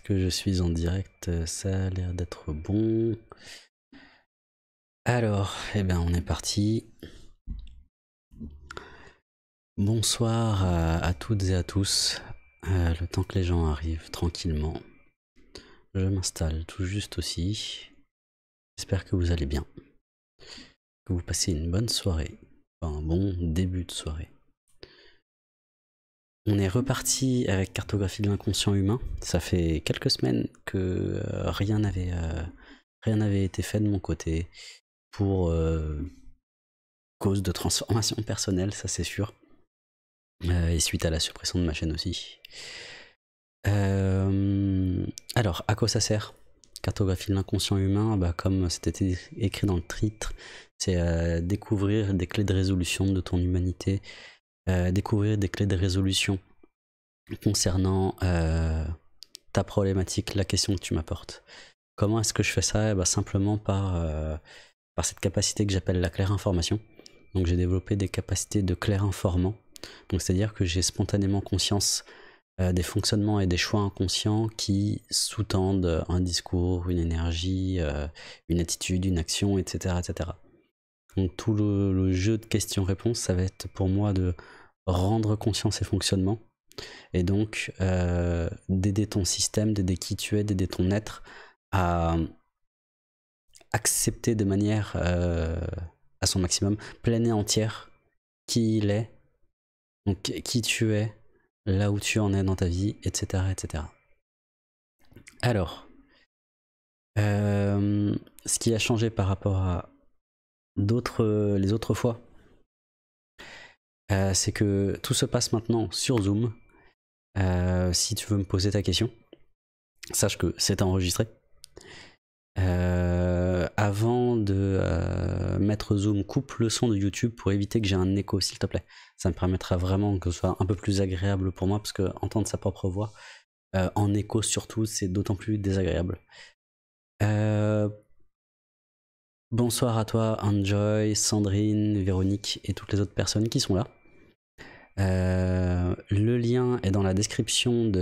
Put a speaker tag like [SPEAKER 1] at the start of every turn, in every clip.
[SPEAKER 1] que je suis en direct euh, Ça a l'air d'être bon. Alors, eh bien, on est
[SPEAKER 2] parti. Bonsoir à, toutes et à tous. Euh, le temps que les gens arrivent tranquillement. Je m'installe
[SPEAKER 3] tout juste aussi. J'espère que vous allez bien. Que vous passez une bonne soirée. un bon début de soirée.
[SPEAKER 2] On est reparti avec cartographie de l'inconscient humain. Ça fait quelques semaines que euh, rien n'avait euh, rien n'avait été fait de mon côté pour euh, cause de transformation personnelle, ça c'est sûr. et suite à la suppression de ma chaîne aussi. alors, à quoi ça sert Cartographie de l'inconscient humain, bah, comme c'était écrit dans le titre, c'est découvrir des clés de résolution de ton humanité euh, découvrir des clés de résolution concernant euh, ta problématique, la question que tu m'apportes. Comment est-ce que je fais ça eh ben, Simplement par, euh, par cette capacité que j'appelle la claire information. Donc j'ai développé des capacités de clair informant. Donc c'est-à-dire que j'ai spontanément conscience des fonctionnements et des choix inconscients qui sous-tendent un discours, une énergie, une attitude, une action, etc. etc. Donc tout le, jeu de questions-réponses, ça va être pour moi de rendre conscience ses fonctionnements et donc euh, d'aider ton système, d'aider qui tu es, d'aider ton être à accepter de manière euh, à son maximum, pleine et entière, qui il est, donc qui tu es, là où tu en es dans ta vie, etc. etc. Alors, euh, ce qui a changé par rapport à d'autres euh, les autres fois, euh, c'est que tout se passe maintenant sur Zoom. Euh, si tu veux me poser ta question, sache que c'est enregistré. avant de mettre Zoom, coupe le son de YouTube pour éviter que j'ai un écho, s'il te plaît. Ça me permettra vraiment que ce soit un peu plus agréable pour moi, parce que entendre sa propre voix en écho surtout, c'est d'autant plus désagréable. Bonsoir à toi, Enjoy, Sandrine, Véronique et toutes les autres personnes qui sont là. Euh, le lien est dans la description de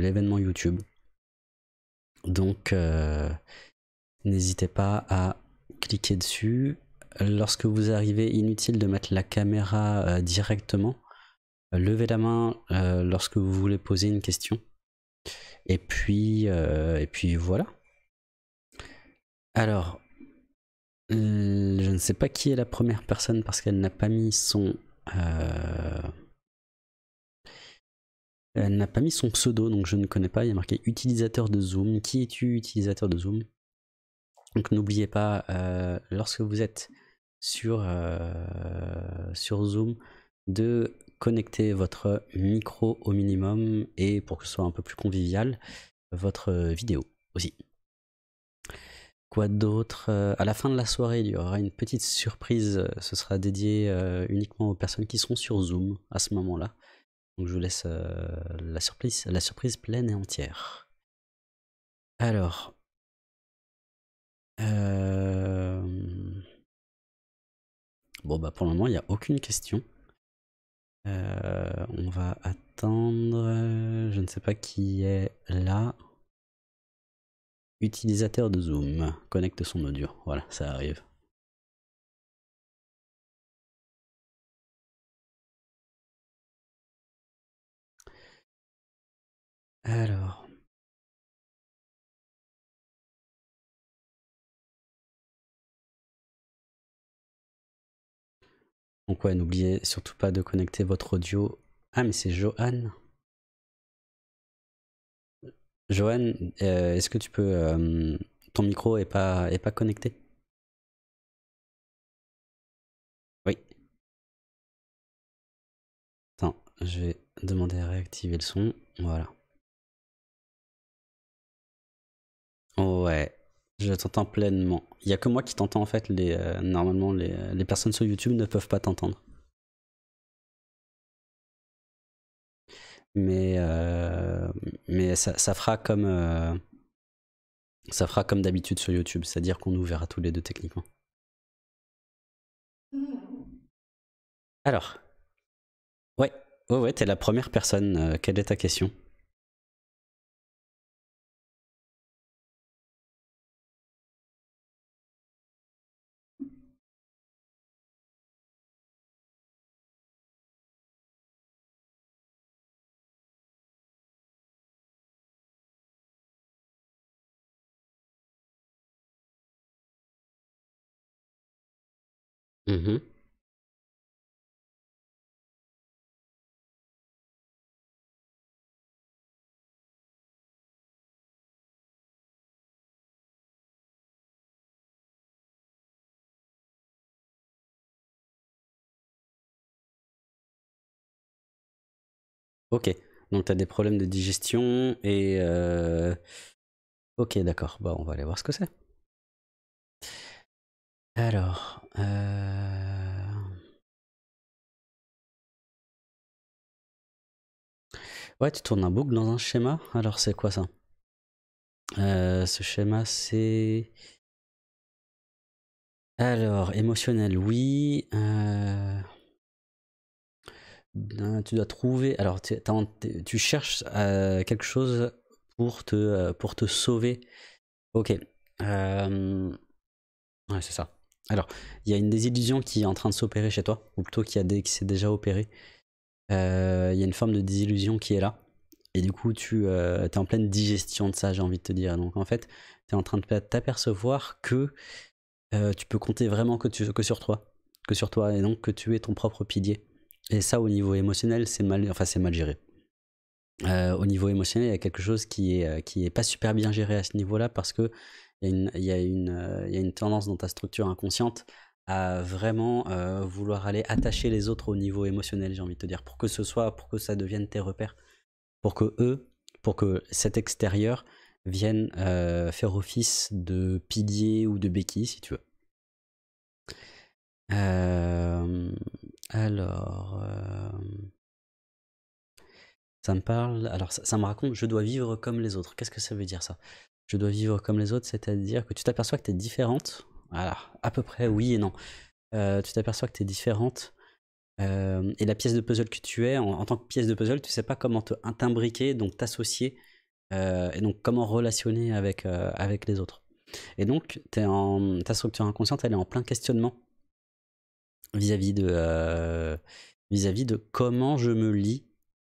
[SPEAKER 2] l'événement de YouTube. Donc, euh, n'hésitez pas à cliquer dessus. Lorsque vous arrivez, inutile de mettre la caméra euh, directement. Levez la main lorsque vous voulez poser une question. Et puis, et puis voilà. Alors, je ne sais pas qui est la première personne parce qu'elle n'a pas mis son. Euh, elle n'a pas mis son pseudo, donc je ne connais pas. Il y a marqué utilisateur de Zoom. Qui es-tu, utilisateur de Zoom Donc n'oubliez pas, euh, lorsque vous êtes sur, euh, sur Zoom, de connecter votre micro au minimum et pour que ce soit un peu plus convivial, votre vidéo aussi. Quoi d'autre euh, À la fin de la soirée, il y aura une petite surprise. Euh, ce sera dédié euh, uniquement aux personnes qui seront sur Zoom à ce moment-là. Donc je
[SPEAKER 3] vous laisse la, surprise, la surprise pleine et entière. Alors.
[SPEAKER 1] Bon, bah pour le moment, il n'y a aucune question. on va
[SPEAKER 2] attendre. Je ne sais pas qui est là.
[SPEAKER 1] Utilisateur de Zoom connecte son audio. Voilà, ça arrive. Alors.
[SPEAKER 3] Donc ouais, n'oubliez surtout pas de connecter votre audio. Ah mais c'est Johan. Joanne, euh, est-ce que tu peux... Euh, ton micro est pas, est pas connecté
[SPEAKER 1] Oui. Attends, je vais demander à réactiver le son. Voilà.
[SPEAKER 3] Ouais, je t'entends pleinement. Il n'y a que moi qui t'entends en fait. Les, euh, normalement, les personnes sur YouTube ne peuvent pas t'entendre. mais, euh, mais ça, euh, ça, fera comme d'habitude sur YouTube, c'est-à-dire qu'on nous verra tous les deux techniquement. Alors, ouais, ouais, ouais, t'es la première
[SPEAKER 1] personne. Euh, quelle est ta question Mm-hmm. Ok, donc t'as des problèmes de digestion et... Euh, ok, d'accord, bah on va aller voir ce que c'est.
[SPEAKER 3] Alors... Euh,
[SPEAKER 1] Ouais, tu tournes un boucle dans un schéma. Alors, c'est quoi ça euh,
[SPEAKER 2] Ce schéma, c'est... Alors, émotionnel, oui. Euh, tu dois trouver... Alors, tu cherches euh, quelque chose pour te, pour te sauver. Ok. Ouais, c'est ça. Alors, il y a une désillusion qui est en train de s'opérer chez toi, ou plutôt qui, a qui s'est déjà opérée. Euh, il y a une forme de désillusion qui est là. Et du coup, tu euh, es en pleine digestion de ça, j'ai envie de te dire. Donc en fait, tu es en train de t'apercevoir que euh, tu peux compter vraiment que, tu, que, sur toi. Que sur toi. Et donc que tu es ton propre pilier. Et ça, au niveau émotionnel, c'est mal, enfin, mal géré. au niveau émotionnel, il y a quelque chose qui n'est qui est pas super bien géré à ce niveau-là parce qu'il il y, y, a une tendance dans ta structure inconsciente à vraiment euh, vouloir aller attacher les autres au niveau émotionnel, j'ai envie de te dire, pour que ce soit, pour que ça devienne tes repères, pour que eux, pour que cet extérieur vienne euh, faire office de pilier ou de béquille, si tu veux. Euh, alors, ça me parle, alors ça, ça me raconte, je dois vivre comme les autres. Qu'est-ce que ça veut dire ça Je dois vivre comme les autres, c'est-à-dire que tu t'aperçois que tu es différente voilà, à peu près oui et non. Euh, tu t'aperçois que tu es différente. Euh, et la pièce de puzzle que tu es, en, tant que pièce de puzzle, tu sais pas comment te hein, t'imbriquer, donc t'associer, euh, et donc comment relationner avec, avec les autres. Et donc, es en, ta structure inconsciente, elle est en plein questionnement vis-à-vis de, vis -vis de comment je me lis,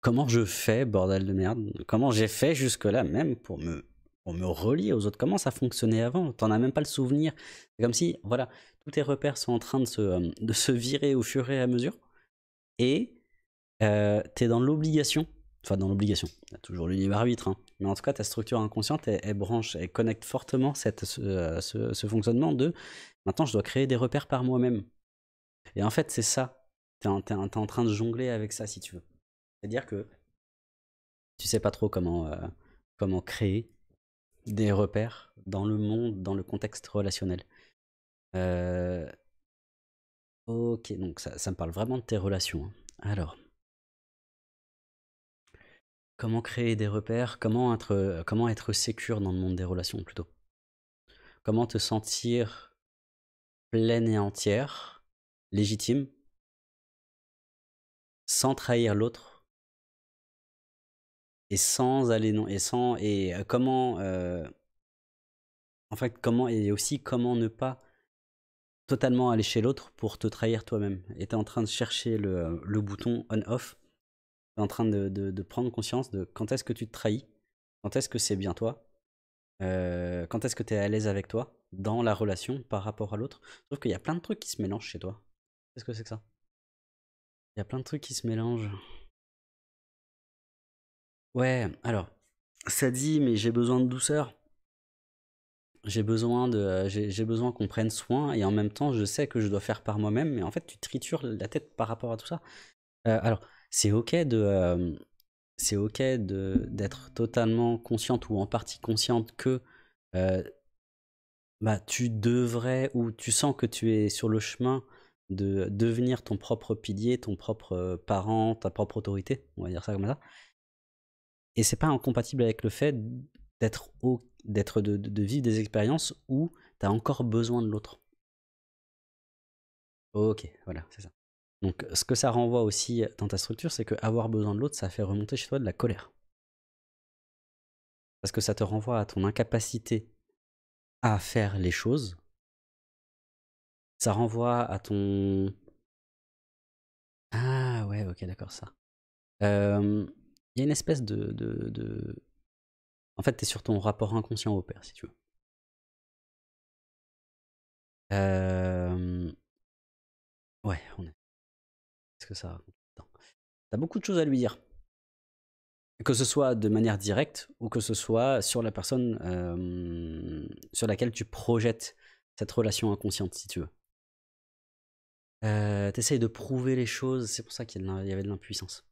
[SPEAKER 2] comment je fais, bordel de merde, comment j'ai fait jusque-là même pour me on me relie aux autres. Comment ça fonctionnait avant T'en as même pas le souvenir. C'est comme si, voilà, tous tes repères sont en train de se, euh, virer au fur et à mesure. Et euh, t'es dans l'obligation, enfin dans l'obligation, as toujours le libre arbitre, hein, mais en tout cas ta structure inconsciente, elle, branche, elle connecte fortement cette, euh, ce, fonctionnement de maintenant je dois créer des repères par moi-même. Et en fait c'est ça, t'es en, train de jongler avec ça si tu veux. C'est-à-dire que tu sais pas trop comment, euh, comment créer, des repères dans le monde, dans le contexte relationnel. Euh, ok, donc ça, me parle vraiment de tes relations. Hein. Alors, comment créer des repères comment être, euh, comment dans le monde des relations plutôt
[SPEAKER 3] Comment te sentir pleine et entière, légitime, sans trahir l'autre et sans aller non et sans et comment
[SPEAKER 2] en fait comment et aussi comment ne pas totalement aller chez l'autre pour te trahir toi-même et es en train de chercher le, le bouton on off tu es en train de, de, prendre conscience de quand est-ce que tu te trahis quand est-ce que c'est bien toi quand est-ce que tu es à l'aise avec toi dans la relation par rapport à l'autre sauf qu'il y a plein de trucs qui se mélangent chez toi
[SPEAKER 3] qu'est-ce que c'est que ça il y a plein de trucs qui se mélangent Ouais, alors, ça dit, mais j'ai besoin de douceur.
[SPEAKER 2] J'ai besoin, de, euh, j'ai, besoin qu'on prenne soin et en même temps, je sais que je dois faire par moi-même, mais en fait, tu tritures la tête par rapport à tout ça. Euh, alors, c'est ok de. Euh, c'est ok de, d'être totalement consciente ou en partie consciente que bah, tu devrais ou tu sens que tu es sur le chemin de devenir ton propre pilier, ton propre parent, ta propre autorité, on va dire ça comme ça.
[SPEAKER 3] Et c'est pas incompatible avec le fait d'être d'être de, vivre des expériences où tu as encore besoin de l'autre.
[SPEAKER 2] Ok, voilà, c'est ça. Donc ce que ça renvoie aussi dans ta structure, c'est que avoir besoin de l'autre, ça fait remonter
[SPEAKER 3] chez toi de la colère. Parce que ça te renvoie à ton incapacité à faire les choses. Ça renvoie à ton... Ah ouais, ok, d'accord, ça. Euh, il y a une espèce de, En fait, tu es sur ton rapport inconscient au père, si tu veux.
[SPEAKER 1] Euh, ouais, on est. quest ce que ça raconte T'as beaucoup de choses à lui dire.
[SPEAKER 2] Que ce soit de manière directe ou que ce soit sur la personne euh, sur laquelle tu projettes cette relation inconsciente, si tu veux. Euh, t'essayes de prouver les choses, c'est pour ça qu'il y avait de l'impuissance.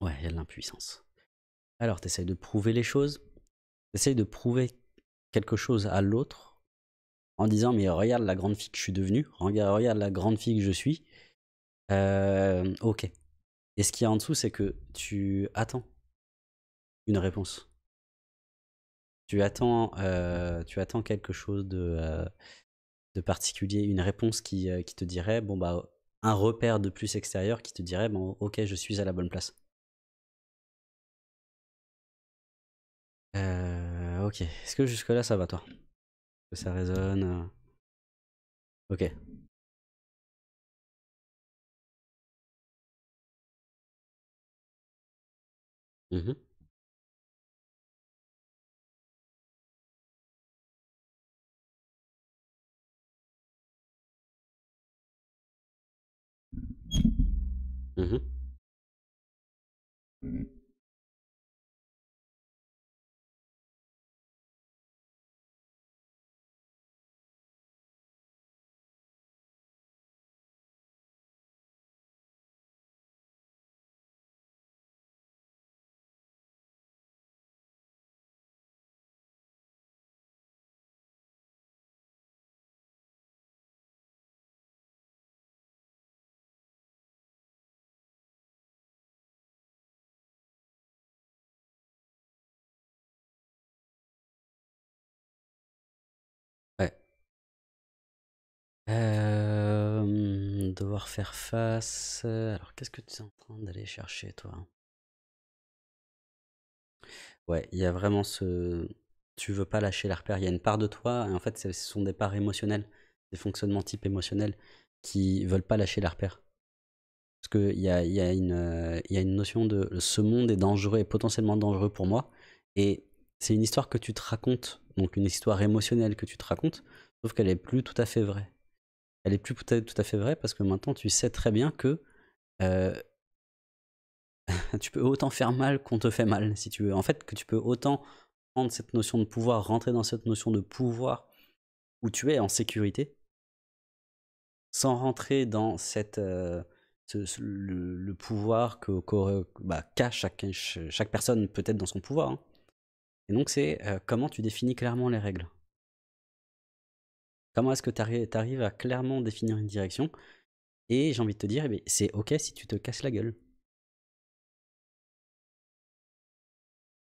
[SPEAKER 2] Ouais, il y a de l'impuissance. Alors, tu de prouver les choses. Tu de prouver quelque chose à l'autre en disant Mais regarde la grande fille que je suis devenue. Regarde, regarde la grande fille que je suis. Euh, ok. Et ce qu'il y a en dessous, c'est que tu attends une réponse. Tu attends, euh, tu attends quelque chose de, euh, de particulier, une réponse qui, qui, te dirait, bon bah, un repère de plus extérieur qui te dirait, bon ok, je suis à la bonne place.
[SPEAKER 1] Euh, ok. Est-ce que jusque-là ça va, toi que ça résonne euh. Ok. Mmh.
[SPEAKER 3] faire face. Euh, alors, qu'est-ce que tu es en train d'aller chercher, toi
[SPEAKER 2] Ouais, il y a vraiment ce. Tu veux pas lâcher la repère, Il y a une part de toi, et en fait, ce sont des parts émotionnelles, des fonctionnements type émotionnels qui veulent pas lâcher la repère Parce qu'il y a, y, a une, y a une notion de ce monde est dangereux, et potentiellement dangereux pour moi. Et c'est une histoire que tu te racontes, donc une histoire émotionnelle que tu te racontes, sauf qu'elle est plus tout à fait vraie elle est plus tout à fait vraie parce que maintenant tu sais très bien que euh, tu peux autant faire mal qu'on te fait mal, si tu veux. En fait, que tu peux autant prendre cette notion de pouvoir, rentrer dans cette notion de pouvoir où tu es en sécurité, sans rentrer dans cette, euh, le, pouvoir que, bah, qu'a chaque, personne peut-être dans son pouvoir. Hein. Et donc c'est euh, comment tu définis clairement les règles. Comment est-ce que tu arrives à clairement définir une
[SPEAKER 3] direction Et j'ai envie de te dire, eh ben, c'est ok si tu te casses la gueule.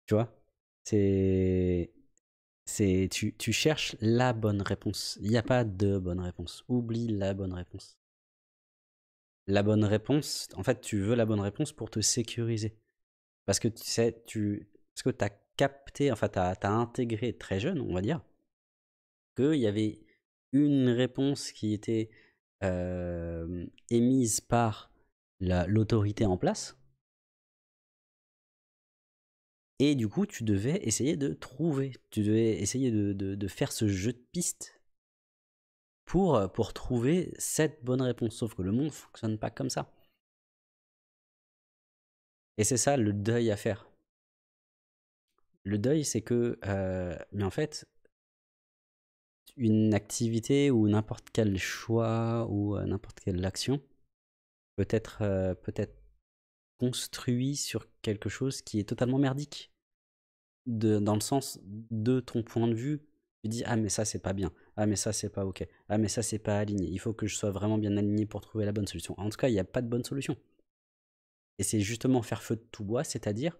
[SPEAKER 3] Tu vois C'est. C'est. Tu, tu cherches la bonne réponse. Il n'y a pas de bonne réponse. Oublie la bonne
[SPEAKER 2] réponse. La bonne réponse, en fait, tu veux la bonne réponse pour te sécuriser. Parce que tu sais, tu. Parce que tu as capté, enfin, tu as, as, intégré très jeune, on va dire, qu'il y avait une réponse qui était émise par l'autorité en place.
[SPEAKER 3] Et du coup, tu devais essayer de trouver, tu devais essayer de, faire ce jeu de piste pour, euh, pour trouver cette bonne réponse. Sauf que le monde ne fonctionne pas comme ça. Et c'est ça le deuil à faire. Le deuil, c'est que, mais en
[SPEAKER 2] fait, une activité ou n'importe quel choix ou euh, n'importe quelle action peut être, euh, peut être construit sur quelque chose qui est totalement merdique. De, dans le sens de ton point de vue, tu dis Ah, mais ça, c'est pas bien. Ah, mais ça, c'est pas OK. Ah, mais ça, c'est pas aligné. Il faut que je sois vraiment bien aligné pour trouver la bonne solution. En tout cas, il n'y a pas de bonne solution. Et c'est justement faire feu de tout bois, c'est-à-dire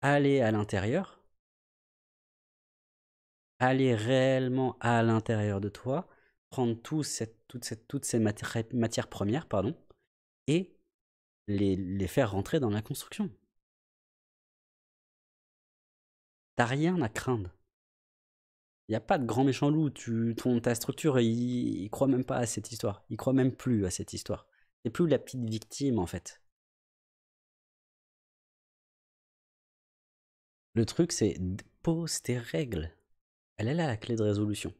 [SPEAKER 2] aller à l'intérieur aller réellement à l'intérieur de toi, prendre toutes ces
[SPEAKER 3] matières, premières pardon, et les, faire rentrer dans la construction. T'as rien à craindre. Il n'y a pas de grand méchant loup. Tu, ton, ta structure, il, ne croit même pas à cette histoire. Il croit même plus à cette histoire. n'es plus la petite victime en fait. Le truc, c'est pose tes règles
[SPEAKER 1] elle est là la clé de résolution.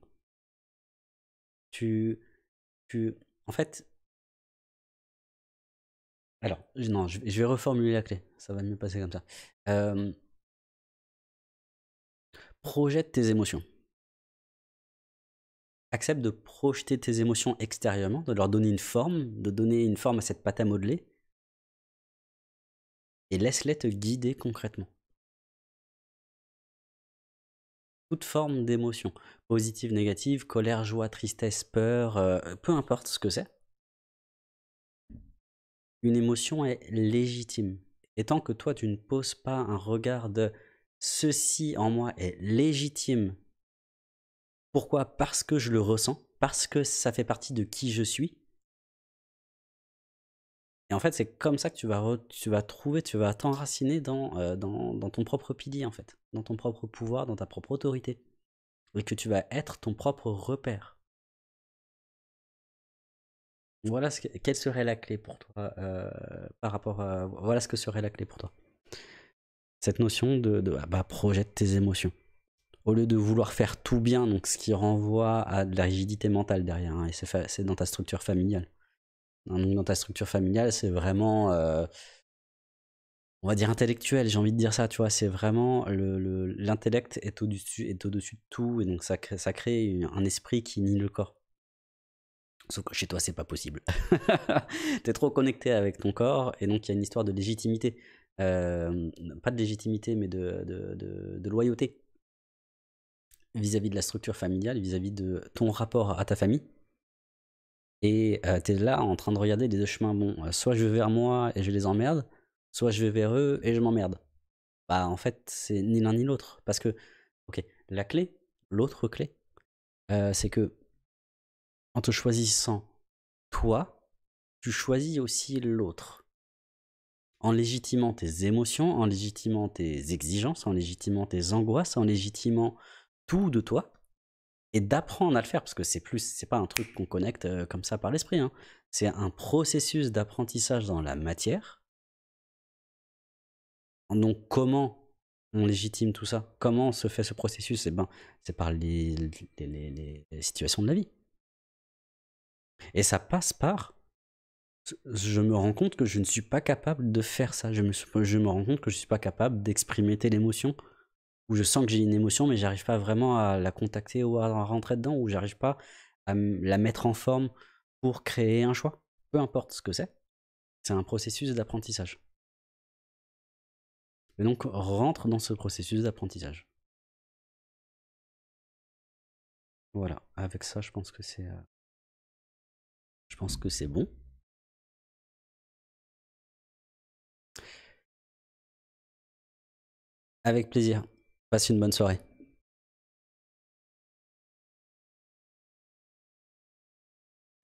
[SPEAKER 1] Tu, tu,
[SPEAKER 3] en fait, alors non, je, vais reformuler la clé. Ça va mieux passer comme ça. Euh, projette tes émotions. Accepte de projeter tes émotions extérieurement, de leur donner une forme, de donner une forme à cette pâte à modeler. Et laisse-les te guider concrètement. toute
[SPEAKER 2] forme d'émotion, positive, négative, colère, joie, tristesse, peur, euh, peu importe ce que c'est. Une émotion est légitime. Et tant que toi, tu ne poses pas un regard de ceci en moi est légitime.
[SPEAKER 3] Pourquoi Parce que je le ressens, parce que ça fait partie de qui je suis, et en fait, c'est comme ça que tu vas, trouver, tu vas
[SPEAKER 2] t'enraciner euh, dans, ton propre pilier, en fait, dans ton propre pouvoir, dans ta propre autorité.
[SPEAKER 3] Et que tu vas être ton propre repère. Voilà ce que, quelle serait la clé pour toi euh, par rapport Voilà ce que serait la clé
[SPEAKER 2] pour toi. Cette notion de, de ah bah, projette tes émotions. Au lieu de vouloir faire tout bien, donc ce qui renvoie à de la rigidité mentale derrière, hein, et c'est dans ta structure familiale dans ta structure familiale, c'est vraiment, euh, on va dire intellectuel, j'ai envie de dire ça, tu vois, c'est vraiment, l'intellect le, l'intellect est au-dessus est au de tout, et donc ça crée, un esprit qui nie le corps. Sauf que chez toi, c'est pas possible. T'es trop connecté avec ton corps, et donc il y a une histoire de légitimité. Euh, pas de légitimité, mais de, de, loyauté vis-à-vis de la structure familiale, vis à -vis de ton rapport à ta famille, et tu euh, t'es là en train de regarder les deux chemins. Bon, euh, soit je vais vers moi et je les emmerde, soit je vais vers eux et je m'emmerde. Bah en fait, c'est ni l'un ni l'autre. Parce que, ok, la clé,
[SPEAKER 3] l'autre clé, euh, c'est que en te choisissant toi, tu choisis aussi l'autre. En légitimant tes
[SPEAKER 2] émotions, en légitimant tes exigences, en légitimant tes angoisses, en légitimant tout de toi, et d'apprendre à le faire parce que c'est plus c'est pas un truc qu'on connecte euh, comme ça par l'esprit hein. c'est un processus d'apprentissage dans la matière donc comment on légitime tout ça comment se fait ce processus eh ben c'est par les, situations de la vie et ça passe par je me rends compte que je ne suis pas capable de faire ça je me, je me rends compte que je ne suis pas capable d'exprimer telle émotion où je sens que j'ai une émotion, mais j'arrive pas vraiment à la contacter ou à rentrer dedans, ou j'arrive pas à la mettre en forme pour
[SPEAKER 3] créer un choix. Peu importe ce que c'est, c'est un processus d'apprentissage. Et donc, rentre dans ce processus d'apprentissage.
[SPEAKER 1] Voilà, avec ça, je pense que c'est. Euh, je pense que c'est bon. Avec plaisir une bonne soirée.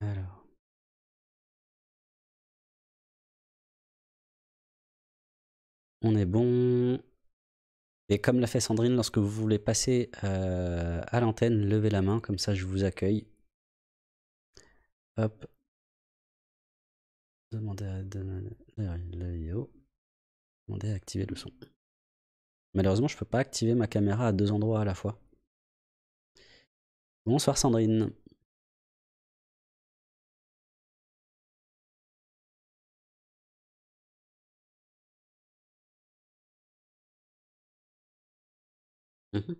[SPEAKER 1] Alors. On est bon. Et comme l'a fait Sandrine, lorsque vous voulez passer
[SPEAKER 2] à
[SPEAKER 3] l'antenne, levez la main, comme ça je vous accueille. Hop. Demandez à, donner le yo. Demandez à activer le son. Malheureusement, je peux pas activer ma caméra à deux endroits à la fois. Bonsoir Sandrine.
[SPEAKER 1] Mhm.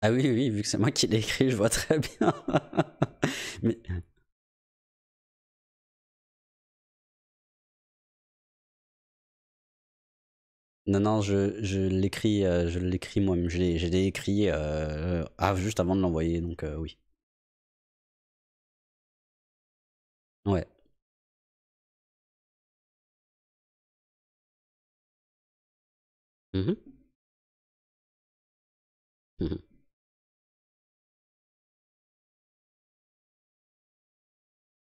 [SPEAKER 1] Ah oui, oui, vu que c'est moi qui l'écris, je vois très bien. Mais Non, non, je, je l'écris euh, je l'écris moi-même. Je l'ai écrit euh, ah, juste avant de l'envoyer, donc euh, oui. Ouais. Mmh mmh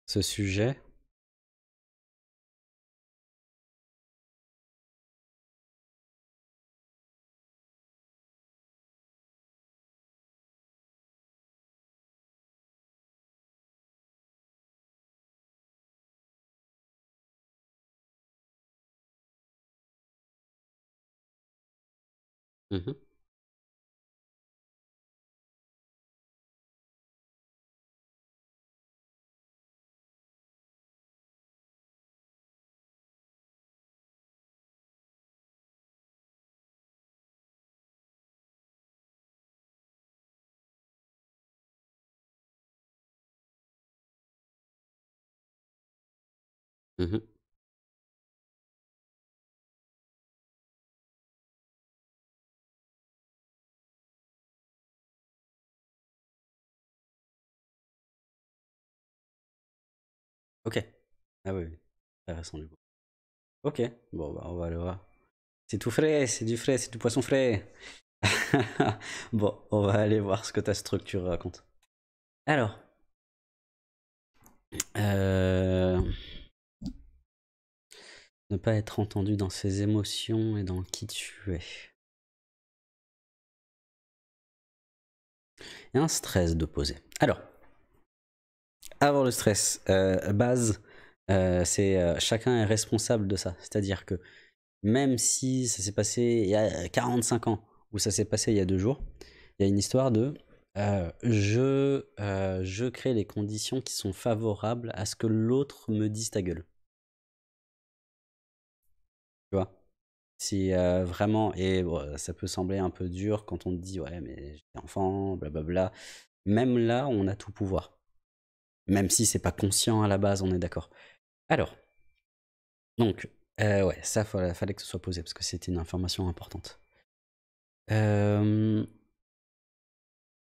[SPEAKER 1] Ce sujet. mm Mhm. OK. Ah oui, Intéressant du coup. OK, bon bah on va aller voir. C'est tout frais, c'est du frais, c'est du poisson frais.
[SPEAKER 3] bon, on va aller voir ce que ta structure raconte. Alors. Euh, ne pas être entendu dans ses émotions et dans qui tu es. Et un stress de poser. Alors, avant le stress, euh, base, euh, c'est euh, chacun est
[SPEAKER 2] responsable de ça. C'est-à-dire que même si ça s'est passé il y a 45 ans ou ça s'est passé il y a deux jours, il y a une histoire de je, je crée les conditions qui sont favorables à ce que l'autre me dise ta gueule. Tu vois si vraiment, et ça peut sembler un peu dur quand on te dit ouais, mais j'étais enfant, blablabla. Même là, on a tout pouvoir. Même si c'est pas conscient à la base, on est d'accord. Alors, donc, euh, ouais, ça fallait, fallait que ce soit posé parce que c'était une information importante. Euh,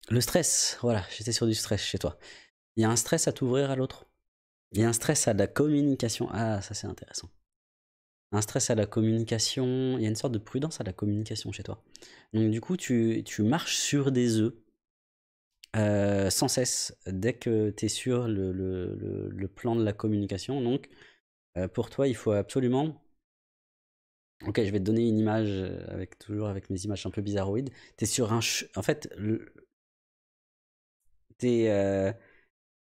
[SPEAKER 2] le stress, voilà, j'étais sur du stress chez toi. Il y a un stress à t'ouvrir à l'autre. Il y a un stress à la communication. Ah, ça c'est intéressant. Un stress à la communication. Il y a une sorte de prudence à la communication chez toi. Donc du coup, tu, tu marches sur des œufs euh, sans cesse, dès que tu es sur le, le, le, plan de la communication. Donc, euh, pour toi, il faut absolument... Ok, je vais te donner une image, euh, avec, toujours avec mes images un peu bizarroïdes. Tu es sur un... En fait, tu es...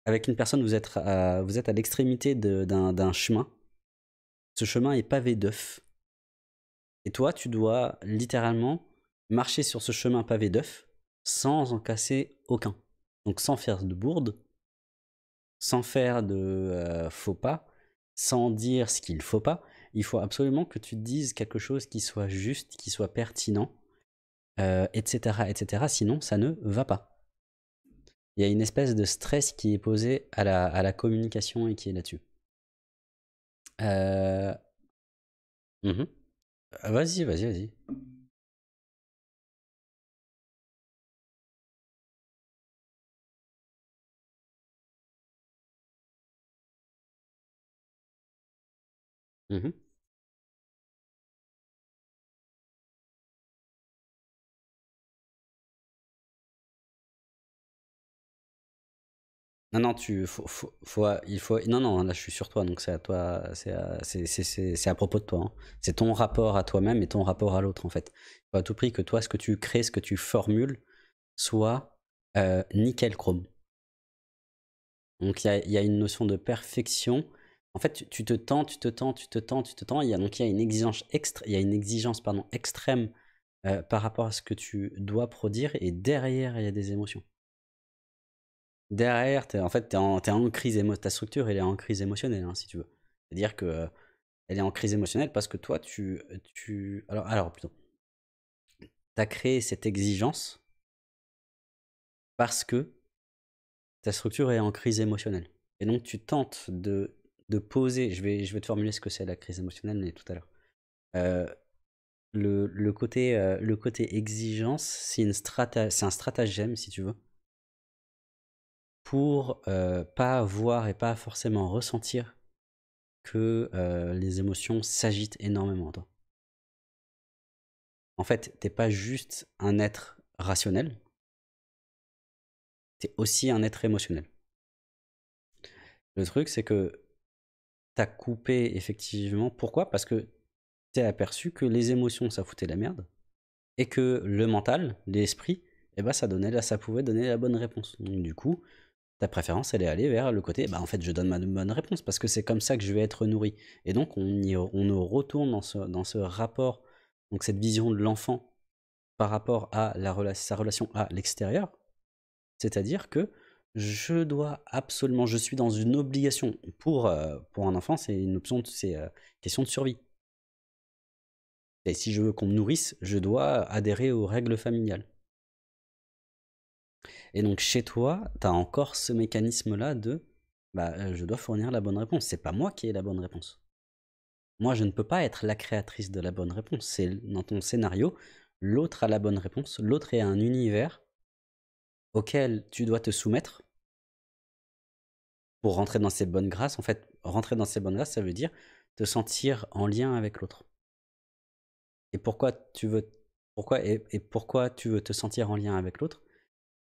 [SPEAKER 2] avec une personne, vous êtes vous êtes à l'extrémité d'un chemin. Ce chemin est pavé d'œufs. Et toi, tu dois littéralement marcher sur ce chemin pavé d'œufs sans en casser aucun. Donc sans faire de bourde, sans faire de euh, faux pas, sans dire ce qu'il faut pas. Il faut absolument que tu dises quelque chose qui soit juste, qui soit pertinent, etc., euh, etc. Sinon, ça ne va pas. Il y a une espèce de stress qui est posé à la, communication et qui est là-dessus.
[SPEAKER 1] Euh... Mhm. euh vas-y, vas-y, vas-y. Mmh non, non, tu, faut, faut- euh, il faut, non, non, là je suis sur toi, donc c'est à toi, c'est
[SPEAKER 2] à propos de toi. Hein. C'est ton rapport à toi-même et ton rapport à l'autre en fait. Il faut à tout prix que toi, ce que tu crées, ce que tu formules, soit euh, nickel chrome. Donc il y a, il y a une notion de perfection en fait, tu te tends, tu te tends, tu te tends, tu te tends. Il y a, donc il y a une exigence, il y a une exigence extrême euh, par rapport à ce que tu dois produire et derrière, il y a des émotions. Derrière, en fait, tu es, en, crise émotionnelle. Ta structure, elle est en crise émotionnelle, hein, si tu veux. C'est-à-dire que euh,
[SPEAKER 3] elle est en crise émotionnelle parce que toi, tu. tu alors, alors, plutôt. Tu as créé cette exigence parce que ta
[SPEAKER 2] structure est en crise émotionnelle. Et donc, tu tentes de de poser, je vais, je vais te formuler ce que c'est la crise émotionnelle, mais tout à l'heure. Euh, le, le, côté, euh, le côté exigence, c'est un stratagème, si tu veux, pour euh, pas voir et pas forcément ressentir que les
[SPEAKER 3] émotions s'agitent énormément en toi. En fait, t'es pas juste un être rationnel, t'es aussi un être émotionnel. Le truc, c'est que t'as coupé effectivement.
[SPEAKER 2] Pourquoi Parce que t'es aperçu que les émotions, ça foutait la merde, et que le mental, l'esprit, et eh ben, ça, donnait, là, ça pouvait donner la bonne réponse. Donc du coup, ta préférence, elle est allée vers le côté, bah, en fait, je donne ma bonne réponse, parce que c'est comme ça que je vais être nourri. Et donc, on, y, on nous retourne dans ce, dans ce rapport, donc cette vision de l'enfant par rapport à la, sa relation à l'extérieur, c'est-à-dire que je dois absolument, je suis dans une obligation. Pour, euh, pour un enfant, c'est une option, c'est euh,
[SPEAKER 3] question de survie. Et si je veux qu'on me nourrisse, je dois adhérer aux règles familiales. Et donc chez toi, tu as encore ce
[SPEAKER 2] mécanisme-là de bah, euh, je dois fournir la bonne réponse. C'est pas moi qui ai la bonne réponse. Moi, je ne peux pas être la créatrice de la bonne réponse. C'est dans ton scénario, l'autre a la bonne réponse, l'autre est un univers auquel tu dois te soumettre pour rentrer dans ses bonnes grâces, en fait, rentrer dans ses bonnes grâces, ça veut dire te sentir en lien avec l'autre. Et pourquoi tu veux pourquoi et, pourquoi tu veux te sentir en lien avec l'autre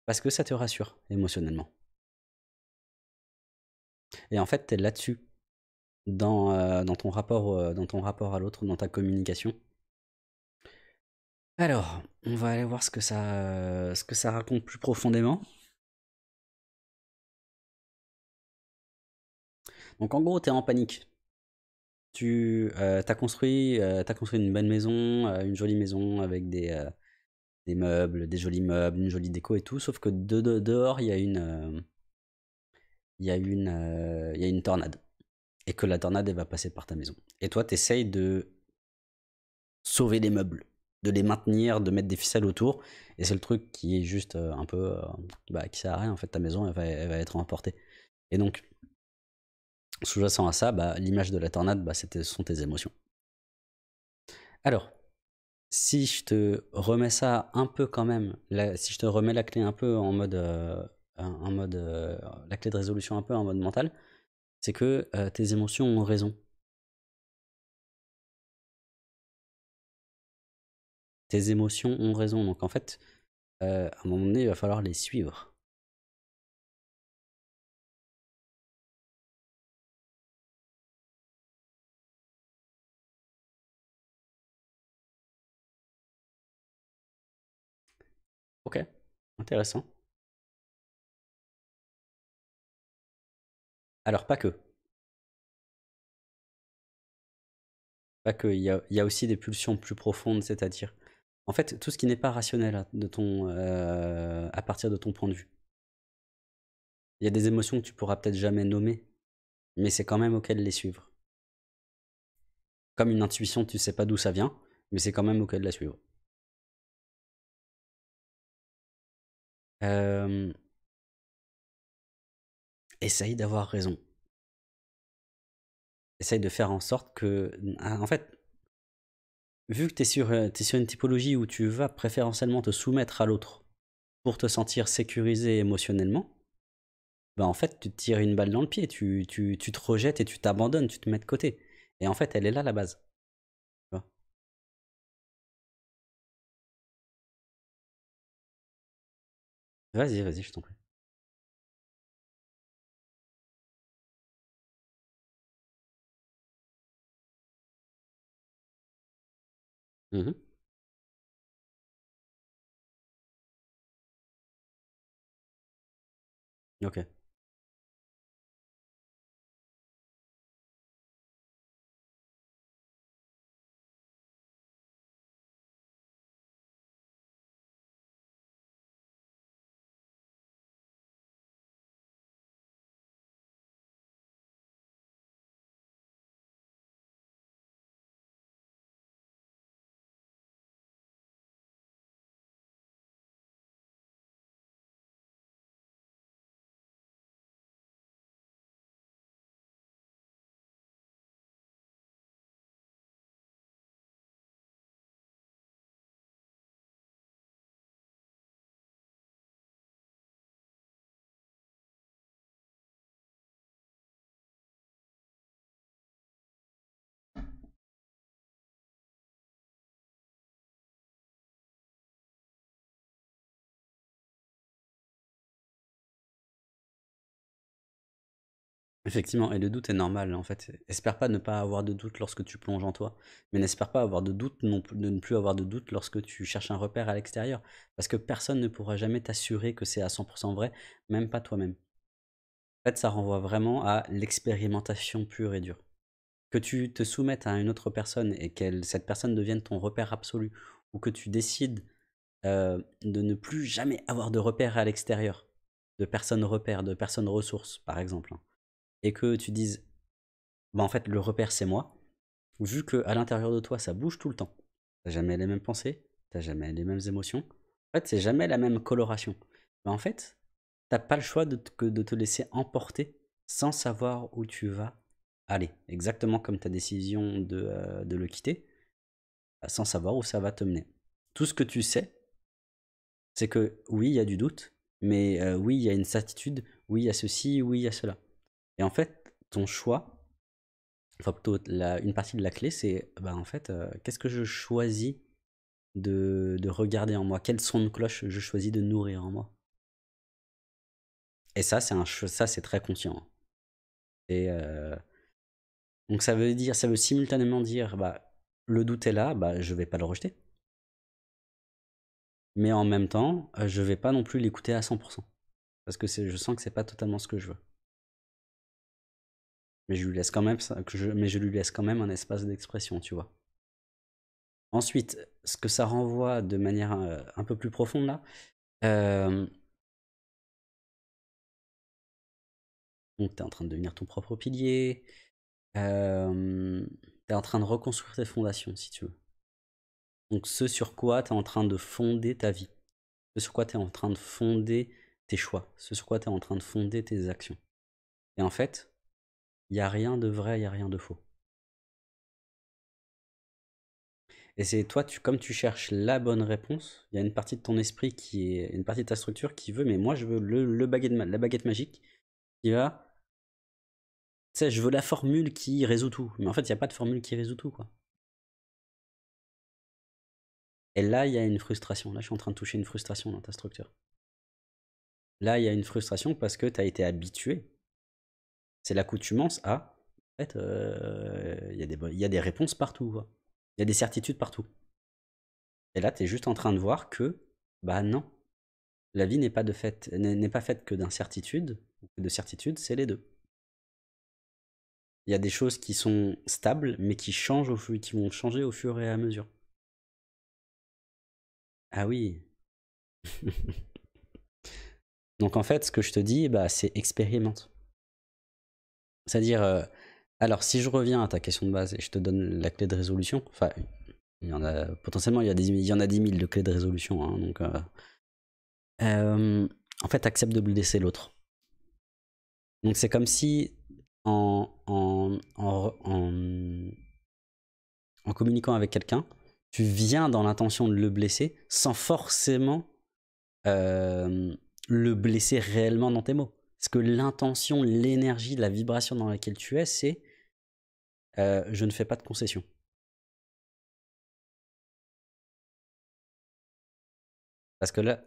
[SPEAKER 2] Parce que ça te rassure émotionnellement.
[SPEAKER 3] Et en fait, tu es là-dessus, dans, euh, dans, ton rapport, euh, dans ton rapport à l'autre, dans ta communication. Alors, on va aller voir ce que ça, ce que ça raconte plus profondément. Donc en gros, tu es en panique.
[SPEAKER 2] Tu euh, as, construit, euh, construit une bonne maison, euh, une jolie maison avec des, des meubles, des jolis meubles, une jolie déco et tout, sauf que de, dehors, il y a une... il y, a une, il y a une tornade. Et que la tornade, elle va passer par ta maison. Et toi, tu essayes de sauver les meubles, de les maintenir, de mettre des ficelles autour. Et c'est le truc qui est juste un peu. bah, qui sert à rien, en fait. Ta maison, va, elle va être emportée. Et donc, sous-jacent à ça, bah, l'image de la tornade, bah, ce sont tes émotions. Alors, si je te remets ça un peu quand même, si je te remets la clé un peu en mode, euh, euh,
[SPEAKER 3] la clé de résolution un peu en mode mental, c'est que euh, tes émotions ont raison. Tes émotions ont raison,
[SPEAKER 1] donc en fait, à un moment donné, il va falloir les suivre. Ok, intéressant.
[SPEAKER 3] Alors, pas que. Pas que, il y a, aussi des pulsions plus profondes, c'est-à-dire, en fait, tout ce qui n'est pas
[SPEAKER 2] rationnel hein, de ton, euh, à partir de ton point de vue. Il y a des émotions que tu pourras peut-être jamais nommer, mais c'est quand même auquel les suivre.
[SPEAKER 1] Comme une intuition, tu sais pas d'où ça vient, mais c'est quand même auquel la suivre. essaye d'avoir raison. Essaye de faire en sorte que.
[SPEAKER 2] Ah, en fait, vu que tu es, es, sur une typologie où tu vas préférentiellement te soumettre à l'autre pour te sentir sécurisé émotionnellement, bah
[SPEAKER 3] en fait, tu te tires une balle dans le pied, tu, tu, tu te rejettes et tu t'abandonnes, tu te mets de côté. Et en fait, elle est là la base.
[SPEAKER 1] Vas-y, vas-y, je t'en prie. Mmh OK. Effectivement, et le doute est normal en fait. Espère pas ne pas avoir de doute lorsque
[SPEAKER 2] tu plonges en toi, mais n'espère pas avoir de doute non de ne plus avoir de doute lorsque tu cherches un repère à l'extérieur, parce que personne ne pourra jamais t'assurer que c'est à 100% vrai, même pas toi-même. En fait, ça renvoie vraiment à l'expérimentation pure et dure. Que tu te soumettes à une autre personne et que cette personne devienne ton repère absolu, ou que tu décides euh, de ne plus jamais avoir de repère à l'extérieur, de personne repère, de personne ressource par exemple. Hein et que tu dises, bah en fait, le repère c'est moi, vu que à l'intérieur de toi ça bouge tout le temps, n'as jamais les mêmes pensées, n'as jamais les mêmes émotions, en fait, c'est jamais la même coloration. Mais bah, en fait, t'as pas le choix de, de te laisser emporter sans savoir où tu vas aller, exactement comme ta décision de, euh, de le quitter, bah, sans savoir où ça va te mener. Tout ce que tu sais, c'est que oui, il y a du doute, mais euh, oui, il y a une certitude, oui, il y a ceci, oui, il y a cela. Et en fait, ton choix, enfin plutôt une partie de la clé, c'est bah, en fait, euh, qu'est-ce que je choisis de, regarder en moi Quel son de cloche je choisis de nourrir en moi Et ça, c'est un ça
[SPEAKER 3] c'est très conscient. Hein. Et euh, donc ça veut dire, ça veut simultanément dire, bah le doute est là, bah je vais pas le rejeter.
[SPEAKER 2] Mais en même temps, je vais pas non plus l'écouter à 100%. Parce que je sens que c'est pas totalement ce que je veux mais je lui laisse quand même, un espace
[SPEAKER 3] d'expression, tu vois. Ensuite, ce que ça renvoie de manière euh, un, peu plus profonde là, euh, tu es en train de devenir ton propre pilier, euh, tu es en
[SPEAKER 2] train de reconstruire tes fondations si tu veux. Donc ce sur quoi es en train de fonder ta vie, ce sur quoi es en train de fonder tes choix, ce sur quoi es en train de fonder tes actions.
[SPEAKER 3] Et en fait, il n'y a rien de vrai, il n'y a rien de faux. Et c'est toi, comme tu cherches la bonne réponse, il y a une
[SPEAKER 2] partie de ton esprit qui est, une partie de ta structure qui veut, mais moi je veux le, baguette, la baguette magique
[SPEAKER 3] qui va, tu sais, je veux la formule qui résout tout. Mais en fait, il n'y a pas de formule qui résout tout, quoi. Et là, il y a une frustration. Là, je suis en train de toucher une frustration dans ta structure. Là, il y a une frustration parce que tu as été habitué
[SPEAKER 2] c'est l'accoutumance à, en fait, euh, il y, a des réponses partout, il y a des certitudes partout. Et là, tu es juste en train de voir que, bah non, la vie n'est pas, n'est pas faite que d'incertitudes, de
[SPEAKER 3] certitudes, c'est les deux. Il y a des choses qui sont stables, mais qui, changent au, qui vont changer au fur et à mesure. Ah oui.
[SPEAKER 2] Donc en fait, ce que je te dis, bah, c'est expérimente. C'est-à-dire, euh, alors si je reviens à ta question de base et je te donne la clé de résolution, enfin, potentiellement, il y, en a 10 000 de clés de résolution, hein, donc. Euh, euh, en fait, accepte de blesser l'autre. Donc c'est comme si en, en, en communiquant avec quelqu'un, tu viens dans l'intention de le blesser sans forcément le blesser réellement dans tes mots. Parce que l'intention,
[SPEAKER 3] l'énergie, la vibration dans laquelle tu es, c'est euh, je ne fais pas de concession.
[SPEAKER 1] Parce que là,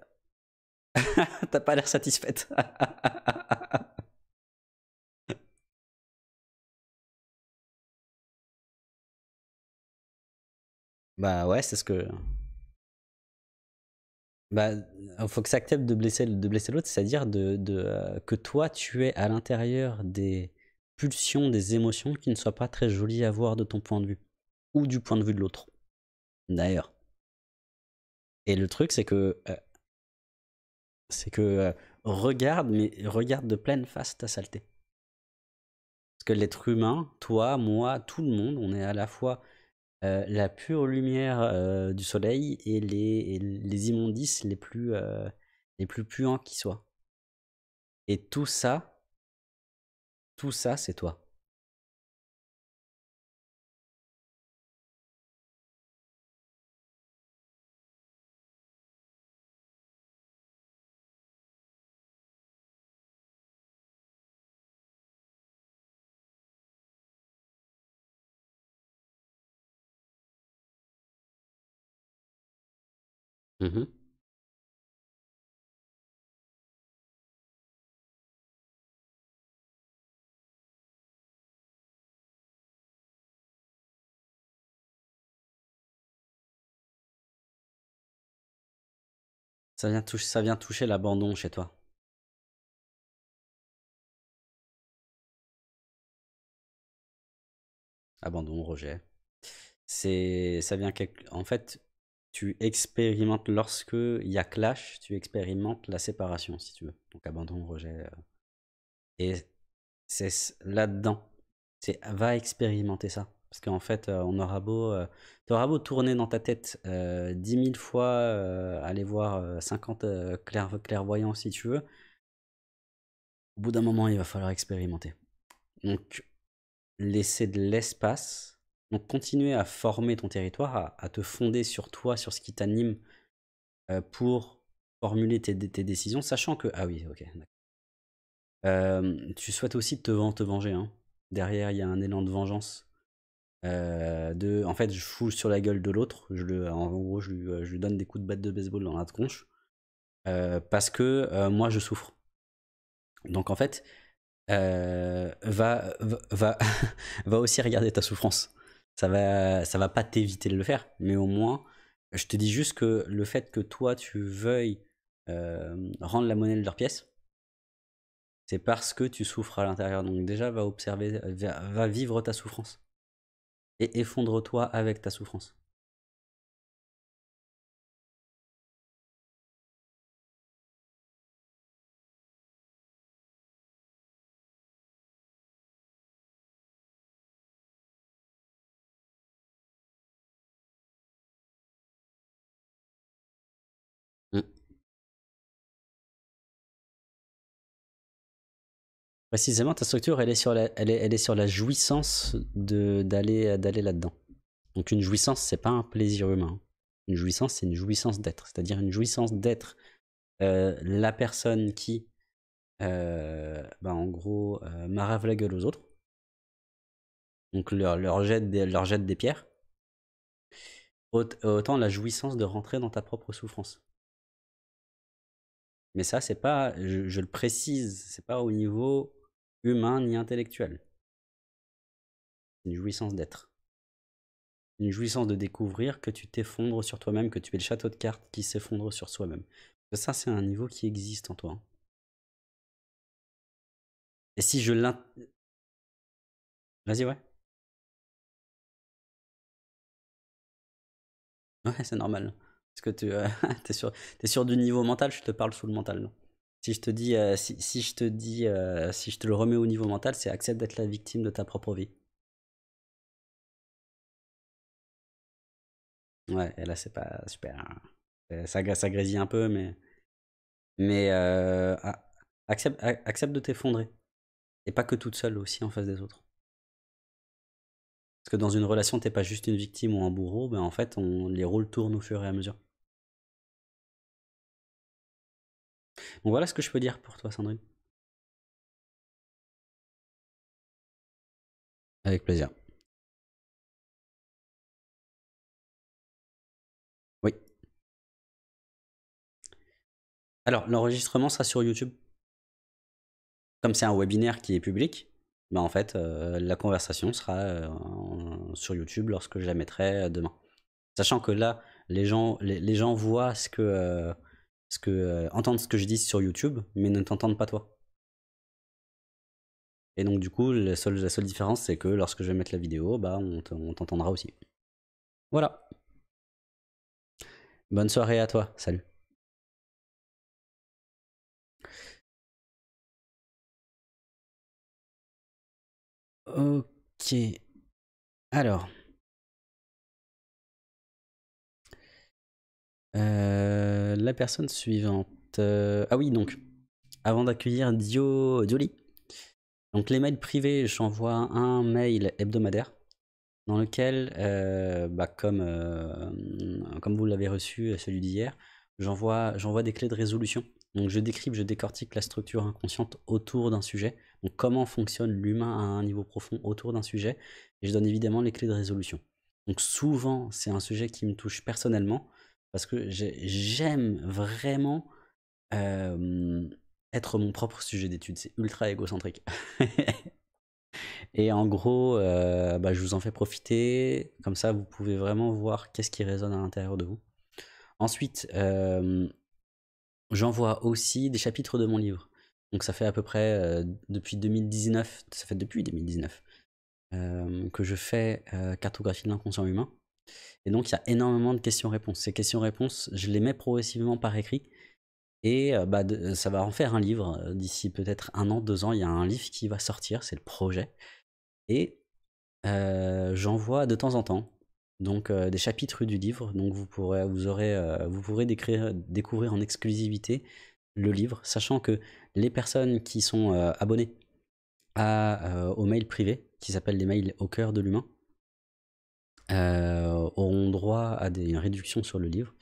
[SPEAKER 1] t'as pas l'air satisfaite.
[SPEAKER 3] bah ouais, c'est ce que bah, euh, faut que ça accepte de blesser, de blesser l'autre, c'est-à-dire de, euh, que toi, tu es
[SPEAKER 2] à l'intérieur des pulsions, des émotions qui ne soient pas très jolies à voir de ton point de vue,
[SPEAKER 3] ou du point de vue de l'autre, d'ailleurs. Et le truc, c'est que, euh, c'est que regarde, mais regarde de pleine face
[SPEAKER 2] ta saleté. Parce que l'être humain, toi, moi, tout le monde, on est à la fois euh, la pure lumière euh, du soleil et les, immondices
[SPEAKER 1] les plus, euh, les plus puants qui soient. Et tout ça, tout ça, c'est toi. Mm-hmm. Ça vient, toucher, ça vient toucher l'abandon chez toi.
[SPEAKER 3] Abandon, rejet. C'est, ça vient quelque, en fait, tu expérimentes, lorsque
[SPEAKER 2] il y a clash, tu expérimentes la séparation, si tu veux. Donc abandon, rejet. Euh. Et c'est là-dedans. C'est va expérimenter ça. Parce qu'en fait, euh, on aura beau, euh, auras beau tourner dans ta tête dix 10 000 fois, aller voir 50 clairvoyants si tu veux. Au bout d'un moment, il va falloir expérimenter. Donc, laisser de l'espace donc continuer à former ton territoire, à, te fonder sur toi, sur ce qui t'anime euh, pour formuler tes, décisions, sachant que... Ah oui, ok, euh, tu souhaites aussi te, venger. Hein. Derrière, il y a un élan de vengeance. Euh, de, en fait, je fous sur la gueule de l'autre. Je en gros, je lui, donne des coups de batte de baseball dans la tronche. parce que moi, je souffre. Donc en fait, va, va, va aussi regarder ta souffrance ça va, ça va pas t'éviter de le faire, mais au moins, je te dis juste que le fait que toi tu veuilles euh, rendre la monnaie de leur pièce, c'est parce que tu
[SPEAKER 3] souffres à l'intérieur. Donc déjà, va observer, va vivre ta souffrance et effondre-toi avec ta souffrance. précisément, ta structure, elle est sur la, elle est, elle est sur la jouissance d'aller là-dedans.
[SPEAKER 2] Donc une jouissance, c'est pas un plaisir humain. Une jouissance, c'est une jouissance d'être. C'est-à-dire une jouissance d'être euh, la personne qui, euh, bah, en gros, euh, marave la gueule aux autres. Donc leur, leur, jette, des, leur jette des pierres. Autant la jouissance de rentrer dans ta propre souffrance.
[SPEAKER 3] Mais ça, c'est pas, je, je, le précise, c'est pas au niveau humain ni intellectuel. Une jouissance d'être.
[SPEAKER 2] Une jouissance de découvrir que tu t'effondres sur toi-même, que tu es le château de cartes qui s'effondre sur
[SPEAKER 1] soi-même. Ça, c'est un niveau qui existe en toi. Et si je l'int... Vas-y, ouais. Ouais, c'est normal. Parce que tu euh,
[SPEAKER 2] es, sur, du niveau mental, je te parle sous le mental. non si je te dis, euh, si, je te dis, euh, si je
[SPEAKER 3] te le remets au niveau mental, c'est accepte d'être la victime de ta propre vie. Ouais, et là c'est pas super. Hein. Euh, ça, ça grésille un peu, mais mais accepte, accepte de t'effondrer et pas que toute seule aussi en face des autres. Parce que dans une relation, t'es pas juste une victime ou un bourreau, ben en fait, les rôles tournent au fur et à mesure. voilà ce que je peux dire pour toi, Sandrine.
[SPEAKER 1] Avec plaisir. Oui. Alors, l'enregistrement sera sur YouTube. Comme c'est un
[SPEAKER 2] webinaire qui est public, bah en fait, euh, la conversation sera euh, sur YouTube lorsque je la mettrai euh, demain. Sachant que là, les gens, les, gens voient ce que, ce que euh, entendre ce que je dis sur YouTube, mais ne t'entendent pas toi. Et donc du coup, la seule, la seule différence, c'est que lorsque je vais mettre la vidéo, bah, on t'entendra
[SPEAKER 1] aussi. Voilà. Bonne soirée à toi. Salut. Ok. Alors.
[SPEAKER 3] Euh, la personne suivante. Euh, ah oui, donc, avant d'accueillir Dio, Dioli.
[SPEAKER 2] Donc les mails privés, j'envoie un mail hebdomadaire dans lequel, euh, bah, comme, comme vous l'avez reçu, celui d'hier, j'envoie des clés de résolution. Donc je décrypte, je décortique la structure inconsciente autour d'un sujet. Donc comment fonctionne l'humain à un niveau profond autour d'un sujet. Et je donne évidemment les clés de résolution. Donc souvent, c'est un sujet qui me touche personnellement. Parce que j'aime vraiment être mon propre sujet d'étude. C'est ultra égocentrique. Et en gros, bah, je vous en fais profiter. Comme ça, vous pouvez vraiment voir qu'est-ce qui résonne à l'intérieur de vous. Ensuite, j'envoie aussi des chapitres de mon livre. Donc ça fait à peu près depuis 2019, ça fait depuis 2019 que je fais cartographie de l'inconscient humain. Et donc, il y a énormément de questions-réponses. Ces questions-réponses, je les mets progressivement par écrit. Et bah, ça va en faire un livre. D'ici peut-être un an, deux ans, il y a un livre qui va sortir. C'est le projet. Et j'envoie de temps en temps donc des chapitres du livre. Donc vous pourrez, vous aurez, vous pourrez découvrir en exclusivité le livre, sachant que les personnes qui sont abonnées à, au mail privé, qui s'appelle les mails au cœur de l'humain, euh, auront droit à des réductions sur le livre.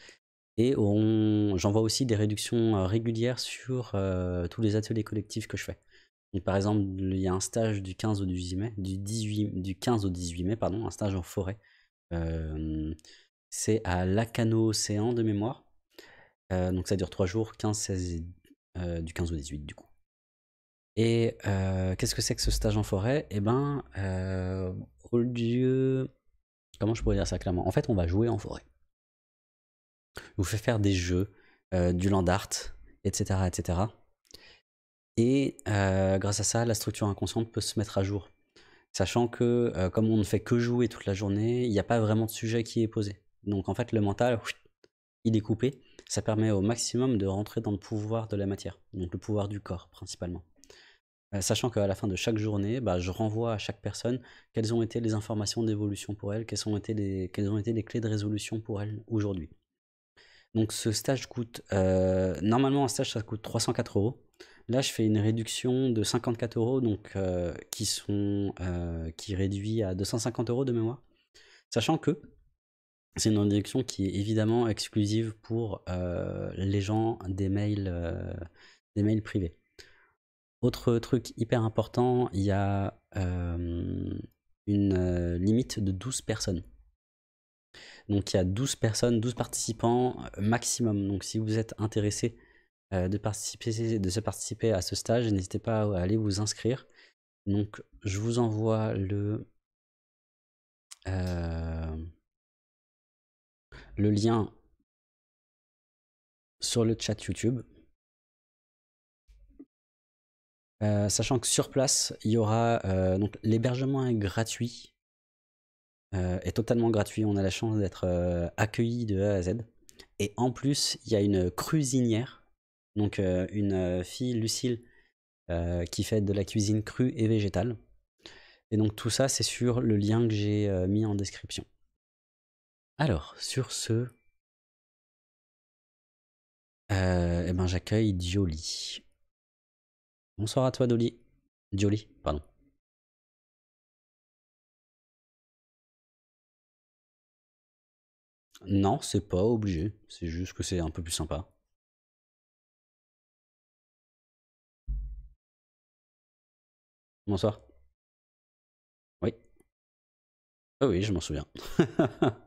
[SPEAKER 2] Et j'envoie aussi des réductions euh, régulières sur euh, tous les ateliers collectifs que je fais. par exemple, il y a un stage du 15 au 18 mai, du, 18, du 15 au 18 mai, pardon, un stage en forêt. c'est à Lacano Océan de mémoire. donc ça dure 3 jours, 15, 16, du 15 au 18 du coup. Et qu'est-ce que c'est que ce stage en forêt Eh ben, au dieu. Comment je pourrais dire ça clairement En fait, on va jouer en forêt. On vous fait faire des jeux, euh, du land art, etc. etc. Et euh, grâce à ça, la structure inconsciente peut se mettre à jour. Sachant que euh, comme on ne fait que jouer toute la journée, il n'y a pas vraiment de sujet qui est posé. Donc en fait, le mental, il est coupé. Ça permet au maximum de rentrer dans le pouvoir de la matière, donc le pouvoir du corps principalement. Euh, sachant qu'à la fin de chaque journée, bah, je renvoie à chaque personne quelles ont été les informations d'évolution pour elle, quelles ont été les, clés de résolution pour elle aujourd'hui. Donc ce stage coûte, euh, normalement un stage ça coûte 304 euros. Là je fais une réduction de 54 euros, donc euh, qui sont qui réduit à 250 euros de mémoire. Sachant que c'est une réduction qui est évidemment exclusive pour les gens des mails privés. Autre truc hyper important, il y a euh, une euh, limite de 12 personnes. Donc il y a 12 personnes, 12 participants euh, maximum. Donc si vous êtes intéressé de, participer, de se participer à ce stage, n'hésitez pas à aller vous inscrire.
[SPEAKER 1] Donc je vous envoie le lien sur
[SPEAKER 3] le chat YouTube. Euh, sachant que sur place, il y aura euh, donc l'hébergement est gratuit, euh, est
[SPEAKER 2] totalement gratuit. On a la chance d'être euh, accueilli de A à Z. Et en plus, il y a une cuisinière, donc une fille Lucille qui fait de la cuisine
[SPEAKER 3] crue et végétale. Et donc tout ça, c'est sur le lien que j'ai mis en description. Alors, sur ce, eh ben j'accueille Dioli. Bonsoir à toi, Dolly.
[SPEAKER 1] Jolie, pardon. Non, c'est pas obligé. C'est juste que c'est un peu plus sympa. Bonsoir. Oui. Ah oui, je m'en souviens.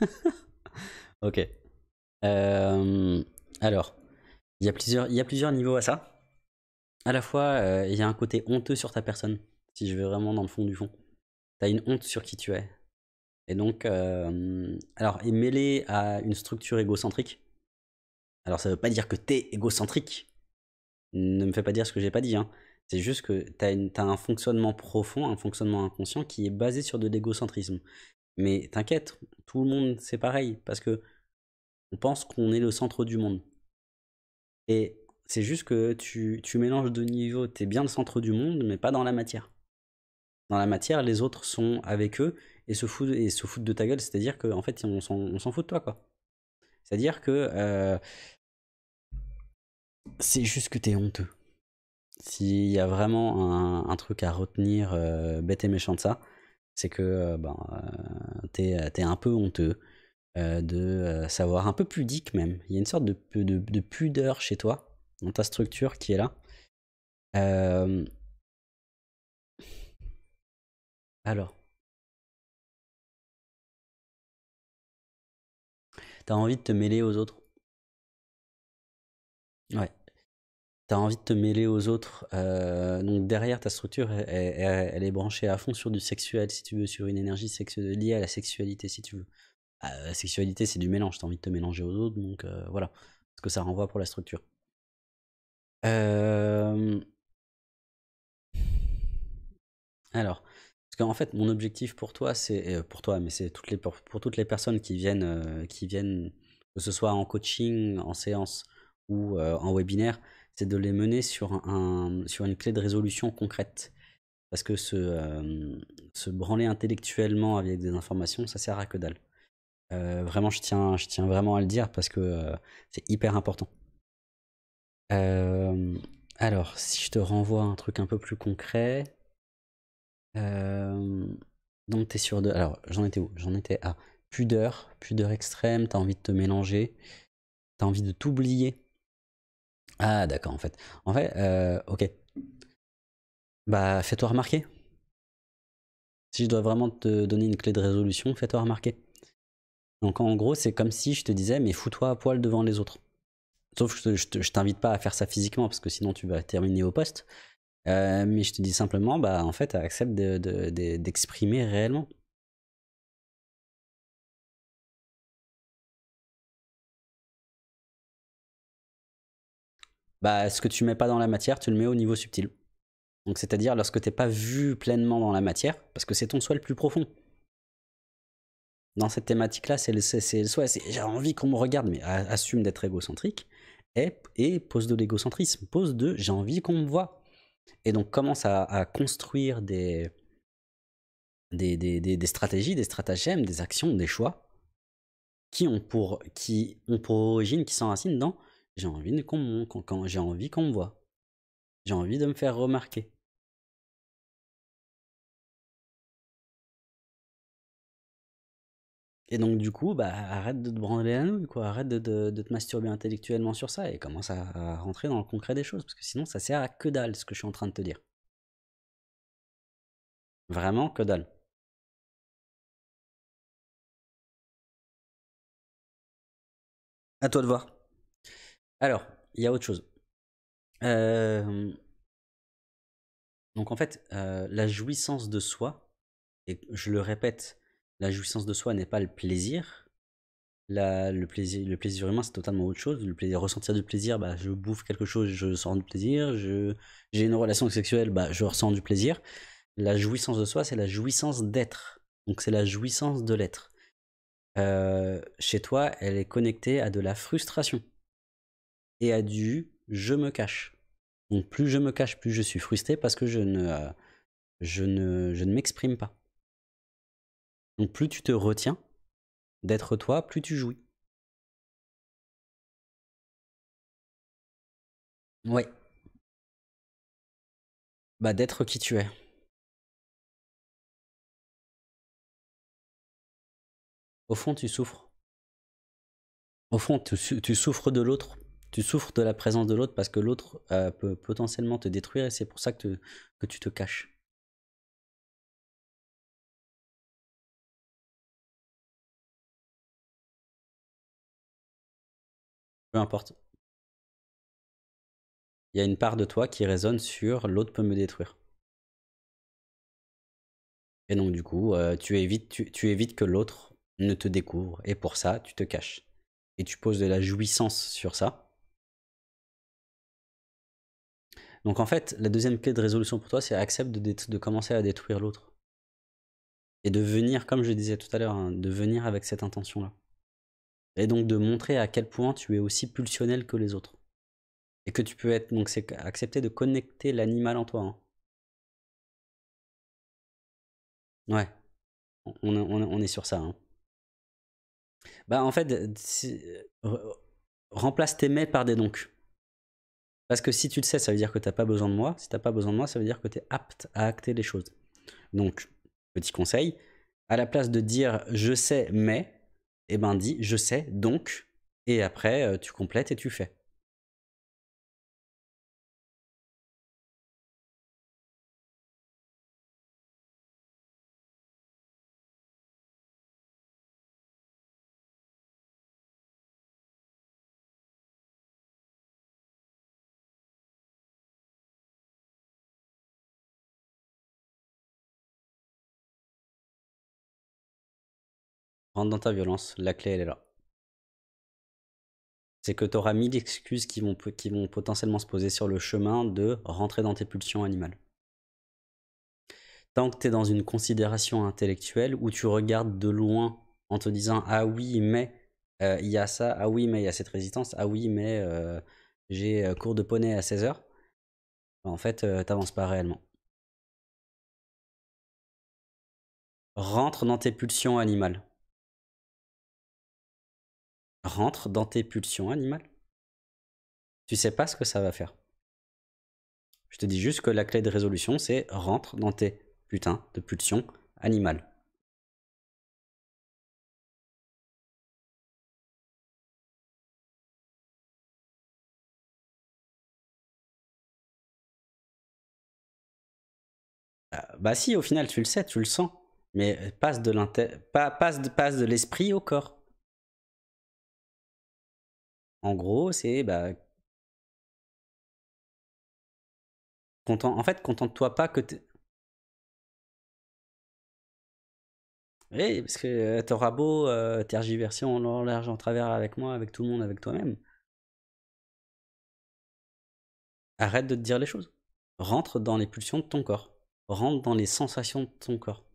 [SPEAKER 3] ok. Euh, alors, il y, a plusieurs, il y a plusieurs niveaux à ça.
[SPEAKER 2] À la fois, euh, il y a un côté honteux sur ta personne, si je vais vraiment dans le fond du fond. T'as une honte sur qui tu es. Et donc, euh, alors, est mêlé à une structure égocentrique. Alors, ça veut pas dire que t'es égocentrique. Ne me fais pas dire ce que j'ai pas dit. Hein. C'est juste que t'as as un fonctionnement profond, un fonctionnement inconscient qui est basé sur de l'égocentrisme. Mais t'inquiète, tout le monde c'est pareil, parce que on pense qu'on est le centre du monde. Et c'est juste que tu, tu mélanges deux niveaux, t'es bien le centre du monde, mais pas dans la matière. Dans la matière, les autres sont avec eux et se foutent, et se foutent de ta gueule, c'est-à-dire qu'en fait on s'en fout de toi, quoi. C'est-à-dire que euh, c'est juste que t'es honteux. S'il y a vraiment un, truc à retenir euh, bête et méchant de ça, c'est que euh, ben, euh, t'es un peu honteux, euh, de euh, savoir un peu pudique même. Il y a une sorte de, de, de pudeur chez toi, dans ta structure qui est
[SPEAKER 1] là. Euh... Alors. T'as envie de te mêler aux autres Ouais tu as envie
[SPEAKER 2] de te mêler aux autres. Euh, donc derrière ta structure, elle, est branchée à fond sur du sexuel, si tu veux, sur une énergie sexuelle liée à la sexualité, si tu veux. Ah, la sexualité, c'est du mélange, tu as envie de te mélanger aux autres, donc euh, voilà ce que ça renvoie pour la structure. Euh, alors, parce qu'en fait, mon objectif pour toi, c'est pour toi, mais c'est toutes les, pour, pour, toutes les personnes qui viennent, qui viennent, que ce soit en coaching, en séance ou en webinaire, c'est de les mener sur, un, sur une clé de résolution concrète. Parce que se, euh, branler intellectuellement avec des informations, ça sert à que dalle. Euh, vraiment, je tiens, je tiens vraiment à le dire parce que euh, c'est hyper important. alors, si je te renvoie à un truc un peu plus concret. donc, tu es sur de. Alors, j'en étais où J'en étais à pudeur, pudeur extrême, tu as envie de
[SPEAKER 3] te mélanger, tu as envie de t'oublier ah, d'accord, en fait. En fait, euh, ok. Bah, fais-toi remarquer.
[SPEAKER 2] Si je dois vraiment te donner une clé de résolution, fais-toi remarquer. Donc, en gros, c'est comme si je te disais, mais fous-toi à poil devant les autres. Sauf que je t'invite pas à faire ça physiquement, parce que sinon
[SPEAKER 3] tu vas terminer au poste. Euh, mais je te dis simplement, bah, en fait, accepte d'exprimer réellement. bah, ce que tu mets pas dans la matière, tu le mets au niveau subtil. Donc c'est-à-dire lorsque tu t'es pas vu pleinement dans la matière, parce que
[SPEAKER 2] c'est ton soi le plus profond. Dans cette thématique-là, c'est le, le, souhait, j'ai envie qu'on me regarde, mais assume d'être égocentrique, et, pose de l'égocentrisme, pose de j'ai envie qu'on me voit. Et donc commence à, construire des, des, stratégies, des stratagèmes, des actions, des choix qui ont pour,
[SPEAKER 3] qui ont pour origine, qui s'enracinent dans j'ai envie qu'on j'ai envie qu'on me voit. J'ai envie de me faire remarquer.
[SPEAKER 1] Et donc du coup, bah arrête de te branler
[SPEAKER 2] la nouille, quoi. Arrête de, te masturber intellectuellement sur ça et commence à, à, rentrer dans le concret des choses, parce que sinon
[SPEAKER 1] ça sert à que dalle ce que je suis en train de te dire. Vraiment que dalle.
[SPEAKER 3] À toi de voir. Alors, il y a autre chose. Euh, donc en fait, euh, la jouissance de soi,
[SPEAKER 2] et je le répète, la jouissance de soi n'est pas le plaisir. le, plaisir le plaisir humain, c'est totalement autre chose. Le plaisir, ressentir du plaisir, bah, je bouffe quelque chose, je sens du plaisir. J'ai une relation sexuelle, bah, je ressens du plaisir. La jouissance de soi, c'est la jouissance d'être. Donc c'est la jouissance de l'être. Euh, chez toi, elle est connectée à de la frustration et à du je me cache. Donc plus je me cache, plus je suis frustré parce que je ne, euh, je ne, je ne m'exprime pas.
[SPEAKER 1] Donc plus tu te retiens d'être toi, plus tu jouis. Ouais. Bah d'être qui tu es.
[SPEAKER 3] Au fond, tu souffres. Au fond, tu souffres de l'autre tu souffres de la présence de l'autre parce que l'autre euh, peut
[SPEAKER 1] potentiellement te détruire et c'est pour ça que, tu te caches. Peu importe. Il y a une part de toi qui résonne sur l'autre peut me détruire. Et
[SPEAKER 2] donc du coup, euh, tu, tu évites que l'autre ne te découvre. Et pour ça, tu te caches. Et tu poses de la jouissance sur ça Donc en fait, la deuxième clé de résolution pour toi, c'est accepte de, commencer à détruire l'autre. Et de venir, comme je disais tout à l'heure, hein, de venir avec cette intention-là. Et donc
[SPEAKER 3] de montrer à quel point tu es aussi pulsionnel que les autres. Et que tu peux être, donc c'est accepter de connecter l'animal en toi. Hein.
[SPEAKER 1] Ouais, on, est sur ça. Hein.
[SPEAKER 3] Bah en fait,
[SPEAKER 2] euh, euh, remplace tes mets par des donc. Parce que si tu le sais, ça veut dire que t'as pas besoin de moi. Si t'as pas besoin de moi, ça veut dire que tu es apte à acter les choses. Donc, petit conseil, à la place de dire je sais mais, et eh ben dis je sais
[SPEAKER 1] donc, et après euh, tu complètes et tu fais.
[SPEAKER 3] Rentre dans ta violence, la clé elle est là. C'est que tu auras mille excuses qui vont, qui vont potentiellement se poser sur le chemin
[SPEAKER 2] de rentrer dans tes pulsions animales. Tant que tu es dans une considération intellectuelle où tu regardes de loin en te disant Ah oui, mais euh, il y a ça, ah oui, mais il y a cette résistance, ah oui, mais euh, j'ai euh, cours de poney à 16h,
[SPEAKER 1] en fait, tu n'avances pas réellement.
[SPEAKER 3] Rentre dans tes pulsions animales rentre dans tes pulsions animales. Tu sais pas ce que ça va faire. Je te dis juste que la clé de résolution, c'est rentre dans tes putains de pulsions animales. Euh, bah si, au final, tu le sais, tu le sens. Mais passe de, passe passe de l'esprit au corps. En gros, c'est bah, En fait, contente-toi pas que Oui, parce que t'auras beau euh, tergiverser en en travers avec moi, avec tout le monde, avec toi-même. Arrête de te dire les choses. Rentre dans les pulsions de ton corps. Rentre dans les sensations de ton corps.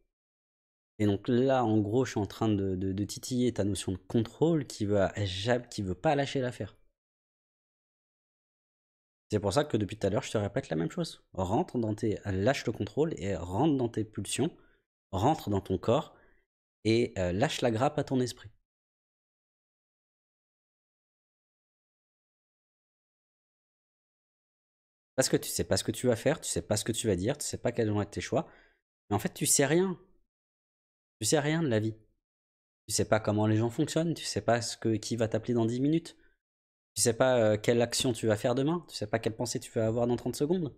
[SPEAKER 2] Et donc là, en gros, je suis en train de, titiller ta notion de contrôle qui ne qui veut pas lâcher l'affaire. C'est pour ça que depuis tout à l'heure, je te répète la même chose. Rentre dans tes. Lâche le contrôle et rentre dans tes pulsions,
[SPEAKER 1] rentre dans ton corps et euh, lâche la grappe à ton esprit.
[SPEAKER 3] Parce que tu sais pas ce que tu vas faire, tu sais pas ce que tu vas dire, tu ne sais pas quels vont être tes choix. Mais en fait, tu sais rien.
[SPEAKER 2] Tu sais rien de la vie. Tu sais pas comment les gens fonctionnent, tu sais pas ce que, qui va
[SPEAKER 3] t'appeler dans 10 minutes. Tu sais pas euh, quelle action tu vas faire demain, tu sais pas quelle pensée tu vas avoir dans 30 secondes.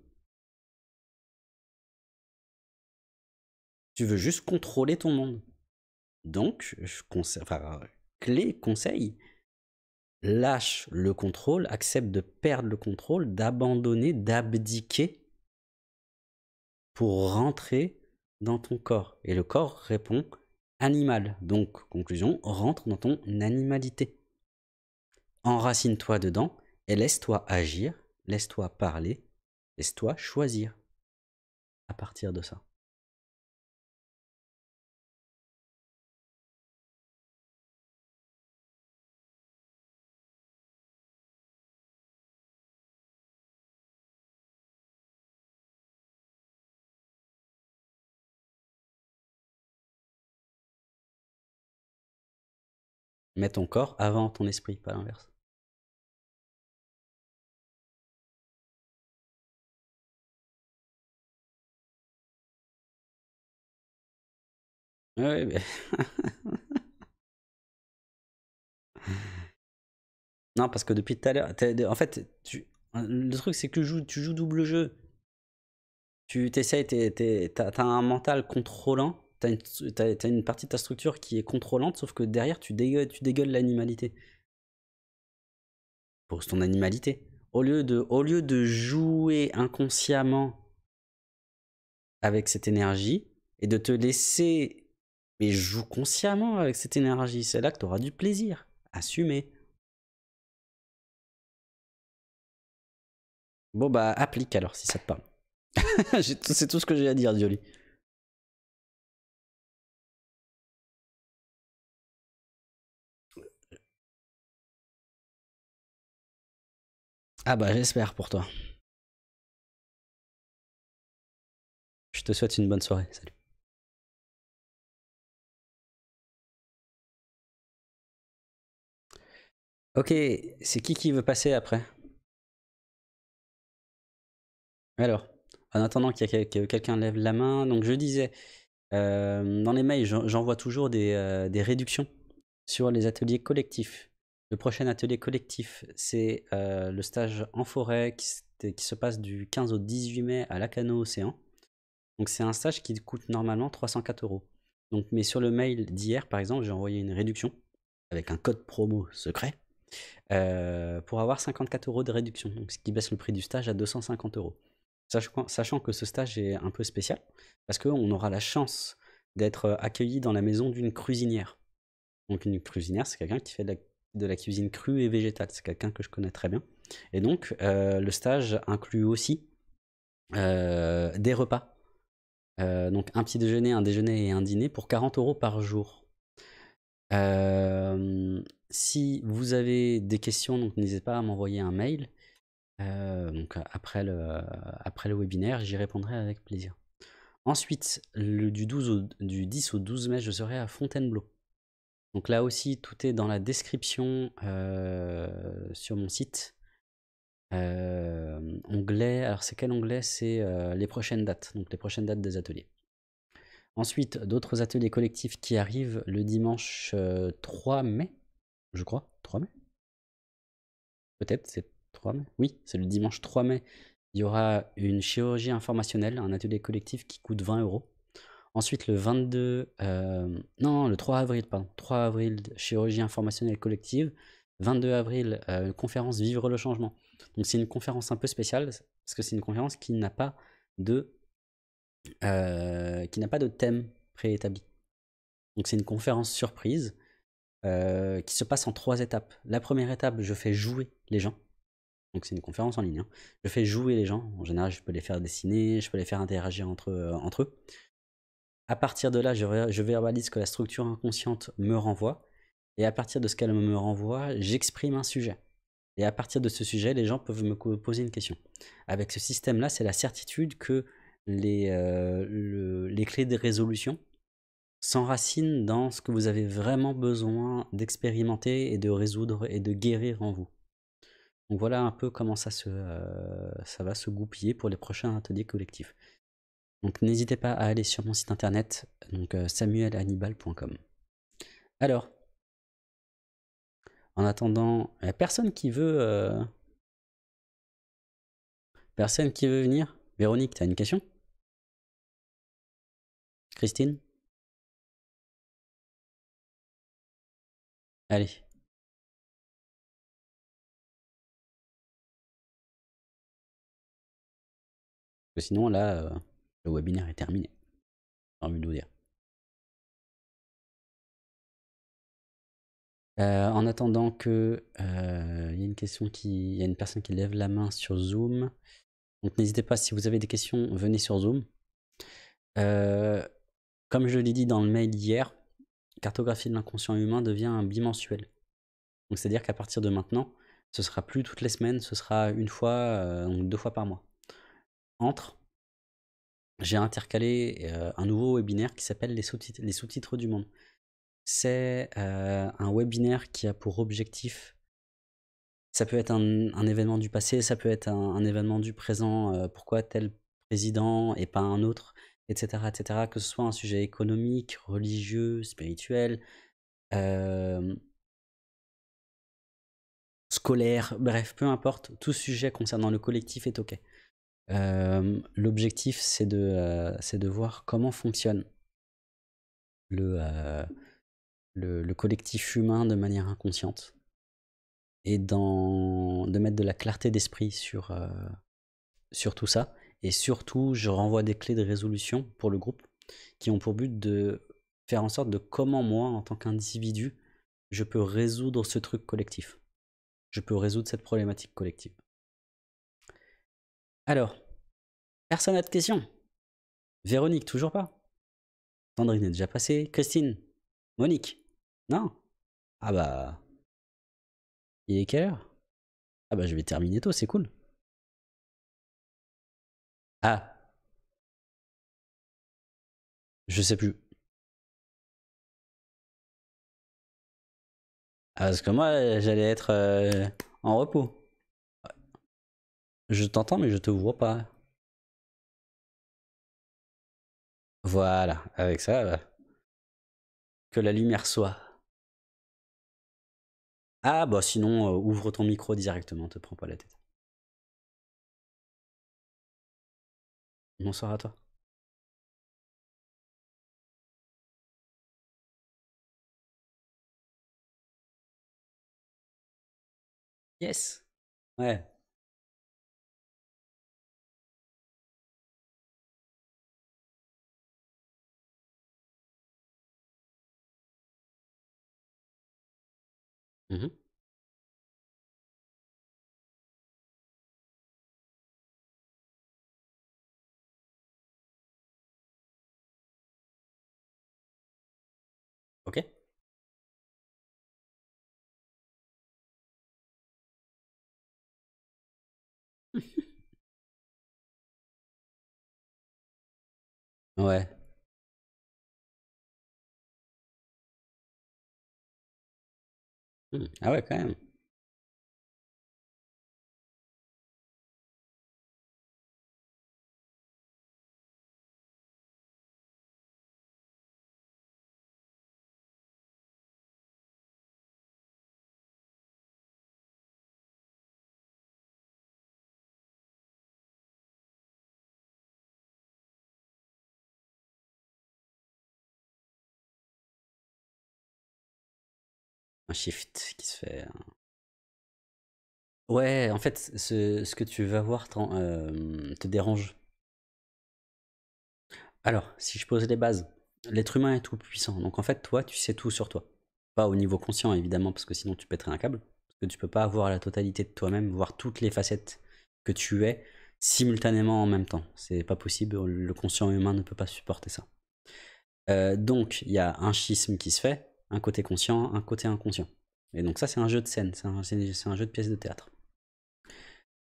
[SPEAKER 3] Tu veux juste contrôler ton monde. Donc, je conseille, clé, conseil,
[SPEAKER 2] lâche le contrôle, accepte de perdre le contrôle, d'abandonner, d'abdiquer pour rentrer dans ton corps. Et le corps répond animal. Donc, conclusion, rentre dans ton animalité.
[SPEAKER 3] Enracine-toi dedans et laisse-toi agir, laisse-toi parler, laisse-toi choisir à partir de ça.
[SPEAKER 1] Mets ton corps avant ton esprit, pas l'inverse.
[SPEAKER 3] non, parce que depuis tout à l'heure, en fait, tu... le truc c'est que tu joues,
[SPEAKER 2] double jeu. Tu t'essayes, t'as as un mental contrôlant t'as une, une partie de ta structure qui est contrôlante, sauf que derrière, tu dégueules, l'animalité. Pour ton animalité. Au lieu, de, au lieu de jouer inconsciemment avec cette énergie et de te laisser,
[SPEAKER 3] mais joue consciemment avec cette énergie, c'est là que tu auras du plaisir. Assumer. Bon bah applique
[SPEAKER 1] alors si ça te parle. c'est tout ce que j'ai à dire, Dioli. Ah bah j'espère pour toi. Je te souhaite une bonne soirée. Salut. Ok, c'est qui qui veut passer après
[SPEAKER 2] Alors, en attendant qu'il y ait que quelqu'un lève la main, donc je disais, euh, dans les mails, j'envoie toujours euh, des réductions sur les ateliers collectifs. Le prochain atelier collectif, c'est euh, le stage en forêt qui, se passe du 15 au 18 mai à Lacano Océan. Donc c'est un stage qui coûte normalement 304 euros. Donc, mais sur le mail d'hier, par exemple, j'ai envoyé une réduction avec un code promo secret euh, pour avoir 54 euros de réduction, donc ce qui baisse le prix du stage à 250 euros. Sachant, que ce stage est un peu spécial, parce qu'on aura la chance d'être euh, accueilli dans la maison d'une cuisinière. Donc une cuisinière, c'est quelqu'un qui fait de la de la cuisine crue et végétale. C'est quelqu'un que je connais très bien. Et donc, euh, le stage inclut aussi euh, des repas. Euh, donc, un petit déjeuner, un déjeuner et un dîner pour 40 euros par jour. si vous avez des questions, n'hésitez pas à m'envoyer un mail. donc après le, après le webinaire, j'y répondrai avec plaisir. Ensuite, du, 12 au, du 10 au 12 mai, je serai à Fontainebleau. Donc là aussi, tout est dans la description euh, sur mon site. Euh, anglais, alors c'est quel onglet C'est euh, les prochaines dates, donc les prochaines dates des ateliers. Ensuite, d'autres ateliers collectifs qui arrivent le dimanche 3 mai, je crois, 3 mai Peut-être, c'est 3 mai Oui, c'est le dimanche 3 mai. Il y aura une chirurgie informationnelle, un atelier collectif qui coûte 20 euros. Ensuite, le 22, euh, non, le 3 avril, pardon, 3 avril, chirurgie informationnelle collective. 22 avril, euh, conférence Vivre le changement. Donc c'est une conférence un peu spéciale parce que c'est une conférence qui n'a pas de euh, qui n'a pas de thème préétabli. Donc c'est une conférence surprise qui se passe en trois étapes. La première étape, je fais jouer les gens. Donc c'est une conférence en ligne. Hein. Je fais jouer les gens. En général, je peux les faire dessiner, je peux les faire interagir entre, entre eux. À partir de là, je, verbalise que la structure inconsciente me renvoie. Et à partir de ce qu'elle me renvoie, j'exprime un sujet. Et à partir de ce sujet, les gens peuvent me poser une question. Avec ce système-là, c'est la certitude que les, euh, les clés de résolution s'enracinent dans ce que vous avez vraiment besoin d'expérimenter et de résoudre et de guérir en vous. Donc voilà un peu comment ça, se, euh, ça va se goupiller pour les prochains ateliers collectifs. Donc n'hésitez pas à aller sur mon site internet, donc euh,
[SPEAKER 3] samuelannibal.com Alors, en attendant, la personne qui veut... Euh, personne qui veut venir Véronique, as une question Christine
[SPEAKER 1] Allez. Sinon, là... Euh, le webinaire est terminé. J'ai envie de dire.
[SPEAKER 3] Euh, en attendant que euh, il y a une question qui, il y a une personne qui lève la main sur Zoom. Donc
[SPEAKER 2] n'hésitez pas si vous avez des questions, venez sur Zoom. Euh, comme je l'ai dit dans le mail hier, cartographie de l'inconscient humain devient un bimensuel. Donc c'est-à-dire qu'à partir de maintenant, ce sera plus toutes les semaines, ce sera une fois, donc deux fois par mois. Entre j'ai intercalé euh, un nouveau webinaire qui s'appelle les sous-titres sous du monde. C'est euh, un webinaire qui a pour objectif, ça peut être un, événement du passé, ça peut être un, événement du présent, euh, pourquoi tel président et pas un autre, etc., etc., que ce soit un sujet économique, religieux, spirituel, scolaire, bref, peu importe, tout sujet concernant le collectif est OK. Euh, l'objectif, c'est de, euh, de voir comment fonctionne euh, le, le, collectif humain de manière inconsciente et dans, de mettre de la clarté d'esprit sur, sur tout ça. Et surtout, je renvoie des clés de résolution pour le groupe qui ont pour but de faire en sorte de comment moi, en tant qu'individu, je peux résoudre ce truc collectif.
[SPEAKER 3] Je peux résoudre cette problématique collective. Alors, personne n'a de questions. Véronique, toujours pas. Sandrine est déjà passée. Christine, Monique, non. Ah bah. Il est quelle heure Ah bah je vais terminer tôt, c'est cool.
[SPEAKER 1] Ah. Je sais plus. Ah, parce que moi, j'allais
[SPEAKER 3] être euh, en repos. Je t'entends, mais je te vois pas. Voilà, avec ça, euh,
[SPEAKER 1] que la lumière soit. Ah bah sinon, euh, ouvre ton micro directement, te prends pas la tête. Bonsoir à toi. Yes. Ouais. Mhm. Okay. Ouais. Ah ouais, quand même. shift qui se fait. Hein.
[SPEAKER 3] Ouais, en fait, ce, que tu vas voir euh, te dérange. Alors, si je pose les bases, l'être humain est
[SPEAKER 2] tout puissant. Donc en fait, toi, tu sais tout sur toi. Pas au niveau conscient, évidemment, parce que sinon tu pèterais un câble. Parce que tu peux pas avoir la totalité de toi-même, voir toutes les facettes que tu es simultanément en même temps. C'est pas possible, le conscient humain ne peut pas supporter ça. Euh, donc, il y a un schisme qui se fait, un côté conscient, un côté inconscient. Et donc ça, c'est un jeu de scène, c'est un, jeu de pièce de théâtre.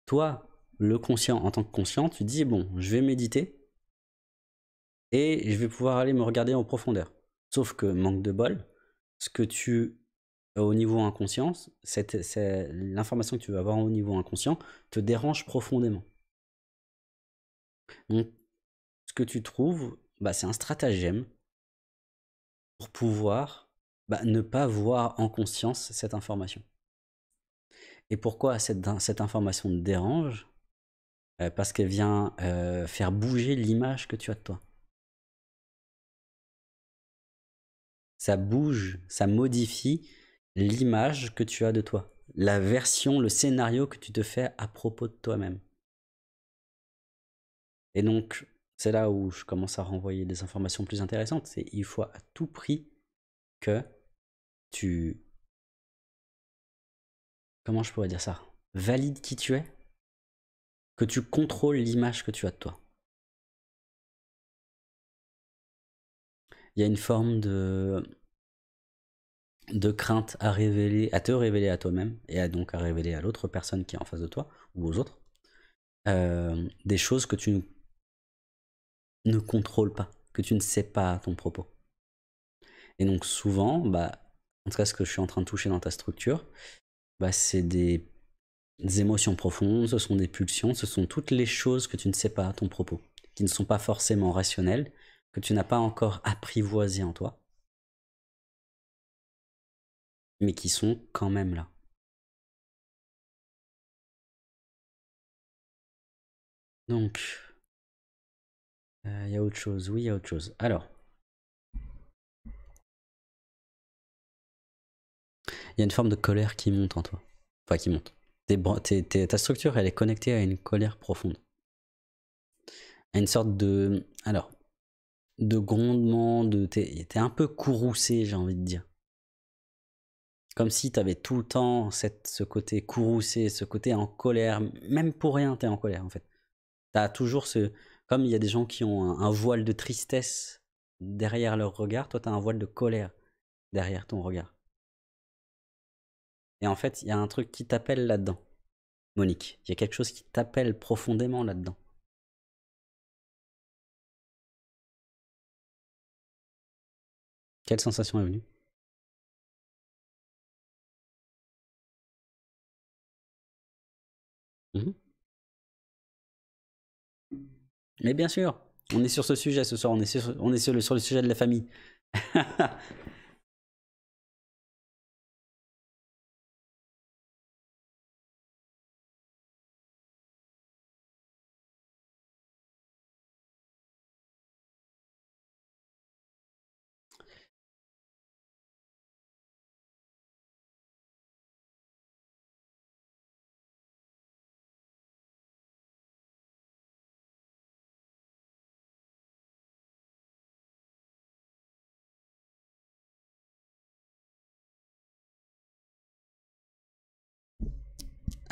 [SPEAKER 2] Toi, le conscient, en tant que conscient, tu dis, bon, je vais méditer et je vais pouvoir aller me regarder en profondeur. Sauf que, manque de bol, ce que tu, au niveau inconscient, l'information que tu vas avoir au niveau inconscient te dérange profondément. Donc, ce que tu trouves, bah, c'est un stratagème pour pouvoir bah, ne pas voir en conscience cette information. Et pourquoi cette, information te dérange euh, Parce qu'elle vient
[SPEAKER 3] euh, faire bouger l'image que tu as de toi. Ça bouge, ça modifie l'image que tu as de toi,
[SPEAKER 2] la version, le scénario que tu te fais à propos de toi-même.
[SPEAKER 3] Et donc, c'est là où je commence à renvoyer des informations plus intéressantes. il faut à tout prix que tu... Comment je pourrais dire ça Valide qui tu es Que tu contrôles l'image que tu as de toi. Il y a une forme de de crainte à révéler, à te révéler à toi-même
[SPEAKER 2] et à donc à révéler à l'autre personne qui est en face de toi ou aux autres euh, des choses que tu ne contrôles pas, que tu ne sais pas à ton propos. Et donc souvent, bah, en tout cas ce que je suis en train de toucher dans ta structure, bah, c'est des, émotions profondes, ce sont des pulsions, ce sont toutes les choses que tu ne sais pas à ton propos, qui ne sont pas forcément rationnelles, que tu n'as pas encore apprivoisées en
[SPEAKER 1] toi, mais qui sont quand même là. Donc,
[SPEAKER 3] il euh, y a autre chose, oui, il y a autre chose. Alors, il y a une forme de colère qui monte en toi. Enfin, qui monte. ta structure, elle est connectée à une colère profonde.
[SPEAKER 2] À une sorte de. Alors. De grondement, de. T'es un peu courroucé, j'ai envie de dire. Comme si t'avais tout le temps ce côté courroucé, ce côté en colère. Même pour rien, t'es en colère, en fait. T'as toujours ce. Comme il y a des gens qui ont un, un voile de tristesse derrière leur regard, toi, t'as un voile de colère derrière ton regard. Et en fait, il y a un
[SPEAKER 1] truc qui t'appelle là-dedans, Monique. Il y a quelque chose qui t'appelle profondément là-dedans. Quelle sensation est venue
[SPEAKER 3] mhm. Mais bien sûr, on est sur ce sujet ce soir, on est sur le sujet de la famille.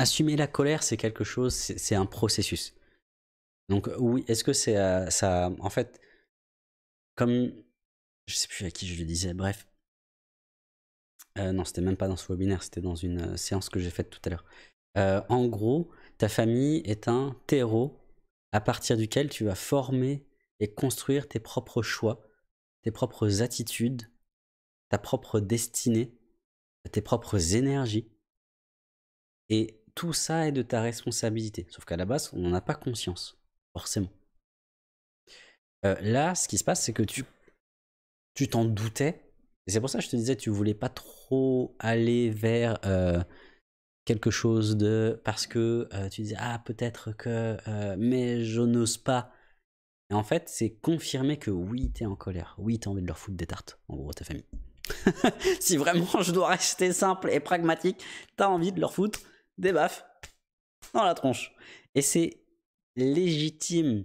[SPEAKER 1] assumer la colère, c'est quelque chose, c'est un processus.
[SPEAKER 2] Donc oui, est-ce que c'est euh, ça... En fait, comme... Je sais plus à qui je le disais, bref. Euh, non, c'était même pas dans ce webinaire, c'était dans une euh, séance que j'ai faite tout à l'heure. Euh, en gros, ta famille est un terreau à partir duquel tu vas former et construire tes propres choix, tes propres attitudes, ta propre destinée, tes propres énergies. Et tout ça est de ta responsabilité. Sauf qu'à la base, on n'en a pas conscience, forcément. Euh, là, ce qui se passe, c'est que tu tu t'en doutais. c'est pour ça que je te disais, tu voulais pas trop aller vers euh, quelque chose de... Parce que euh, tu disais, ah peut-être que... mais je n'ose pas. Et en fait, c'est confirmer que oui, t'es en colère. Oui, t'as envie de leur foutre des tartes, en gros, ta famille. si vraiment je dois rester simple et pragmatique, tu t'as envie de leur foutre des baffes dans la tronche. Et c'est légitime.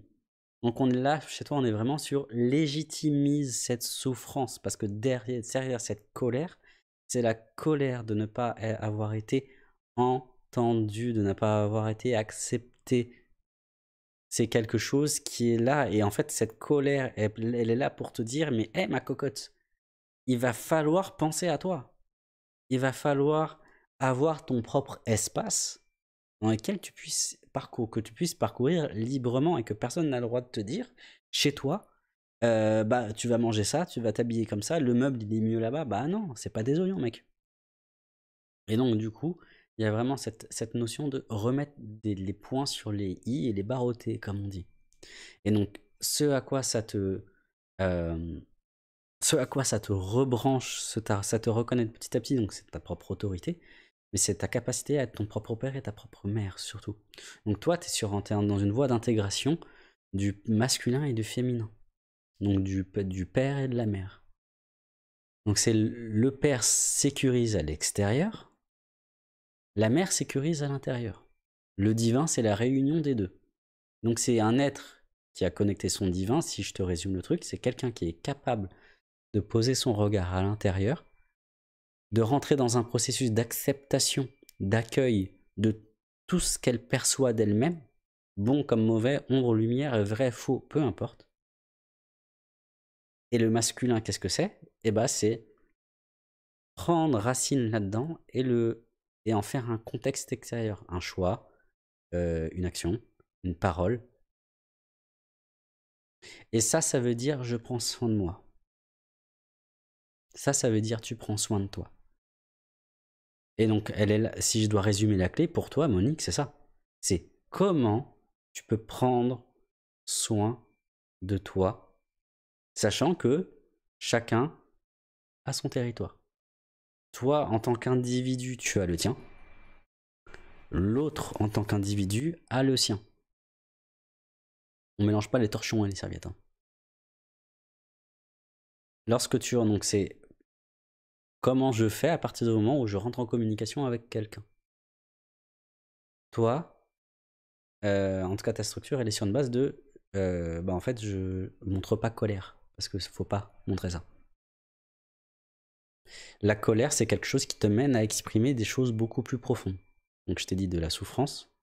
[SPEAKER 2] Donc on est là, chez toi, on est vraiment sur légitimise cette souffrance. Parce que derrière, derrière cette colère, c'est la colère de ne pas avoir été entendu, de ne pas avoir été accepté. C'est quelque chose qui est là. Et en fait, cette colère, elle, est là pour te dire, mais hé ma cocotte, il va falloir penser à toi. Il va falloir avoir ton propre espace dans lequel tu puisses parcourir, que tu puisses parcourir librement et que personne n'a le droit de te dire chez toi, euh, bah tu vas manger ça, tu vas t'habiller comme ça, le meuble il est mieux là-bas, bah non, c'est pas des oignons, mec. Et donc du coup, il y a vraiment cette, cette notion de remettre des, les points sur les i et les barotter comme on dit. Et donc ce à quoi ça te euh, ce à quoi ça te rebranche, ça te reconnaît petit à petit, donc c'est ta propre autorité, mais c'est ta capacité à être ton propre père et ta propre mère surtout. Donc toi, tu es sur, dans une voie d'intégration du masculin et du féminin, donc du, du père et de la mère. Donc c'est le père sécurise à l'extérieur, la mère sécurise à l'intérieur. Le divin, c'est la réunion des deux. Donc c'est un être qui a connecté son divin, si je te résume le truc, c'est quelqu'un qui est capable de poser son regard à l'intérieur de rentrer dans un processus d'acceptation, d'accueil de tout ce qu'elle perçoit d'elle-même, bon comme mauvais, ombre, lumière, vrai, faux, peu importe. Et le masculin, qu'est-ce que c'est Eh ben, c'est prendre racine là-dedans et, et en faire
[SPEAKER 3] un contexte extérieur, un choix, euh, une action, une parole. Et ça, ça veut dire je prends soin de moi. Ça, ça veut dire tu prends soin de toi. Et donc, elle si
[SPEAKER 2] je dois résumer la clé, pour toi, Monique, c'est ça. C'est comment tu peux prendre soin de toi, sachant que chacun
[SPEAKER 3] a son territoire. Toi, en tant qu'individu, tu as le tien. L'autre, en tant qu'individu, a le sien. On mélange pas les torchons et les serviettes. Hein. Lorsque tu donc c'est Comment je fais à partir du moment où je rentre en communication avec quelqu'un
[SPEAKER 2] Toi, euh, en tout cas ta structure, elle est sur une base de euh, bah, en fait je ne montre pas colère parce ne faut pas montrer ça. La colère, c'est quelque chose qui te mène à exprimer des choses beaucoup plus profondes. Donc je t'ai dit de la souffrance,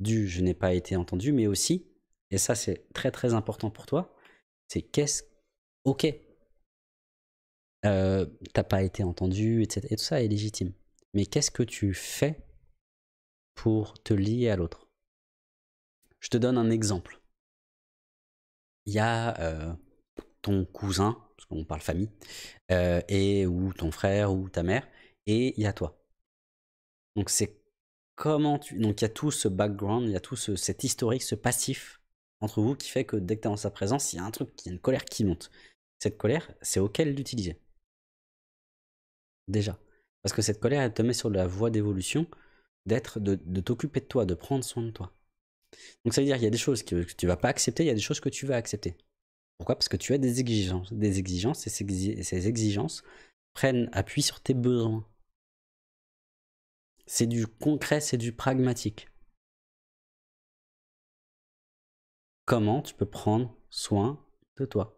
[SPEAKER 2] du je n'ai pas été entendu, mais aussi, et ça c'est très très important pour toi, c'est qu'est-ce, ok, euh, t'as pas été entendu, etc. Et tout ça est légitime. Mais qu'est-ce que tu fais
[SPEAKER 3] pour te lier à l'autre Je te donne un exemple. Il y a euh, ton cousin, parce qu'on parle famille,
[SPEAKER 2] euh, et ou ton frère ou ta mère, et il y a toi. Donc c'est comment tu... Donc il y a tout ce background, il y a tout ce, cet historique, ce passif entre vous qui fait que dès que tu es en sa présence, il y a un truc, il y a une colère qui monte. Cette colère, c'est auquel l'utiliser déjà. Parce que cette colère, elle te met sur la voie d'évolution, d'être, de, t'occuper de toi, de prendre soin de toi. Donc ça veut dire qu'il y a des choses que, tu tu vas pas accepter, il y a des choses que tu vas accepter. Pourquoi Parce que tu as des exigences, des exigences et ces
[SPEAKER 3] exigences prennent appui sur tes besoins. C'est du concret, c'est du pragmatique.
[SPEAKER 1] Comment tu peux prendre soin de toi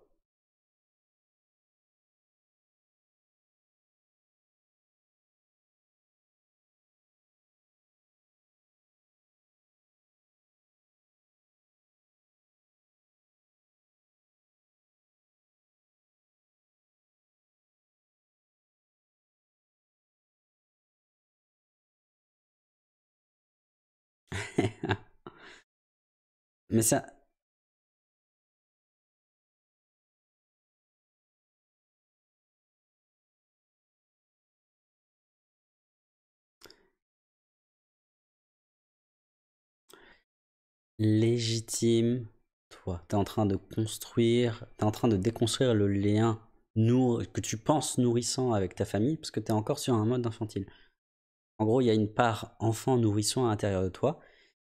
[SPEAKER 1] Mais ça.
[SPEAKER 3] Légitime, toi, t'es es en train de construire, t'es es en train de déconstruire le lien que
[SPEAKER 2] tu penses nourrissant avec ta famille, parce que tu es encore sur un mode infantile. En gros, il y a une part enfant nourrissant à l'intérieur de toi,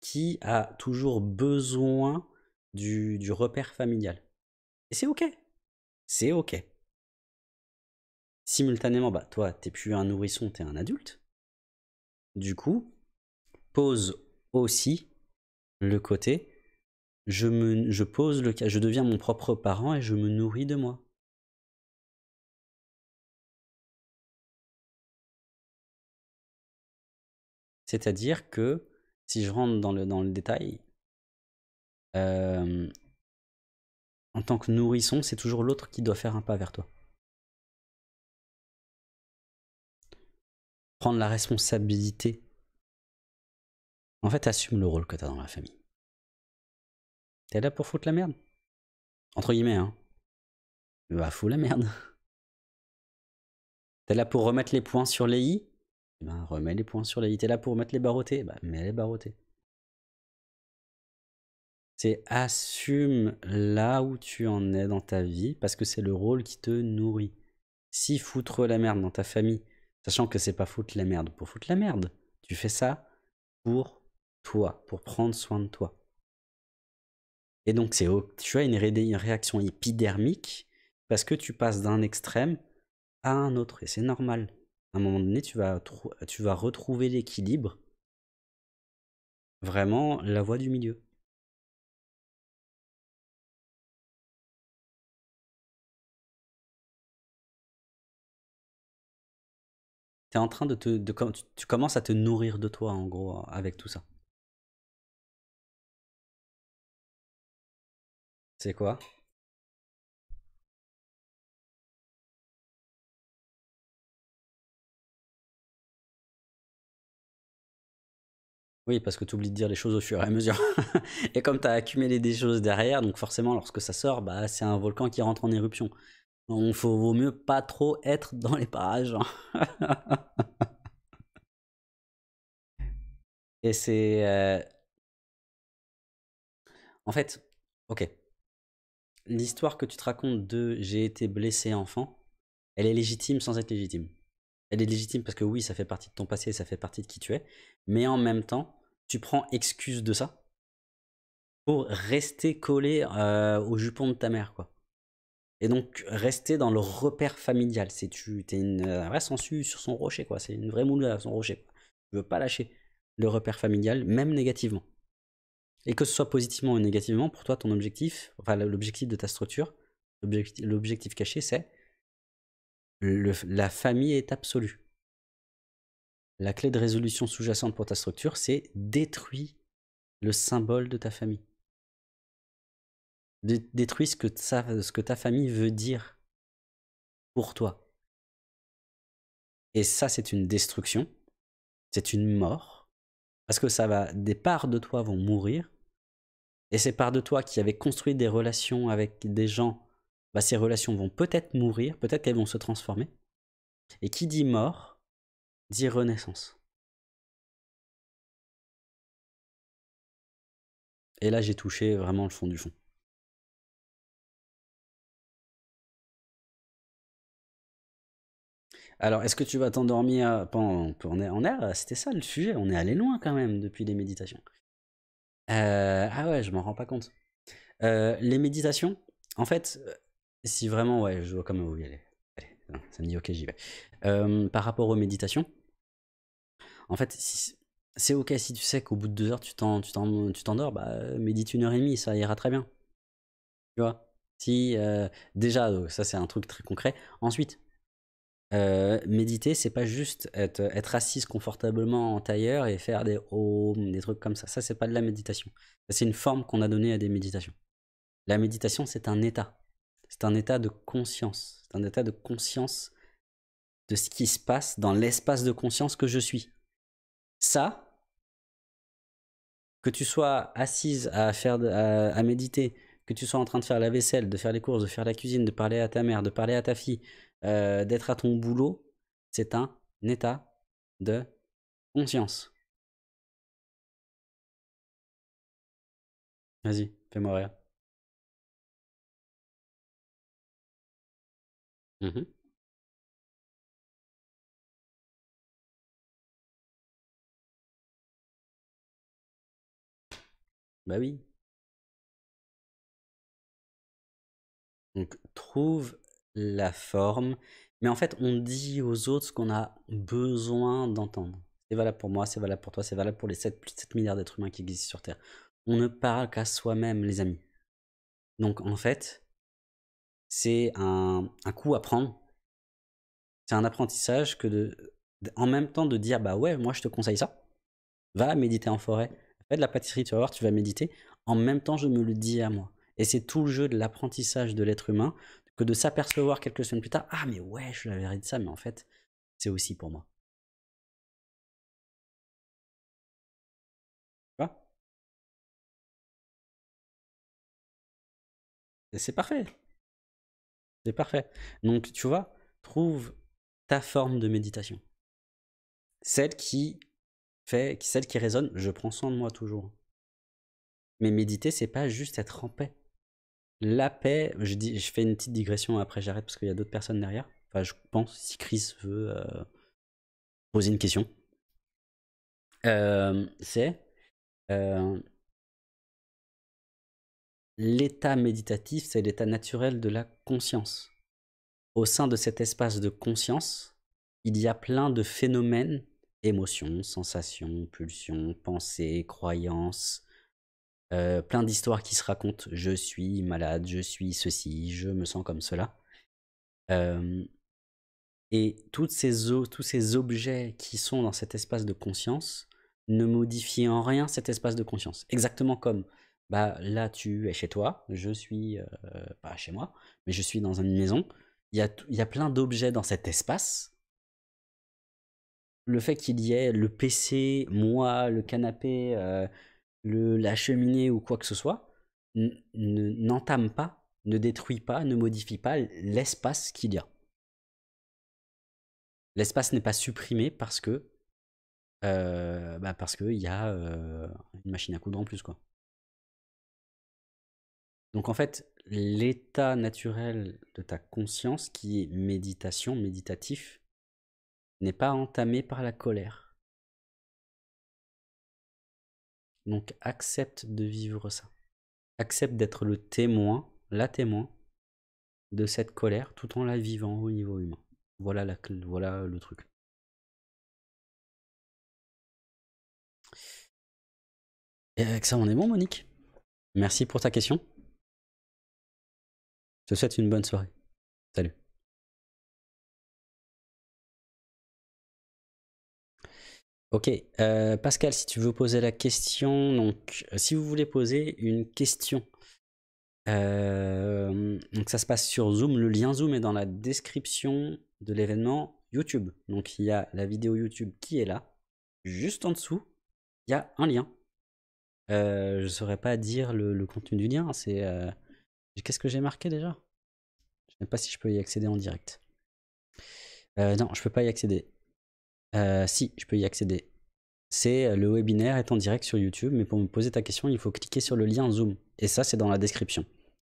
[SPEAKER 2] qui a toujours besoin du, du repère familial. Et c'est ok. C'est ok.
[SPEAKER 3] Simultanément, bah, toi, t'es plus un nourrisson, t'es un adulte. Du coup, pose aussi le côté je
[SPEAKER 1] me je pose le je deviens mon propre parent et je me nourris de moi. C'est-à-dire que si je rentre dans le, dans le détail,
[SPEAKER 3] euh, en tant que nourrisson, c'est toujours l'autre qui doit faire un pas vers toi. Prendre la responsabilité.
[SPEAKER 1] En fait, assume le rôle que tu as dans la famille.
[SPEAKER 3] T'es là pour foutre la merde.
[SPEAKER 1] Entre guillemets, hein. Bah, fous la merde.
[SPEAKER 3] T'es là pour remettre les points sur les i eh ben, remets les points sur les vie, T'es là pour mettre les barreautés, bah, mets les barreautés. C'est
[SPEAKER 2] assume là où tu en es dans ta vie parce que c'est le rôle qui te nourrit. Si foutre la merde dans ta famille, sachant que c'est pas foutre la merde pour foutre la merde, tu fais ça pour toi, pour prendre soin de toi. Et donc c'est tu as une, une réaction épidermique parce que tu passes d'un extrême à un autre et c'est normal à un moment donné, tu vas, retrouver l'équilibre,
[SPEAKER 1] vraiment la voie du milieu. en train de te. tu commences à te nourrir de toi, en gros, avec tout ça. C'est quoi Oui, parce que tu oublies de dire les choses au fur et à mesure. et comme tu as accumulé des
[SPEAKER 2] choses derrière, donc forcément, lorsque ça sort, bah, c'est un volcan qui rentre en éruption. Donc, faut, vaut mieux pas
[SPEAKER 3] trop être dans les parages. Hein. et c'est. Euh, en fait, ok. L'histoire que tu te racontes de j'ai été blessé enfant,
[SPEAKER 2] elle est légitime sans être légitime elle est légitime parce que oui, ça fait partie de ton passé, ça fait partie de qui tu es, mais en même temps, tu prends excuse de ça pour rester collé euh, au jupon de ta mère, quoi. Et donc, rester dans le repère familial. C'est tu es une, un euh, sur son rocher, quoi. C'est une vraie moule à son rocher. Tu veux pas lâcher le repère familial, même négativement. Et que ce soit positivement ou négativement, pour toi, ton objectif, enfin l'objectif de ta structure, l'objectif caché, c'est la famille est absolue. La clé de résolution sous-jacente pour ta structure, c'est détruis le symbole de ta famille.
[SPEAKER 3] Détruis ce que, ta, ce que ta famille veut dire pour toi. Et ça, c'est une destruction, c'est une mort, parce que ça va, des parts de toi vont mourir, et ces parts de toi
[SPEAKER 2] qui avaient construit des relations avec des gens bah, ces relations vont peut-être mourir, peut-être qu'elles vont
[SPEAKER 1] se transformer. Et qui dit mort, dit renaissance. Et là, j'ai touché vraiment le fond du fond. Alors, est-ce que tu vas t'endormir pendant... air est, C'était ça le sujet,
[SPEAKER 2] on est allé loin quand même depuis les méditations. Euh, ah ouais, je m'en rends pas compte. Euh, les méditations, en fait, si vraiment, ouais, je vois quand même y Allez, ça me dit ok, j'y vais. Euh, par rapport aux méditations, en fait, si, c'est ok si tu sais qu'au bout de deux heures, tu t'endors, bah, euh, médite une heure et demie, ça ira très bien. Tu vois si euh, déjà, ça c'est un truc très concret. Ensuite, méditer, c'est pas juste être, assise confortablement en tailleur et faire des des trucs comme ça. Ça, c'est pas de la méditation. C'est une forme qu'on a donnée à des méditations. La méditation, c'est un état. C'est un état de conscience. C'est un état de conscience de ce qui se passe dans l'espace de conscience que je suis. Ça, que tu sois assise à, faire, à, méditer, que tu sois en train de faire la vaisselle, de faire les courses, de faire la cuisine, de parler à ta mère, de parler à ta fille,
[SPEAKER 3] euh, d'être à ton boulot, c'est un état de conscience. Vas-y, fais-moi
[SPEAKER 1] rire. Mmh. Bah oui. Donc, trouve la forme.
[SPEAKER 2] Mais en fait, on dit aux autres ce qu'on a besoin d'entendre. C'est valable pour moi, c'est valable pour toi, c'est valable pour les 7, 7 milliards d'êtres humains qui existent sur Terre. On ne parle qu'à soi-même, les amis. Donc, en fait, c'est un, coup à prendre. C'est un apprentissage que de, en même temps de dire, bah ouais, moi je te conseille ça. Va méditer en forêt. Fais de la pâtisserie, tu vas voir, tu vas méditer. En même temps, je me le dis à moi. Et c'est tout le jeu de l'apprentissage de l'être humain que de s'apercevoir quelques semaines plus tard, ah mais
[SPEAKER 1] ouais, je l'avais dit ça, mais en fait, c'est aussi pour moi.
[SPEAKER 3] C'est parfait parfait. Donc, tu vois, trouve ta forme de méditation. Celle qui
[SPEAKER 2] fait, celle qui résonne, je prends soin de moi toujours. Mais méditer, c'est pas juste être en paix. La paix, je, dis, je fais une petite digression après, j'arrête parce qu'il y a d'autres personnes derrière.
[SPEAKER 3] Enfin, je pense, si Chris veut euh, poser une question, euh, c'est euh,
[SPEAKER 2] l'état méditatif, c'est l'état naturel de la conscience. Au sein de cet espace de conscience, il y a plein de phénomènes, émotions, sensations, pulsions, pensées, croyances, euh, plein d'histoires qui se racontent je suis malade, je suis ceci, je me sens comme cela. Euh, et tous ces objets qui sont dans cet espace de conscience ne modifient en rien cet espace de conscience. Exactement comme bah là tu es chez toi, je suis pas chez moi, mais je suis dans une maison. Il y a, il y a plein d'objets dans cet espace. Le fait qu'il y ait le PC, moi, le canapé, le, la cheminée ou quoi que ce soit, n'entame pas, ne détruit pas, ne modifie pas l'espace qu'il y a.
[SPEAKER 3] L'espace n'est pas supprimé parce que bah, parce qu'il y a une machine à coudre en plus quoi.
[SPEAKER 2] Donc en fait, l'état naturel de ta conscience, qui est méditation,
[SPEAKER 3] méditatif, n'est pas entamé par la colère. Donc accepte de vivre ça. Accepte d'être le témoin, la témoin de cette colère tout en la vivant au niveau humain. Voilà, la, voilà le truc. Et avec ça, on est bon, Monique Merci pour ta question.
[SPEAKER 1] Je te souhaite une bonne soirée. Salut.
[SPEAKER 3] Ok, euh, Pascal, si tu veux poser la question, donc euh, si vous voulez poser une question,
[SPEAKER 2] euh, donc ça se passe sur Zoom, le lien Zoom est dans la description de l'événement YouTube. Donc il y a la vidéo YouTube qui est là, juste en dessous, il y a un lien. je ne saurais pas dire le, le, contenu du lien, hein, c'est Qu'est-ce que j'ai marqué déjà Je ne sais pas si je peux y accéder en direct. Euh, non, je ne peux pas y accéder. Euh, si, je peux y accéder. C'est euh, le webinaire est en direct sur YouTube, mais pour me poser ta question, il faut cliquer sur le lien Zoom. Et ça, c'est dans la description,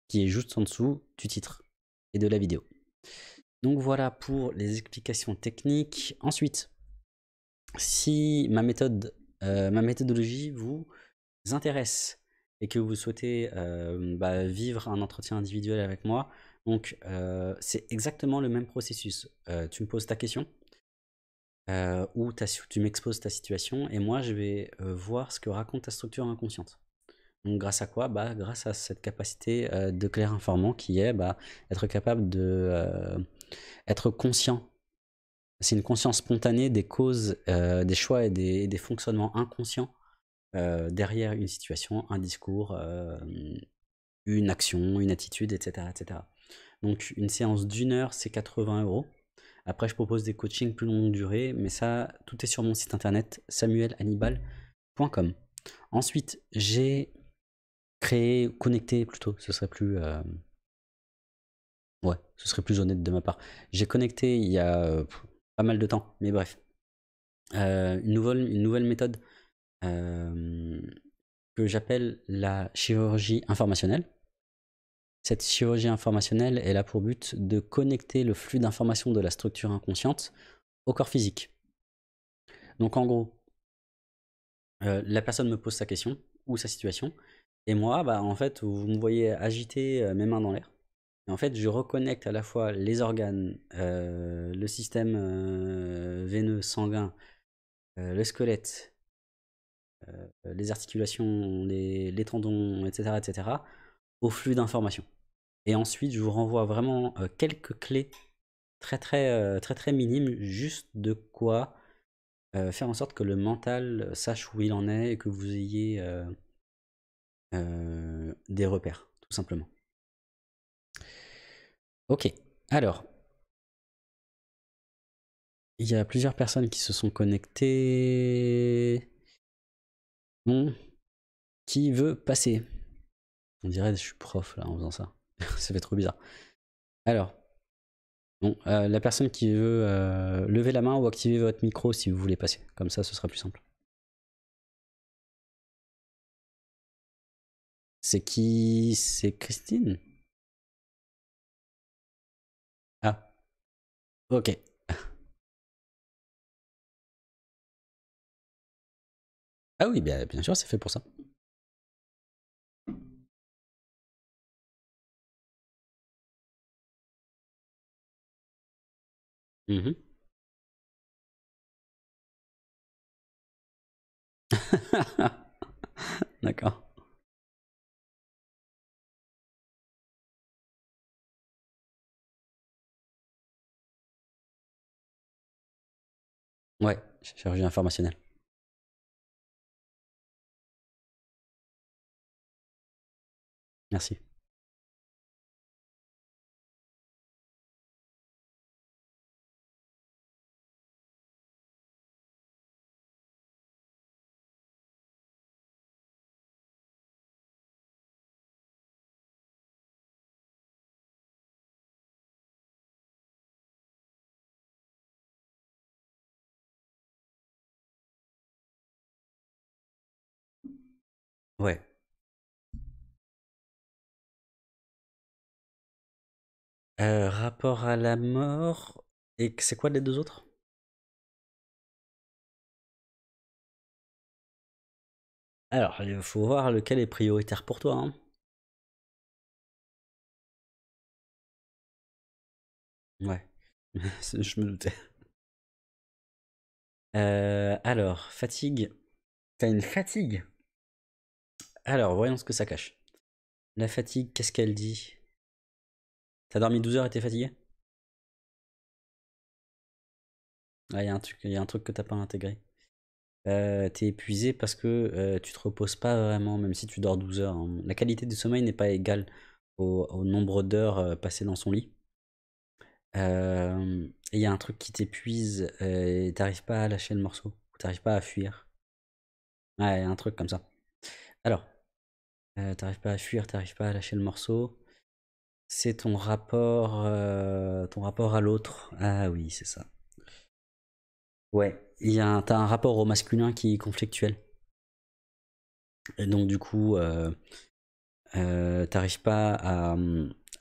[SPEAKER 2] qui est juste en dessous du titre et de la vidéo. Donc voilà pour les explications techniques. Ensuite, si ma méthode, ma méthodologie vous intéresse, et que vous souhaitez euh, bah, vivre un entretien individuel avec moi, donc euh, c'est exactement le même processus. Euh, tu me poses ta question ou tu m'exposes ta situation et moi je vais voir ce que raconte ta structure inconsciente. Donc grâce à quoi bah, Grâce à cette capacité de clair informant qui est bah, être capable de être conscient. C'est une conscience spontanée des causes, des choix et des fonctionnements inconscients euh, derrière une situation, un discours, euh, une action, une attitude, etc. etc. Donc une séance d'une heure, c'est 80 euros. Après, je propose des coachings plus longue durée, mais ça, tout est sur mon site internet samuelhannibal.com. Ensuite, j'ai créé, connecté plutôt, ce serait plus... Euh, ouais, ce serait plus honnête de ma part. J'ai connecté il y a pas mal de temps, mais bref. une, nouvelle, une nouvelle méthode euh, que j'appelle la chirurgie informationnelle. Cette chirurgie informationnelle, elle a pour but de connecter le flux d'informations de la structure inconsciente au corps physique. Donc en gros, euh, la personne me pose sa question ou sa situation, et moi, bah, en fait, vous me voyez agiter euh, mes mains dans l'air. Et en fait, je reconnecte à la fois les organes, le système veineux, sanguin, le squelette, euh, les articulations, les, tendons, etc., etc., au flux d'informations. Et ensuite, je vous renvoie vraiment euh, quelques clés très très euh, très très minimes, juste de quoi faire en sorte que le mental sache où il en est et que vous ayez
[SPEAKER 3] des repères, tout simplement. Ok, alors. Il y a plusieurs personnes qui se sont connectées qui veut passer On dirait que je suis prof là en faisant ça. ça fait trop bizarre. Alors, bon, euh, la personne qui veut euh, lever la main ou activer votre micro si vous voulez passer. Comme ça, ce sera plus simple. C'est qui
[SPEAKER 1] C'est Christine Ah. Ok. Ah oui, bah, bien, sûr, c'est fait pour ça. Mhm. D'accord. Ouais, chirurgie informationnelle. Merci. Euh, rapport à la mort. Et c'est quoi les deux autres? Alors, il faut voir lequel est prioritaire pour toi, hein. Ouais.
[SPEAKER 3] Je me doutais. Euh, alors, fatigue. T'as une fatigue? Alors, voyons ce que ça cache. La fatigue, qu'est-ce qu'elle dit? T'as dormi 12 heures et t'es fatigué Ah, il y a un truc, y a un truc que t'as pas intégré. Euh, t'es
[SPEAKER 2] épuisé parce que euh, tu te reposes pas vraiment, même si tu dors 12 heures. Hein. La qualité du sommeil n'est pas égale au, nombre d'heures euh, passées dans son lit. il y a un truc qui t'épuise et t'arrives pas à lâcher le morceau, t'arrives pas à fuir. Ouais, un truc comme ça. Alors, t'arrives pas à fuir, t'arrives pas à lâcher le morceau. C'est ton rapport, euh, ton rapport à l'autre. Ah oui, c'est ça. Ouais, t'as un rapport au masculin qui est conflictuel. Et donc du coup, euh, euh, t'arrives pas à,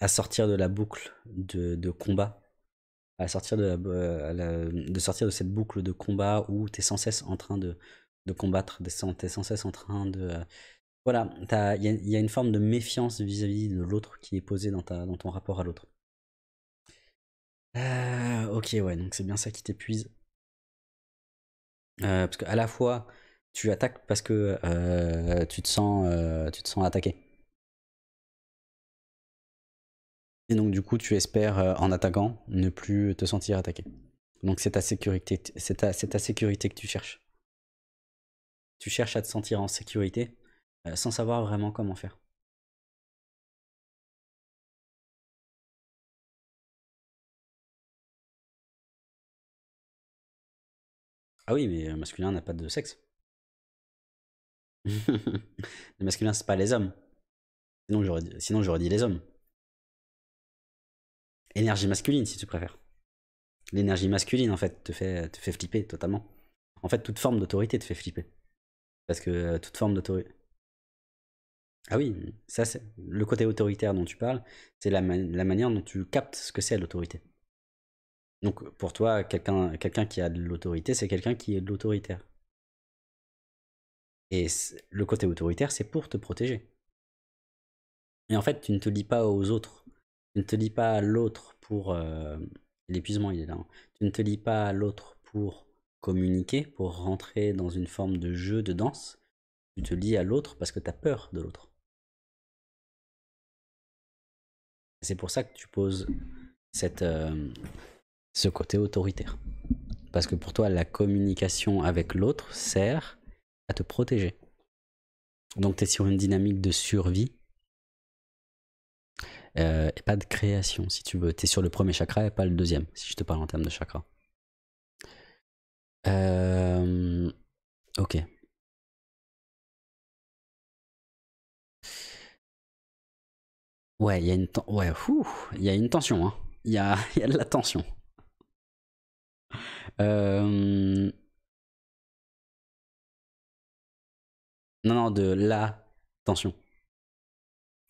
[SPEAKER 2] à, sortir de la boucle de, combat, à sortir de, de sortir de cette boucle de combat où t'es sans cesse en train de, de combattre, t'es sans, cesse en train de voilà, il y, a une forme de méfiance vis-à-vis de l'autre qui est posée dans, ton rapport à l'autre. Euh, ok, ouais, donc c'est bien ça qui t'épuise.
[SPEAKER 3] Euh, parce qu'à la fois,
[SPEAKER 2] tu attaques parce que euh, tu, te sens, attaqué. Et donc du coup, tu espères, en attaquant, ne plus te sentir attaqué. Donc c'est ta sécurité, c'est ta sécurité que tu cherches.
[SPEAKER 1] Tu cherches à te sentir en sécurité euh, sans savoir vraiment comment faire.
[SPEAKER 3] Ah oui, mais euh, masculin n'a pas de sexe. le masculin, c'est pas les hommes. Sinon, j'aurais dit, les hommes. Énergie masculine, si tu préfères.
[SPEAKER 2] L'énergie masculine, en fait, te fait, te fait flipper totalement. En fait, toute forme d'autorité te fait flipper. Parce que euh, toute forme d'autorité. Ah oui, mmh. ça c'est le côté autoritaire dont tu parles, c'est la, manière dont tu captes ce que c'est l'autorité. Donc pour toi, quelqu'un qui a de l'autorité, c'est quelqu'un qui est de l'autoritaire. Et le côté autoritaire, c'est pour te protéger. Et en fait, tu ne te lis pas aux autres. Tu ne te lis pas à l'autre pour... Euh, l'épuisement, il est là. Hein. Tu ne te lis pas à l'autre pour communiquer, pour rentrer dans une forme de jeu,
[SPEAKER 3] de danse. Tu te lis à l'autre parce que tu as peur de l'autre. C'est pour ça que tu poses cette, euh, ce
[SPEAKER 2] côté autoritaire. Parce que pour toi, la communication avec l'autre sert à te protéger. Donc tu es sur une dynamique de survie euh, et pas de création, si tu veux. Tu es sur le premier chakra et pas le deuxième, si je te parle en termes
[SPEAKER 1] de chakra. Euh, ok.
[SPEAKER 3] Ouais, il y a une ouais, il y a une tension. Hein. Il y, a, y a de la tension. Euh, non, non, de la tension.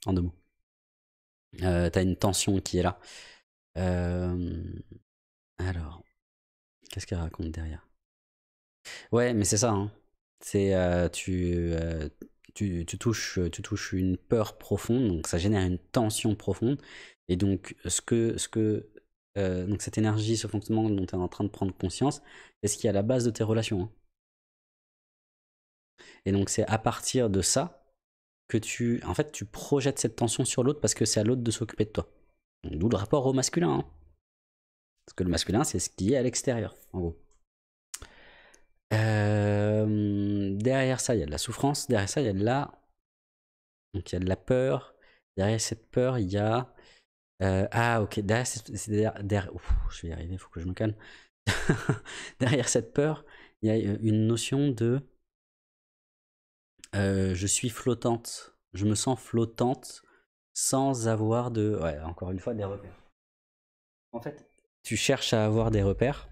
[SPEAKER 3] En deux mots. Euh, t'as une tension qui est là. Euh, alors, qu'est-ce qu'elle raconte derrière Ouais, mais c'est ça. Hein. C'est
[SPEAKER 2] tu tu, touches, tu touches une peur profonde, donc ça génère une tension profonde. Et donc, ce que, ce que, euh, donc cette énergie, ce fonctionnement dont tu es en train de prendre conscience, c'est ce qui est à la base de tes relations. Hein. Et donc, c'est à partir de ça que tu, en fait, tu projettes cette tension sur l'autre parce que c'est à l'autre de s'occuper de toi. D'où le rapport au masculin. Hein. Parce que le masculin, c'est ce qui est à l'extérieur, en gros. Euh, derrière ça, il y a de la souffrance. Derrière ça, il y a de la. Donc, il y a de la peur. Derrière cette peur, il y a. Euh, ah, ok. Derrière, c'est derrière... Ouf, je vais y arriver, il faut que je me calme. derrière cette peur, il y a une notion de. Euh, je suis flottante. Je me sens flottante sans avoir de. Ouais, encore une fois, des repères. En fait, tu cherches à avoir des repères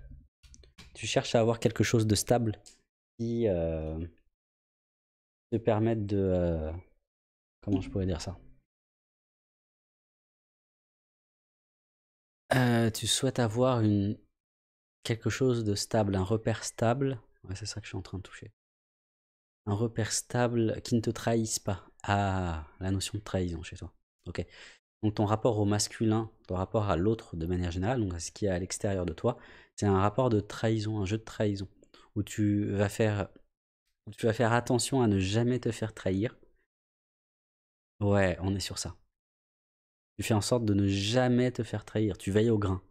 [SPEAKER 2] tu cherches à avoir quelque chose de stable qui euh,
[SPEAKER 1] te permette de... Euh, comment je pourrais dire ça
[SPEAKER 3] euh, Tu souhaites avoir une, quelque chose de stable, un repère stable. Ouais, c'est ça que je suis en train de toucher.
[SPEAKER 2] Un repère stable qui ne te trahisse pas. Ah, la notion de trahison chez toi. Ok. Donc ton rapport au masculin, ton rapport à l'autre de manière générale, donc à ce qui est à l'extérieur de toi, c'est un rapport de trahison, un jeu de trahison, où tu vas faire, tu vas faire attention à ne jamais te faire trahir. Ouais, on est sur ça. Tu fais en sorte de ne jamais te faire trahir. Tu veilles au grain.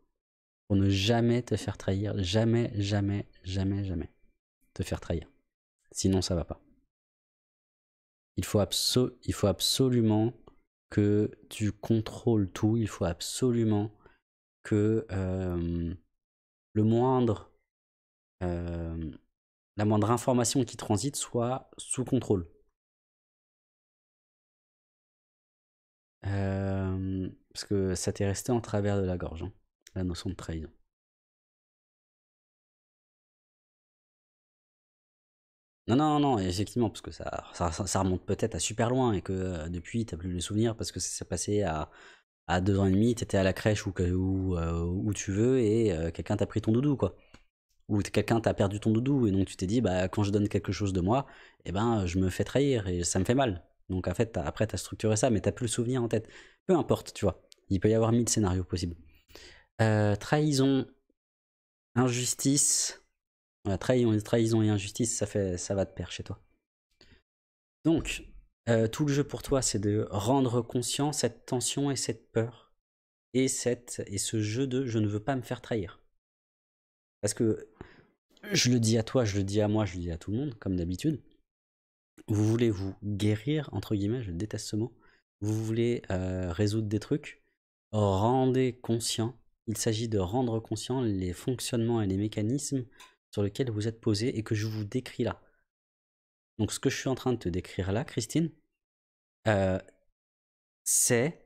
[SPEAKER 2] Pour ne jamais te faire trahir. Jamais, jamais, jamais, jamais te faire trahir. Sinon, ça va pas. Il faut, il faut absolument que tu contrôles tout. Il faut absolument que euh,
[SPEAKER 3] le moindre, euh, la moindre information qui transite soit sous contrôle. Euh, parce que ça t'est resté en travers de la gorge, hein, la notion de trahison. Non, non, non, effectivement, parce que ça, ça, ça remonte peut-être à super loin et que euh, depuis, t'as plus le souvenir parce que ça s'est
[SPEAKER 2] passé à à deux ans et demi, tu étais à la crèche ou euh, où, tu veux et euh, quelqu'un t'a pris ton doudou, quoi. Ou quelqu'un t'a perdu ton doudou et donc tu t'es dit, bah, quand je donne quelque chose de moi, eh ben, je me fais trahir et ça me fait mal. Donc en fait, après après, as structuré ça, mais t'as plus le souvenir en tête. Peu importe, tu vois. Il peut y avoir mille scénarios possibles. Euh, trahison, injustice. trahison, et injustice, ça, fait, ça va te pair chez toi. Donc, euh, tout le jeu pour toi, c'est de rendre conscient cette tension et cette peur et, cette, et ce jeu de je ne veux pas me faire trahir. Parce que je le dis à toi, je le dis à moi, je le dis à tout le monde, comme d'habitude. Vous voulez vous guérir, entre guillemets, je déteste ce mot. Vous voulez euh, résoudre des trucs. Rendez conscient. Il s'agit de rendre conscient les fonctionnements et les mécanismes sur lesquels vous êtes posé et que je vous décris là. Donc ce que je suis en train de te décrire là, Christine, euh, c'est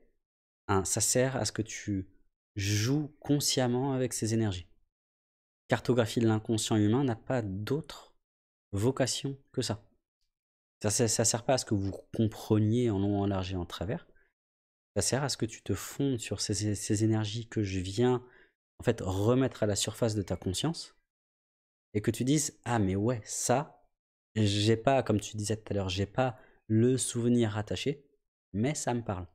[SPEAKER 2] ça sert à ce que tu joues consciemment avec ces énergies. Cartographie de l'inconscient humain n'a pas d'autre vocation que ça. Ça ne sert pas à ce que vous compreniez en long, en large et en travers. Ça sert à ce que tu te fondes sur ces, ces énergies que je viens en fait remettre à la surface de ta conscience et que tu dises ah mais ouais ça j'ai pas, comme tu disais tout à l'heure, j'ai pas le souvenir rattaché, mais ça me parle.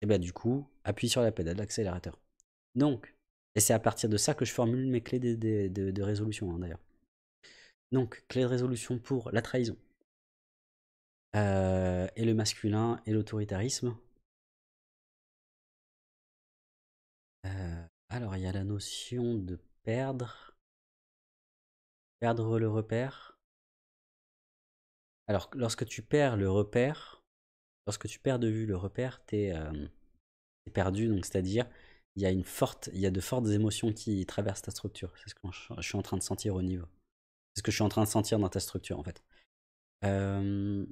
[SPEAKER 2] Et bien bah, du coup, appuie sur la pédale l'accélérateur. Donc, et c'est à partir de ça que je formule mes clés de, résolution hein, d'ailleurs. Donc, clé de résolution pour la trahison,
[SPEAKER 3] euh, et le masculin, et l'autoritarisme. Euh, alors, il y a la notion de perdre, perdre le repère. Alors, lorsque tu perds le repère, lorsque tu perds de vue le repère, t'es euh,
[SPEAKER 2] perdu. Donc, c'est-à-dire, il y a une forte, il y a de fortes émotions qui traversent ta structure.
[SPEAKER 1] C'est ce que je suis en train de sentir au niveau. C'est ce que je suis en train de sentir dans ta structure, en fait. Euh,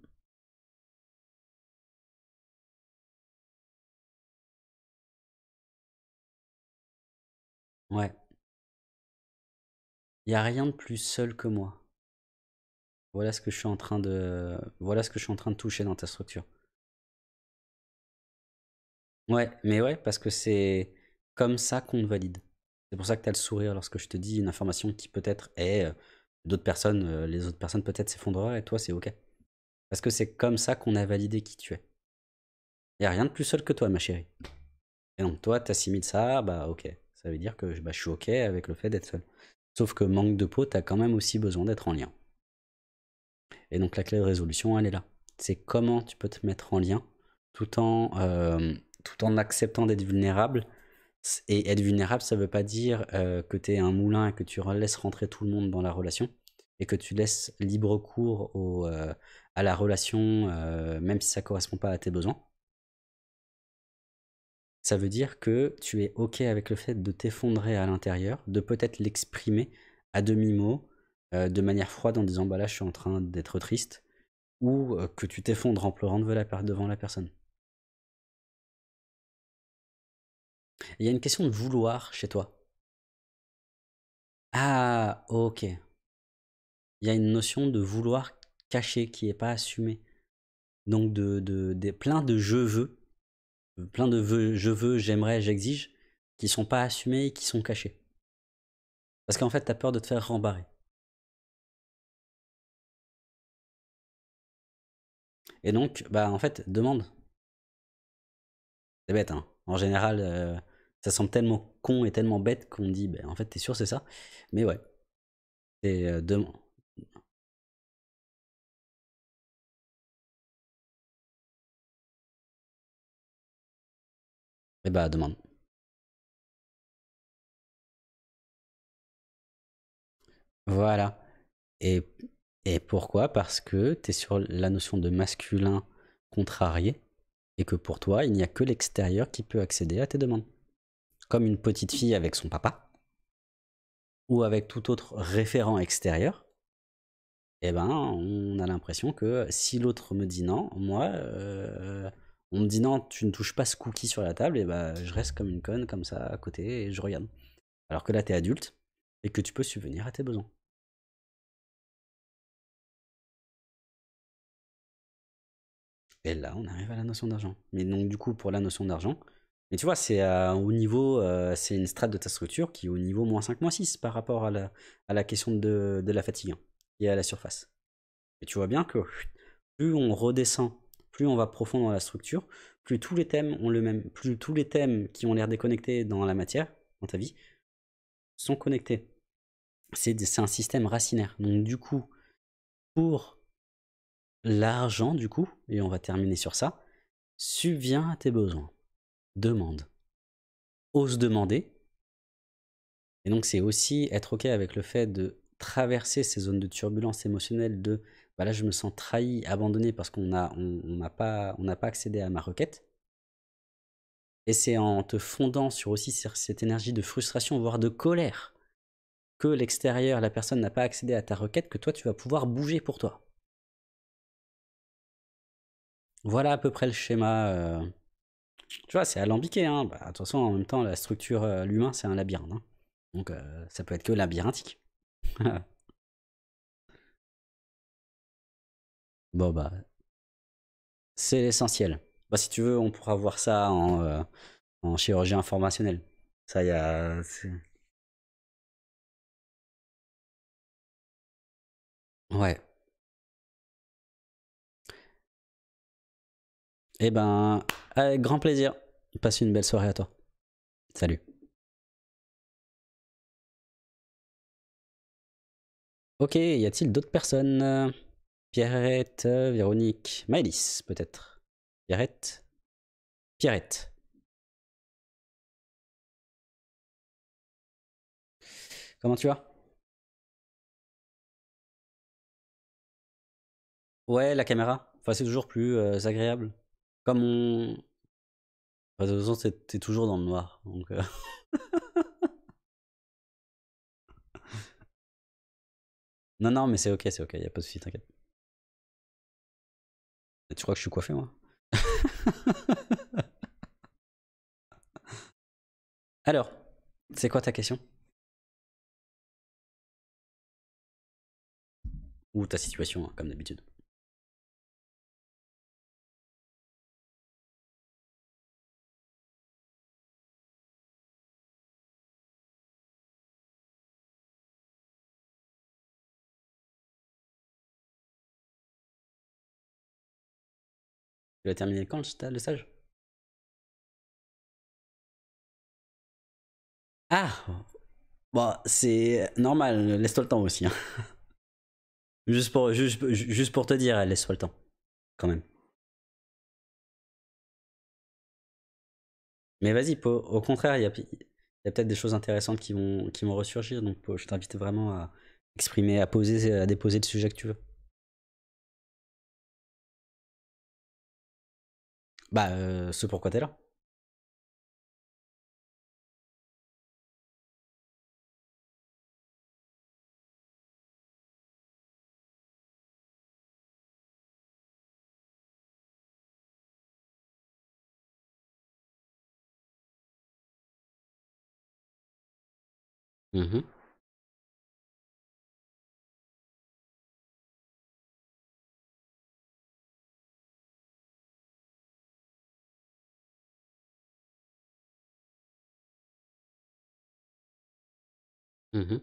[SPEAKER 1] ouais.
[SPEAKER 3] Il n'y a rien de plus seul que moi. Voilà ce que je suis en train de, voilà ce que je suis en train de toucher dans ta structure.
[SPEAKER 2] Ouais, mais ouais, parce que c'est comme ça qu'on valide. C'est pour ça que tu as le sourire lorsque je te dis une information qui peut-être est euh, d'autres personnes, euh, les autres personnes peut-être s'effondreront et toi c'est ok. Parce que c'est comme ça qu'on a validé qui tu es. Il a rien de plus seul que toi, ma chérie. Et donc toi, assimiles ça, bah ok. Ça veut dire que bah, je suis ok avec le fait d'être seul. Sauf que manque de peau, t'as quand même aussi besoin d'être en lien. Et donc la clé de résolution, elle est là. C'est comment tu peux te mettre en lien tout en, euh, tout en acceptant d'être vulnérable. Et être vulnérable, ça ne veut pas dire euh, que tu es un moulin et que tu laisses rentrer tout le monde dans la relation et que tu laisses libre cours euh, à la relation, même si ça ne correspond pas à tes besoins. Ça veut dire que tu es OK avec le fait de t'effondrer à l'intérieur, de peut-être l'exprimer à demi-mot, euh, de manière froide en disant emballages, là je suis en train d'être triste
[SPEAKER 3] ou euh, que tu t'effondres en pleurant devant la, devant la personne. Il y a une question de vouloir chez toi. Ah, ok. Il y a une notion de vouloir caché
[SPEAKER 2] qui n'est pas assumé. Donc de, plein de je veux, plein
[SPEAKER 3] de je veux, j'aimerais, j'exige, qui sont pas assumés, et qui sont cachés. Parce qu'en fait, tu as peur de te faire rembarrer.
[SPEAKER 1] Et donc, bah en fait, demande.
[SPEAKER 2] C'est bête, hein. En général, euh, ça semble tellement con et tellement bête qu'on dit, bah, en fait, t'es sûr, c'est ça
[SPEAKER 1] Mais ouais. C'est euh, demande. Et bah, demande. Voilà. Et et pourquoi Parce que
[SPEAKER 2] tu es sur la notion de masculin contrarié et que pour toi, il n'y a que l'extérieur qui peut accéder à tes demandes. Comme une petite fille avec son papa ou avec tout autre référent extérieur, eh ben, on a l'impression que si l'autre me dit non, moi, euh, on me dit non, tu ne touches pas ce cookie
[SPEAKER 3] sur la table, et eh ben, je reste comme une conne, comme ça, à côté, et je regarde. Alors que là, tu es adulte et que tu peux subvenir à tes besoins.
[SPEAKER 1] Et ben là, on arrive à la notion d'argent. Mais donc, du coup, pour la notion
[SPEAKER 2] d'argent, mais tu vois, c'est euh, au niveau, euh, c'est une strate de ta structure qui est au niveau moins 5, moins 6 par rapport à la, question de, la fatigue hein, et à la surface. Et tu vois bien que plus on redescend, plus on va profond dans la structure, plus tous les thèmes ont le même, plus tous les thèmes qui ont l'air déconnectés dans la matière, dans ta vie, sont connectés. C'est un système racinaire. Donc du coup, pour L'argent, du coup, et on va terminer sur ça, subvient à tes besoins. Demande. Ose demander. Et donc, c'est aussi être OK avec le fait de traverser ces zones de turbulence émotionnelle de bah je me sens trahi, abandonné parce qu'on n'a on, pas, pas accédé à ma requête. Et c'est en te fondant sur aussi cette énergie de frustration, voire de colère, que l'extérieur, la personne n'a pas accédé à ta requête, que toi, tu vas pouvoir bouger pour toi. Voilà à peu près le schéma. Euh. Tu vois, c'est alambiqué. Hein. Bah, de toute façon, en même temps, la structure, euh, l'humain, c'est un labyrinthe. Hein. Donc, euh, ça peut être
[SPEAKER 3] que labyrinthique. bon, bah. C'est l'essentiel. Bah, si tu veux, on pourra voir ça
[SPEAKER 2] en,
[SPEAKER 1] en chirurgie informationnelle. Ça, y a. Ouais. Eh ben, avec grand plaisir. Passe une belle soirée à toi. Salut.
[SPEAKER 3] Ok, y a-t-il d'autres personnes Pierrette, Véronique, Maëlys peut-être. Pierrette. Pierrette.
[SPEAKER 1] Comment tu vas Ouais, la caméra. Enfin, c'est toujours plus euh, agréable mon
[SPEAKER 2] bah,
[SPEAKER 3] de façon, toujours dans le noir. Donc euh. non, non, mais c'est ok, c'est ok, y a pas de souci, t'inquiète. Tu crois que je suis coiffé, moi Alors,
[SPEAKER 1] c'est quoi ta question Ou ta situation, hein, comme d'habitude Tu vas terminer quand le stage
[SPEAKER 3] Ah Bon, bah, c'est normal, laisse-toi le temps aussi. Hein. Juste, pour, te dire, laisse-toi le temps, quand même. Mais vas-y, au contraire, il y a, peut-être des choses intéressantes qui vont, qui vont ressurgir, donc je t'invite vraiment à exprimer, à poser, à déposer le sujet que tu veux. Bah, ce pourquoi t'es là.
[SPEAKER 1] Mmh Mm-hmm.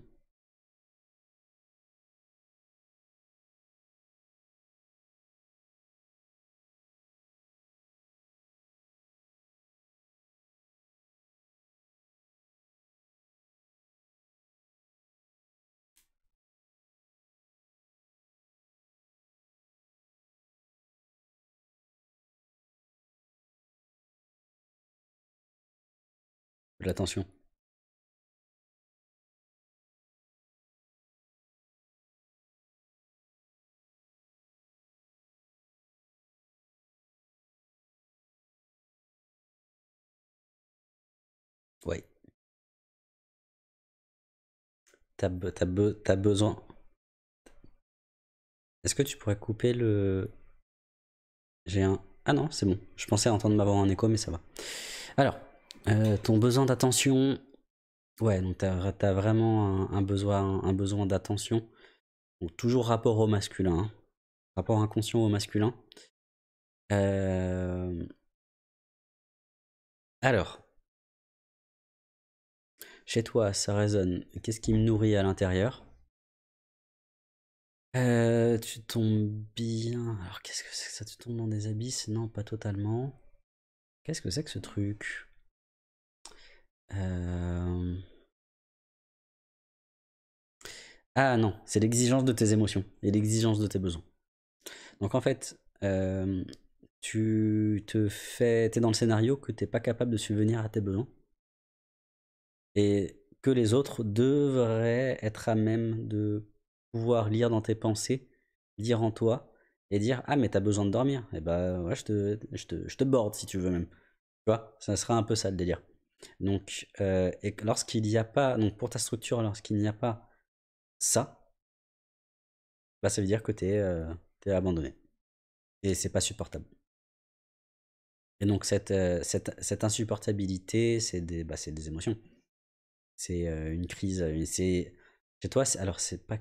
[SPEAKER 1] l'attention. Oui. T'as besoin. Est-ce que tu pourrais couper
[SPEAKER 2] le. J'ai un. Ah non, c'est bon. Je pensais entendre m'avoir un écho, mais ça va. Alors, euh, ton besoin d'attention. Ouais, donc t'as, vraiment un,
[SPEAKER 3] besoin, un besoin d'attention. toujours rapport au masculin. Hein. Rapport inconscient au masculin. Euh, alors, chez toi, ça résonne. Qu'est-ce qui me nourrit à l'intérieur euh, Tu tombes bien. Alors, qu'est-ce que c'est que ça Tu tombes dans des abysses Non, pas totalement. Qu'est-ce que c'est que ce truc euh. Ah non, c'est l'exigence de tes émotions et l'exigence de tes besoins.
[SPEAKER 2] Donc en fait, euh, tu te fais, t'es dans le scénario que tu t'es pas capable de subvenir à tes besoins et que les autres devraient être à même de pouvoir lire dans tes pensées, lire en toi, et dire Ah, mais t'as besoin de dormir. Et eh bah ben, ouais, je te, je te, je te borde si tu veux même. Tu vois, ça sera un peu ça le délire. Donc, euh, et lorsqu'il n'y a pas, donc pour ta structure, lorsqu'il n'y a
[SPEAKER 3] pas ça, bah ça veut dire que t'es euh, es abandonné. Et c'est pas supportable. Et donc, cette, euh, cette, cette
[SPEAKER 2] insupportabilité, c'est des, bah, des émotions. C'est une crise. C'est chez toi. Alors c'est pas.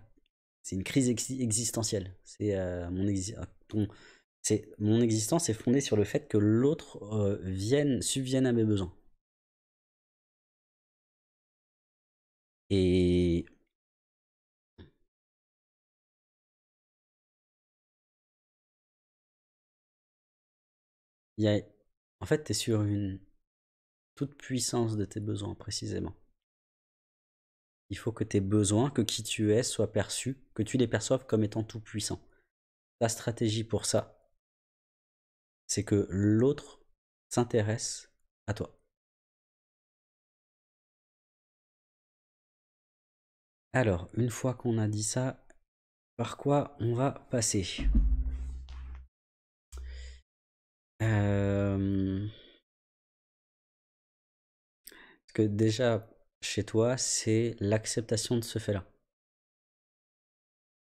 [SPEAKER 2] C'est une crise existentielle. C'est mon
[SPEAKER 3] mon existence est fondée sur le fait que l'autre vienne subvienne à mes besoins. Et
[SPEAKER 1] en fait tu es sur une toute puissance de tes besoins précisément. Il faut que tes
[SPEAKER 2] besoins, que qui tu es, soient perçus, que tu les perçoives comme étant tout puissant. Ta stratégie
[SPEAKER 1] pour ça, c'est que l'autre s'intéresse à toi. Alors, une fois qu'on a dit ça, par quoi on va passer
[SPEAKER 3] euh, Parce que déjà, chez toi, c'est l'acceptation de ce fait-là.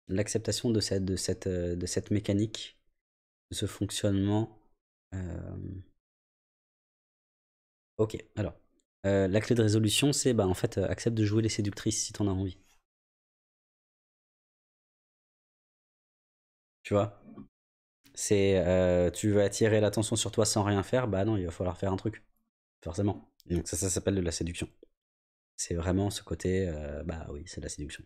[SPEAKER 3] L'acceptation de cette, de, cette, euh, mécanique, de ce fonctionnement. Euh, ok, alors. Euh, la clé de résolution, c'est bah, en fait, accepte de jouer les séductrices si t'en as envie. Tu vois C'est tu veux attirer l'attention sur toi sans rien faire, bah non, il va falloir faire un truc.
[SPEAKER 2] Forcément. Donc ça, ça s'appelle de la séduction c'est vraiment ce côté, euh, bah oui, c'est de la séduction.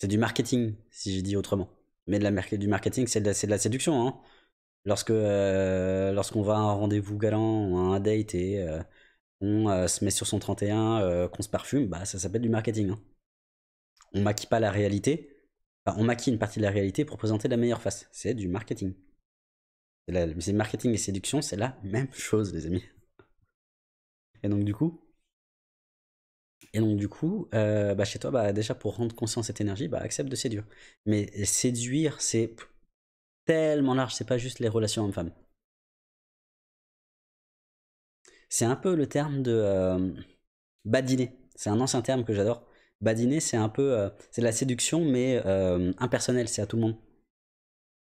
[SPEAKER 2] C'est du marketing, si j'ai dit autrement. Mais de la, du marketing, c'est de, de, la séduction. Hein. Lorsque euh, lorsqu'on va à un rendez-vous galant, à un date et euh, on se met sur son 31, qu'on se parfume, bah ça s'appelle du marketing. Hein. On maquille pas la réalité, on maquille une partie de la réalité pour présenter la meilleure
[SPEAKER 3] face. C'est du marketing. C'est marketing et séduction, c'est la même chose, les amis. Et donc du coup, et donc du coup, euh,
[SPEAKER 2] bah, chez toi, bah, déjà pour rendre conscient cette énergie, bah, accepte de séduire. Mais séduire, c'est tellement large, c'est pas juste les relations hommes-femmes. C'est un peu le terme de euh, badiner. C'est un ancien terme que j'adore. Badiner, c'est un peu, euh, c'est de la séduction, mais impersonnelle, c'est à tout le monde.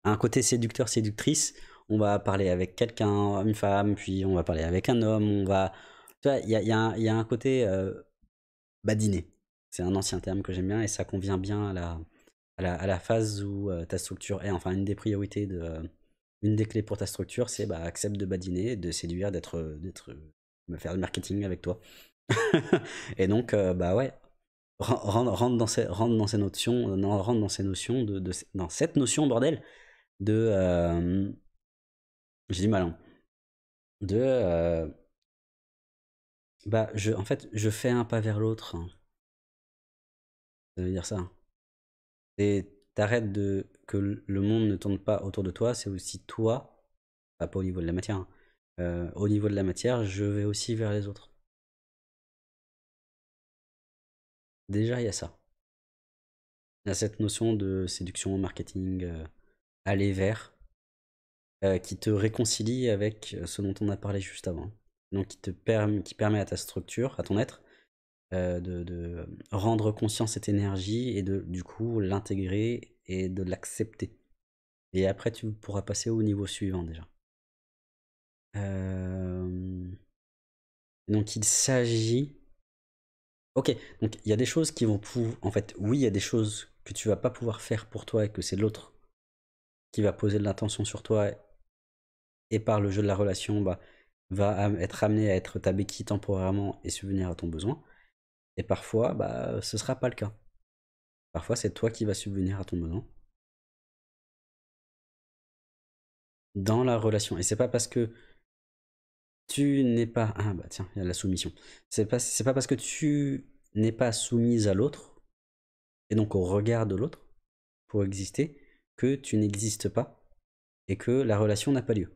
[SPEAKER 2] Un côté séducteur, séductrice. On va parler avec quelqu'un, une femme, puis on va parler avec un homme. On va, tu vois, il y a, y a un côté badiner. C'est un ancien terme que j'aime bien et ça convient bien à la, à la, à la phase où euh, ta structure est. Enfin, une des priorités, de, euh, une des clés pour ta structure, c'est bah, accepte de badiner, de séduire, d'être, euh, d'être, faire du marketing avec toi. et donc, bah ouais, rentre, dans, ces, dans ces notions, rentre dans ces notions de, dans cette notion bordel
[SPEAKER 3] de, j'ai dit mal, hein, de bah, je, en fait, je fais un pas vers l'autre. Hein. Ça veut dire ça. Et t'arrêtes de que le monde ne tourne pas autour de toi, c'est aussi toi, pas au niveau de la matière, hein, euh, au niveau de la matière, je vais aussi vers les autres. Déjà, il y a ça. Il y a cette notion de séduction, marketing, euh,
[SPEAKER 2] aller vers, euh, qui te réconcilie avec ce dont on a parlé juste avant donc qui, te permet, qui permet à ta structure, à ton être, euh, de, de, rendre conscience cette énergie et de du coup l'intégrer et de l'accepter.
[SPEAKER 3] Et après, tu pourras passer au niveau suivant déjà. Euh, donc il s'agit... Ok, donc il y a des choses
[SPEAKER 2] qui vont pouvoir... En fait, oui, il y a des choses que tu vas pas pouvoir faire pour toi et que c'est l'autre qui va poser de l'intention sur toi. Et par le jeu de la relation, bah, va être amené à être ta béquille temporairement et subvenir à ton besoin. Et parfois, bah, ce
[SPEAKER 3] sera pas le cas. Parfois, c'est toi qui vas subvenir à ton besoin. Dans la relation. Et c'est pas parce que tu
[SPEAKER 2] n'es pas. Ah, bah tiens, il y a la soumission. C'est pas, pas parce que tu n'es pas soumise à
[SPEAKER 3] l'autre, et donc au regard de l'autre, pour exister, que tu n'existes pas et que la relation n'a pas lieu.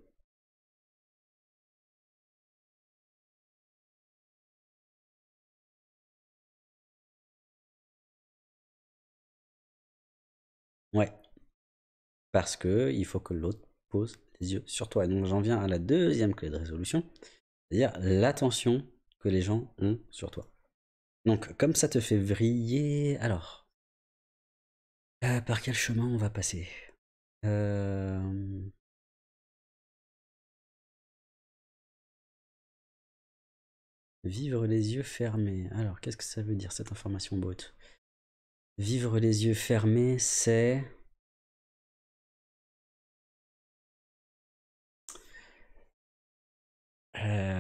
[SPEAKER 3] parce que il faut que l'autre pose les yeux sur toi. Et donc j'en viens à la deuxième clé de résolution,
[SPEAKER 2] c'est-à-dire l'attention que les gens ont sur toi. Donc comme ça te fait vriller,
[SPEAKER 1] alors euh, par quel chemin on va passer euh,
[SPEAKER 3] Vivre les yeux fermés. Alors, qu'est-ce que ça veut dire cette information brute Vivre les yeux fermés, c'est...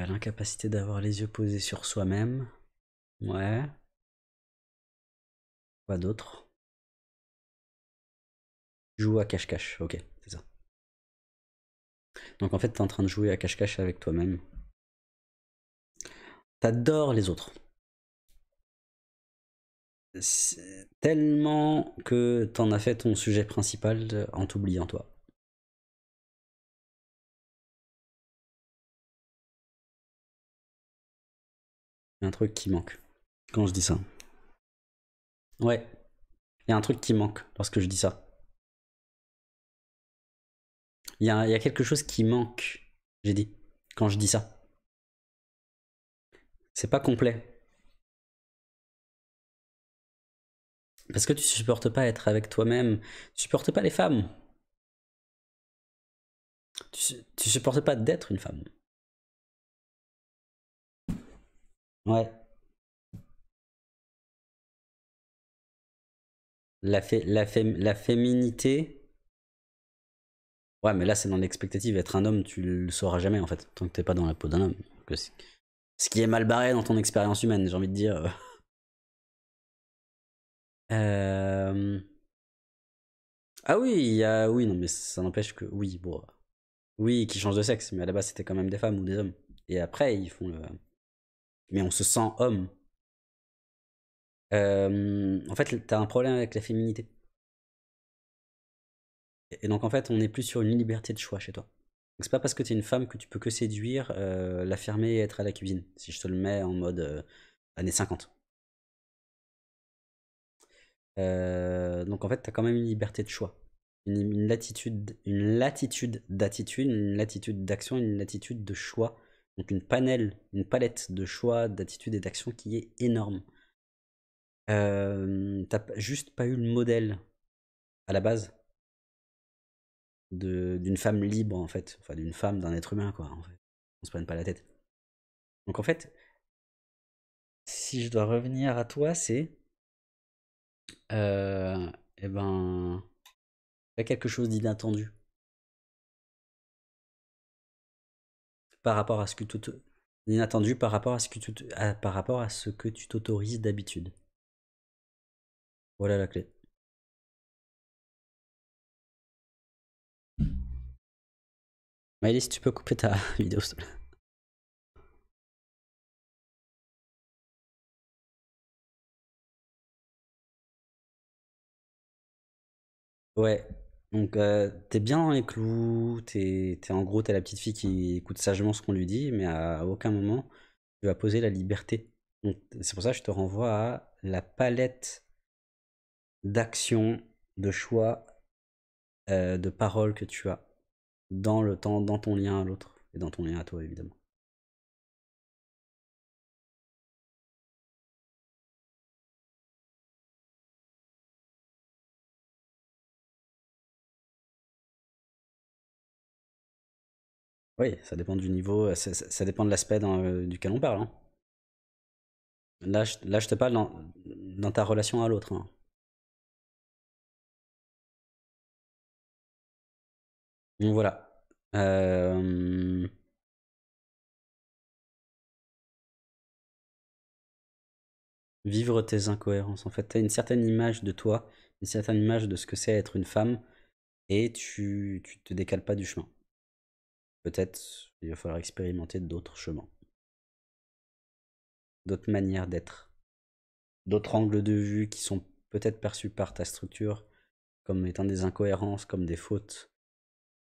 [SPEAKER 3] l'incapacité d'avoir les yeux posés sur soi-même. Ouais. Quoi d'autre Joue à cache-cache, ok,
[SPEAKER 1] c'est ça. Donc en fait, t'es en train de jouer à cache-cache avec toi-même.
[SPEAKER 3] T'adores les autres. Tellement que t'en as fait ton sujet principal en t'oubliant toi.
[SPEAKER 1] un truc qui manque quand je dis ça.
[SPEAKER 3] Ouais. Il y a un truc qui manque lorsque je dis ça. Il y a, quelque chose qui manque, j'ai dit, quand je dis ça. C'est pas complet. Parce que tu supportes pas être avec toi-même. Tu supportes pas les femmes. Tu, tu supportes pas d'être une femme. Ouais. La, féminité. Ouais, mais là, c'est dans l'expectative. Être un homme, tu le sauras jamais, en fait, tant que t'es pas dans la peau d'un homme. Euh, ce qui est mal barré dans ton expérience humaine, j'ai envie de dire. Euh, ah oui, il y a... oui, non, mais
[SPEAKER 2] ça n'empêche que oui, bon, oui, qui change de sexe, mais à la base c'était quand même des femmes ou des hommes. Et après
[SPEAKER 3] ils font le, mais on se sent homme. Euh, en fait, t'as un problème avec la féminité. Et donc, en fait,
[SPEAKER 2] on n'est plus sur une liberté de choix chez toi. C'est pas parce que tu t'es une femme que tu peux que séduire, euh, la fermer et être à la cuisine, si je te le mets en mode euh, années 50. donc, en fait, tu as quand même une liberté de choix. une latitude, une latitude d'attitude, une latitude d'action, une latitude de choix donc une panel, une palette de choix, d'attitudes et d'actions qui est énorme. Euh, T'as juste pas eu le modèle à la base d'une femme libre en fait, enfin d'une femme, d'un être humain quoi. En fait. On se prenne pas la tête.
[SPEAKER 3] Donc en fait, si je dois revenir à toi, c'est euh, eh ben, quelque chose d'inattendu par rapport à ce que tu inattendu par rapport à ce que tu à, par rapport à ce que tu t'autorises d'habitude. Voilà la clé.
[SPEAKER 1] Maëlys, tu peux couper ta vidéo s'il te
[SPEAKER 3] Ouais, donc, euh, t'es bien dans les clous, t'es, es, en gros, t'es la petite fille qui écoute sagement ce qu'on lui dit, mais à aucun
[SPEAKER 2] moment tu vas poser la liberté. Donc, c'est pour ça que je te renvoie à la palette
[SPEAKER 3] d'actions, de choix, euh, de paroles que tu as dans le temps, dans ton lien à l'autre et dans ton lien à toi, évidemment. Oui, ça dépend du niveau, euh, ça, dépend de l'aspect euh, duquel on parle. Hein. Là, je, te parle dans, dans ta
[SPEAKER 1] relation à l'autre. Hein. Donc Voilà. Euh,
[SPEAKER 3] vivre tes incohérences. En fait, tu as une certaine image de toi, une certaine image de ce que c'est être une femme, et tu, tu te décales pas du chemin. Peut-être il va falloir expérimenter d'autres chemins, d'autres manières d'être, d'autres angles de vue
[SPEAKER 2] qui sont peut-être perçus par ta structure comme étant des incohérences, comme des fautes,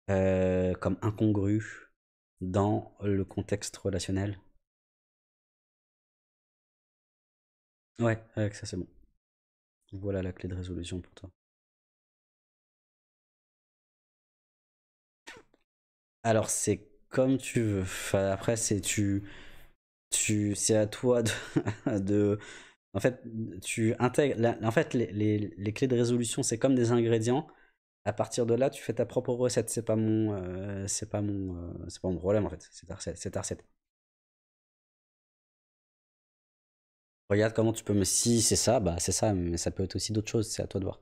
[SPEAKER 3] euh, comme incongrues dans le contexte relationnel. Ouais, avec ça c'est bon.
[SPEAKER 1] Voilà la clé de résolution pour toi. Alors c'est comme tu veux. après c'est tu,
[SPEAKER 2] tu à toi de, de, en fait tu intègres. en fait les, clés de résolution c'est comme des ingrédients. À partir de là tu fais ta propre
[SPEAKER 3] recette. C'est pas mon euh, c'est pas mon euh, c'est pas mon problème en fait. C'est ta recette. recette. Regarde comment tu peux me. Si c'est ça, bah c'est ça,
[SPEAKER 1] mais ça peut être aussi d'autres choses, c'est à toi de voir.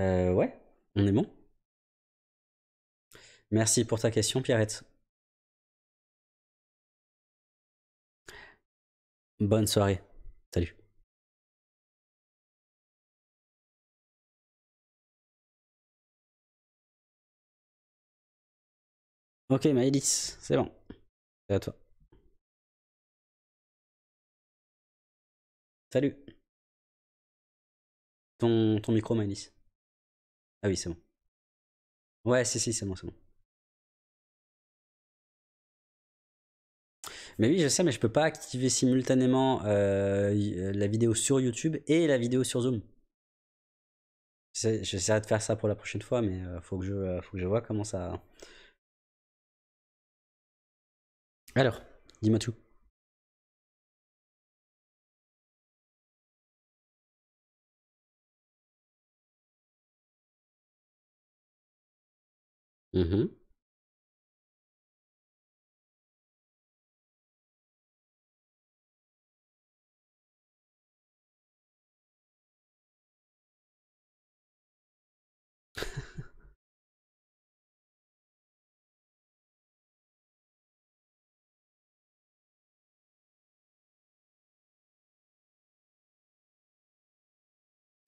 [SPEAKER 1] Euh, ouais, on est bon. Merci pour ta question, Pierrette. Bonne soirée. Salut. Ok, Maëlys, c'est bon. C'est à toi. Salut. Ton,
[SPEAKER 3] ton micro, Maëlys. Ah oui, c'est bon. Ouais, si, si, c'est bon, c'est bon. Mais oui, je sais, mais je peux pas activer simultanément euh, euh, la vidéo sur YouTube et la vidéo sur Zoom. J'essaierai de faire ça pour la prochaine fois, mais euh, faut, que je, faut que je vois comment ça. Alors, dis-moi tout.
[SPEAKER 1] Mhm.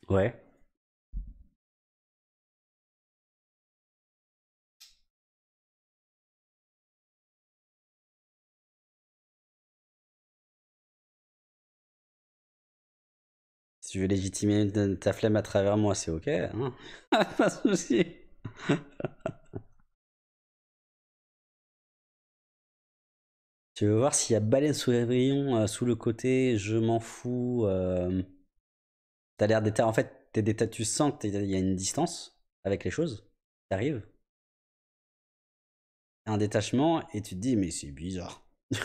[SPEAKER 1] Ouais.
[SPEAKER 3] Si tu veux légitimer ta flemme à travers moi, c'est ok. Hein Pas de
[SPEAKER 1] souci.
[SPEAKER 3] tu veux voir s'il y a baleine sous l'avion, euh, sous le côté, je m'en fous. Euh. T'as l'air d'être... En fait, t'es des tu sens qu'il y a une distance avec les choses. T'arrives. Un détachement et tu te dis, mais c'est bizarre.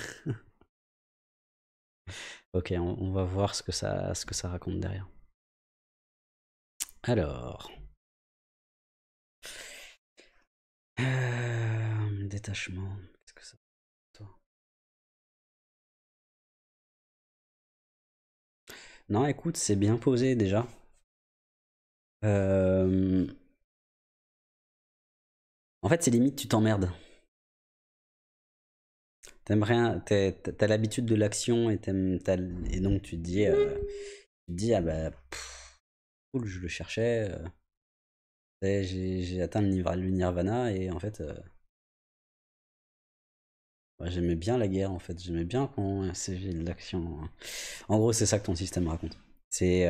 [SPEAKER 3] ok, on, va voir ce que ça, ce que ça raconte derrière. Alors. Euh,
[SPEAKER 1] détachement. Qu'est-ce que ça Non, écoute, c'est bien posé déjà.
[SPEAKER 3] Euh, en fait, c'est limite, tu t'emmerdes t'aimes rien t'as l'habitude de l'action et,
[SPEAKER 2] et, donc tu te dis, euh, tu dis ah bah, cool, je le cherchais, euh. j'ai atteint le nirvana et en fait, euh, bah, j'aimais bien la guerre en fait, j'aimais bien quand c'est l'action. Hein. En gros, c'est ça que ton système raconte. C'est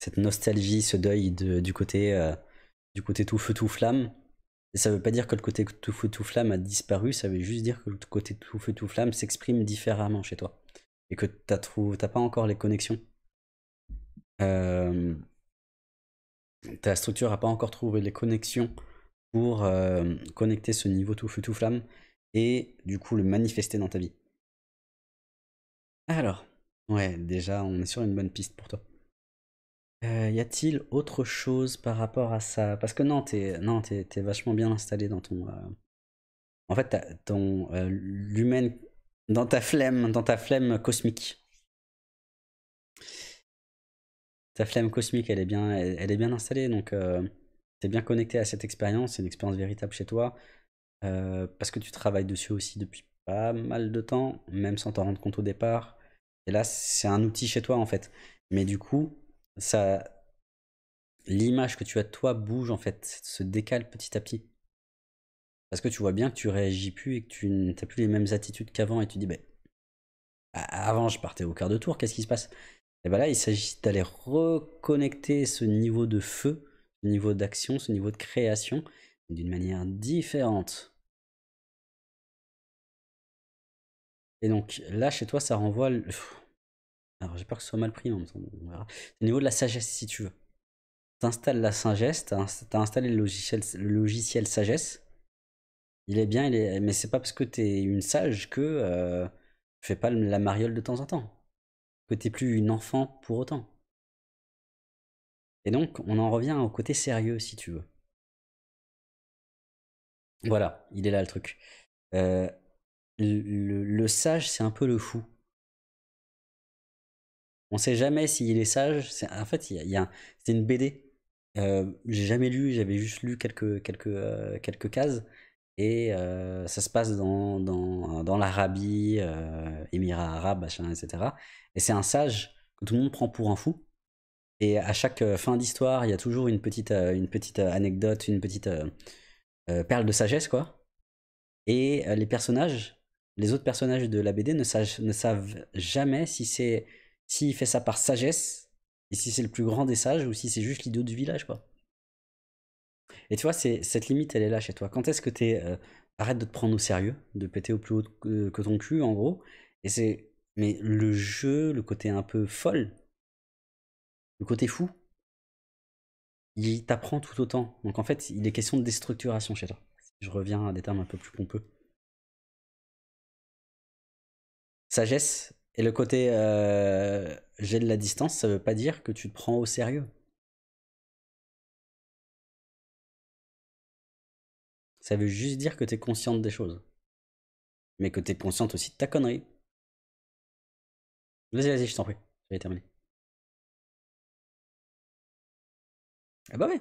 [SPEAKER 2] cette nostalgie, ce deuil de, du côté, du côté tout feu tout flamme et ça veut pas dire que le côté tout feu tout flamme a disparu, ça veut juste dire que le côté tout feu tout flamme s'exprime différemment chez toi. Et que tu n'as pas encore les connexions. Euh, ta structure n'a pas encore trouvé les connexions pour euh, connecter ce niveau tout feu tout flamme et du coup le manifester dans ta vie. Alors, ouais, déjà on est sur une bonne piste pour toi. Euh, y a-t-il autre chose par rapport à ça Parce que non, t'es non, vachement bien installé dans ton. Euh,
[SPEAKER 3] en fait, ton euh, l'humain dans ta flemme, dans ta flemme cosmique. Ta flemme cosmique, elle est bien,
[SPEAKER 2] elle, est bien installée. Donc, t'es bien connecté à cette expérience. C'est une expérience véritable chez toi. parce que tu travailles dessus aussi depuis pas mal de temps, même sans t'en rendre compte au départ. Et là, c'est un outil chez toi en fait. Mais du coup, ça, l'image que tu as de toi bouge en fait, se décale petit à petit. Parce que tu vois bien que tu réagis plus et que tu n'as plus les mêmes attitudes qu'avant et tu dis, ben, avant je partais au quart de tour, qu'est-ce qui se passe Et eh bien là, il s'agit d'aller reconnecter ce
[SPEAKER 3] niveau de feu, ce niveau d'action, ce niveau de création d'une manière différente. Et donc là, chez toi, ça renvoie. Le... Alors j'ai peur que ce soit mal pris, hein, mais on verra. au niveau de la sagesse si tu veux.
[SPEAKER 2] T'installes la sagesse, tu as installé le logiciel, le logiciel sagesse. Il est bien, il est, mais c'est pas parce que es une sage que je euh, fais pas la mariole de
[SPEAKER 3] temps en temps. Que t'es plus une enfant pour autant. Et donc on en revient au côté sérieux si tu veux. Voilà, il est là le truc. Euh, le, sage, c'est un peu le fou.
[SPEAKER 2] On sait jamais s'il est sage. en fait, il y a, une BD. Euh, j'ai jamais lu, j'avais juste lu quelques, quelques, euh, quelques cases. Et euh, ça se passe dans, dans, dans l'Arabie, euh, Émirats arabes, etc. Et c'est un sage que tout le monde prend pour un fou. Et à chaque fin d'histoire, il y a toujours une petite, une petite anecdote, une petite perle de sagesse, quoi. Et les personnages, les autres personnages de la BD ne, ne savent jamais si c'est s'il fait ça par sagesse, et si c'est le plus grand des sages, ou si c'est juste l'idiot du village, quoi. Et tu vois, cette limite, elle est là chez toi. Quand est-ce que tu euh, arrête de te prendre au sérieux, de péter au plus haut que ton cul, en gros. Et c'est, mais le jeu, le côté un peu folle, le côté fou,
[SPEAKER 3] il t'apprend tout autant. Donc en fait, il est question de déstructuration chez toi. Je reviens à des termes un peu plus pompeux. Sagesse, et le côté euh, j'ai de la distance, ça veut pas dire que tu te prends au sérieux. Ça veut juste dire
[SPEAKER 1] que tu es consciente des choses. Mais que t'es es consciente aussi de ta connerie. Vas-y, vas-y, je t'en prie. vais terminer. Eh ah bah ouais.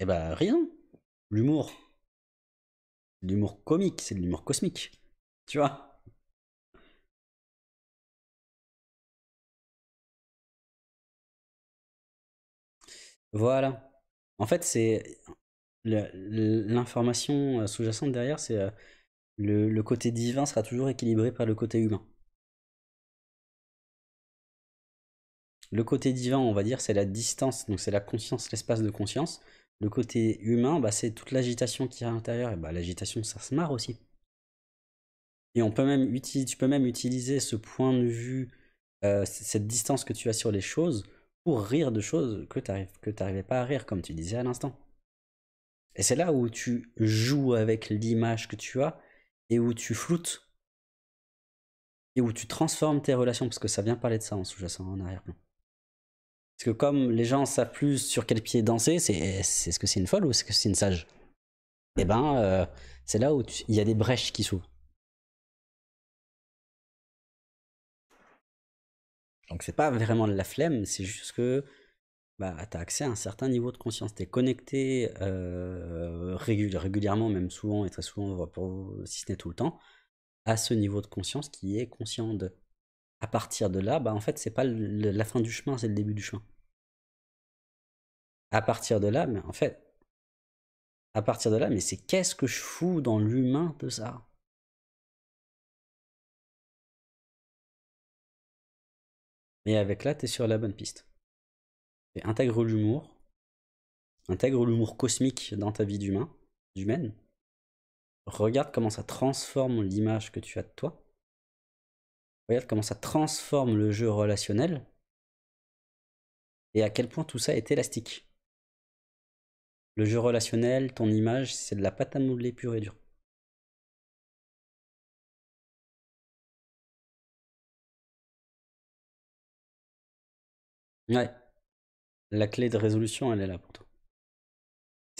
[SPEAKER 1] Eh bah rien. L'humour. L'humour comique, c'est de l'humour cosmique. Tu vois Voilà. En fait, c'est l'information
[SPEAKER 3] euh, sous-jacente derrière, c'est euh, le, le côté divin sera toujours équilibré par le côté humain. Le côté divin, on va dire, c'est la
[SPEAKER 2] distance, donc c'est la conscience, l'espace de conscience. Le côté humain, bah, c'est toute l'agitation qui est à l'intérieur. Et bah, l'agitation, ça se marre aussi. Et on peut même tu peux même utiliser ce point de vue, euh, cette distance que tu as sur les choses, pour rire de choses que tu n'arrivais pas à rire, comme tu disais à l'instant. Et c'est là où tu joues avec l'image que tu as et où tu floutes et où tu transformes tes relations, parce que ça vient parler de ça en sous-jacent, en arrière-plan. Parce que comme les gens savent plus sur quel pied danser, c'est est-ce que c'est une folle ou est-ce que c'est une sage Et eh ben,
[SPEAKER 3] euh, c'est là où il y a des brèches qui s'ouvrent. Donc c'est pas vraiment de la flemme, c'est juste que
[SPEAKER 2] bah, tu as accès à un certain niveau de conscience, tu es connecté euh, régulièrement, même souvent et très souvent, si ce n'est tout le temps, à ce niveau de conscience qui est conscient
[SPEAKER 3] de. À partir de là, bah, en fait, c'est pas la fin du chemin, c'est le début du chemin. À partir de là, mais en fait, à partir de là, mais c'est
[SPEAKER 1] qu'est-ce que je fous dans l'humain de ça
[SPEAKER 3] Mais avec là, tu es sur la bonne piste. intègre l'humour, intègre l'humour cosmique dans ta vie d'humain, d'humaine. Regarde comment ça transforme l'image que tu as de toi. Regarde comment ça transforme le jeu relationnel. Et à quel point
[SPEAKER 1] tout ça est élastique. Le jeu relationnel, ton image, c'est de la pâte à modeler pure et dure. Ouais. La clé de résolution, elle est là pour toi.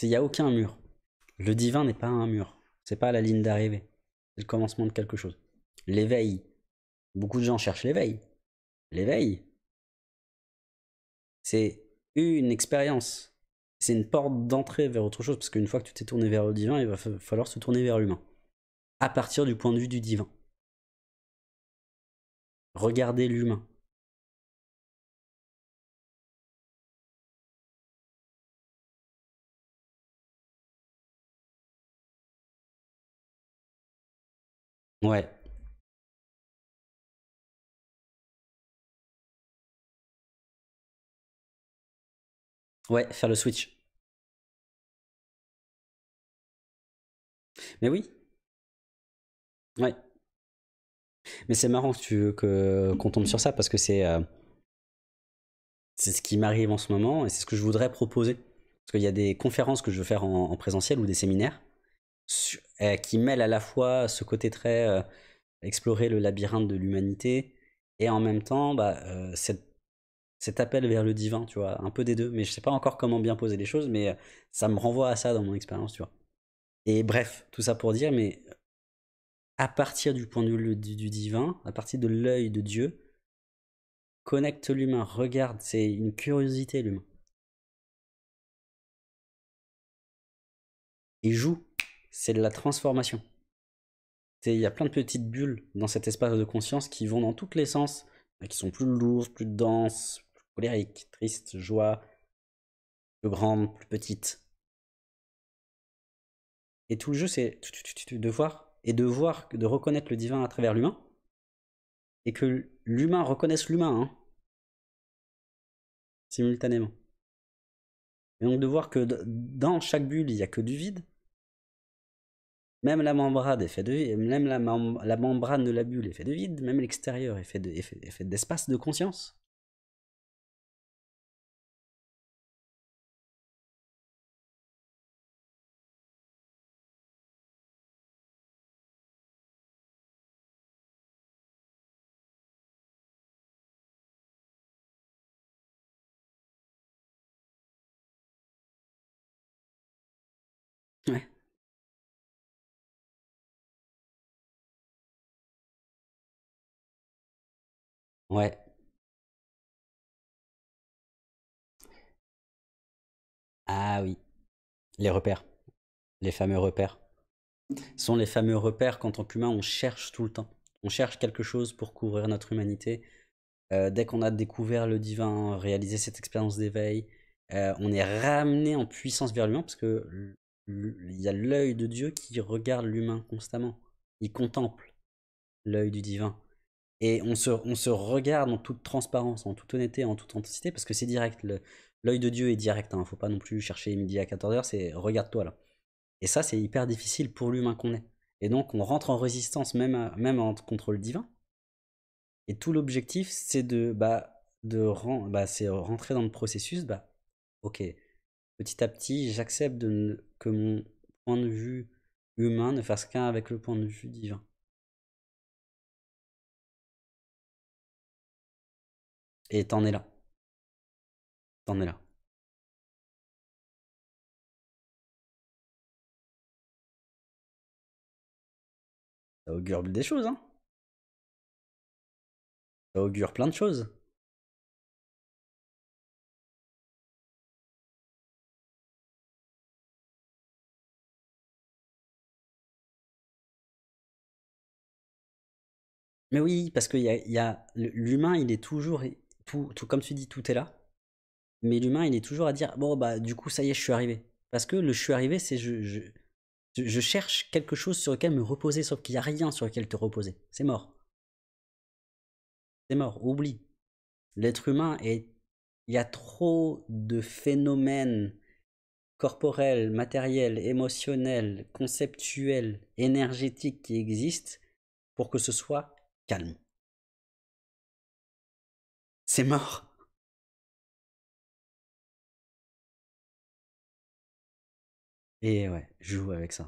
[SPEAKER 1] Il n'y a aucun mur. Le divin n'est
[SPEAKER 2] pas un mur. C'est pas la ligne d'arrivée. C'est le commencement de quelque chose.
[SPEAKER 3] L'éveil. Beaucoup de gens cherchent l'éveil. L'éveil. C'est
[SPEAKER 2] une expérience. C'est une porte d'entrée vers autre chose. Parce qu'une fois que tu t'es tourné vers le divin, il va
[SPEAKER 1] falloir se tourner vers l'humain. À partir du point de vue du divin. Regardez l'humain. Ouais. Ouais, faire le switch.
[SPEAKER 3] Mais oui. Ouais. Mais c'est marrant que tu que qu'on tombe sur ça parce que euh, c'est ce qui m'arrive en ce
[SPEAKER 2] moment et c'est ce que je voudrais proposer parce qu'il y a des conférences que je veux faire en présentiel ou des séminaires euh, qui mêle à la fois ce côté très euh, explorer le labyrinthe de l'humanité et en même temps bah, euh, cet appel vers le divin, tu vois, un peu des deux. Mais je sais pas encore comment bien poser les choses, mais ça me renvoie à ça dans mon expérience, tu vois. Et bref, tout ça pour dire, mais à partir du point de vue du, divin, à partir
[SPEAKER 3] de l'œil de Dieu, connecte l'humain, regarde, c'est une curiosité l'humain. il joue, c'est de la transformation. Il y a plein de petites bulles dans cet espace de conscience qui vont dans tous les sens, qui sont plus lourdes, plus denses, plus colériques, tristes, joie, plus grandes, plus petites. Et tout le jeu, c'est de voir et de voir, de reconnaître le divin à travers l'humain, et que l'humain reconnaisse l'humain hein, simultanément. Et donc de voir que dans chaque bulle, il n'y a que du vide,
[SPEAKER 2] même la membrane de même la, membrane bulle est faite de vide, même
[SPEAKER 1] l'extérieur est est fait d'espace de conscience. Ouais. Ah oui. Les repères. Les fameux repères.
[SPEAKER 2] Ce sont les fameux repères qu'en tant qu'humain, on cherche tout le temps. On cherche quelque chose pour couvrir notre humanité. Euh, dès qu'on a découvert le divin, réalisé cette expérience d'éveil, euh, on est ramené en puissance vers l'humain parce que il y a l'œil de Dieu qui regarde l'humain constamment. Il contemple l'œil du divin. Et on se, on se regarde en toute transparence, en toute honnêteté, en toute authenticité, parce que c'est direct. L'œil de Dieu est direct. Hein. Faut pas non plus chercher midi à 14h, c'est regarde-toi là. Et ça, c'est hyper difficile pour l'humain qu'on est. Et donc, on rentre en résistance, même, même en contrôle divin. Et tout l'objectif, c'est de, bah, de bah, rentrer dans le processus. Bah,
[SPEAKER 3] ok, petit à petit, j'accepte que mon point de vue humain ne fasse qu'un avec le point de vue divin.
[SPEAKER 1] Et t'en es là. T'en es là. Ça augure des choses, hein. Ça augure plein de choses.
[SPEAKER 3] Mais oui, parce que y a l'humain, il est toujours tout, comme tu dis, tout est là. Mais l'humain,
[SPEAKER 2] il est toujours à dire bon bah du coup ça y est, je suis arrivé. Parce que le je suis arrivé, c'est je, je, je, cherche quelque chose sur lequel me reposer, sauf qu'il n'y a rien sur lequel te reposer. C'est mort. C'est mort. Oublie. L'être humain il y a trop de phénomènes corporels, matériels, émotionnels,
[SPEAKER 3] conceptuels, énergétiques qui existent pour que ce soit calme. C'est mort.
[SPEAKER 1] Et ouais, je joue avec ça.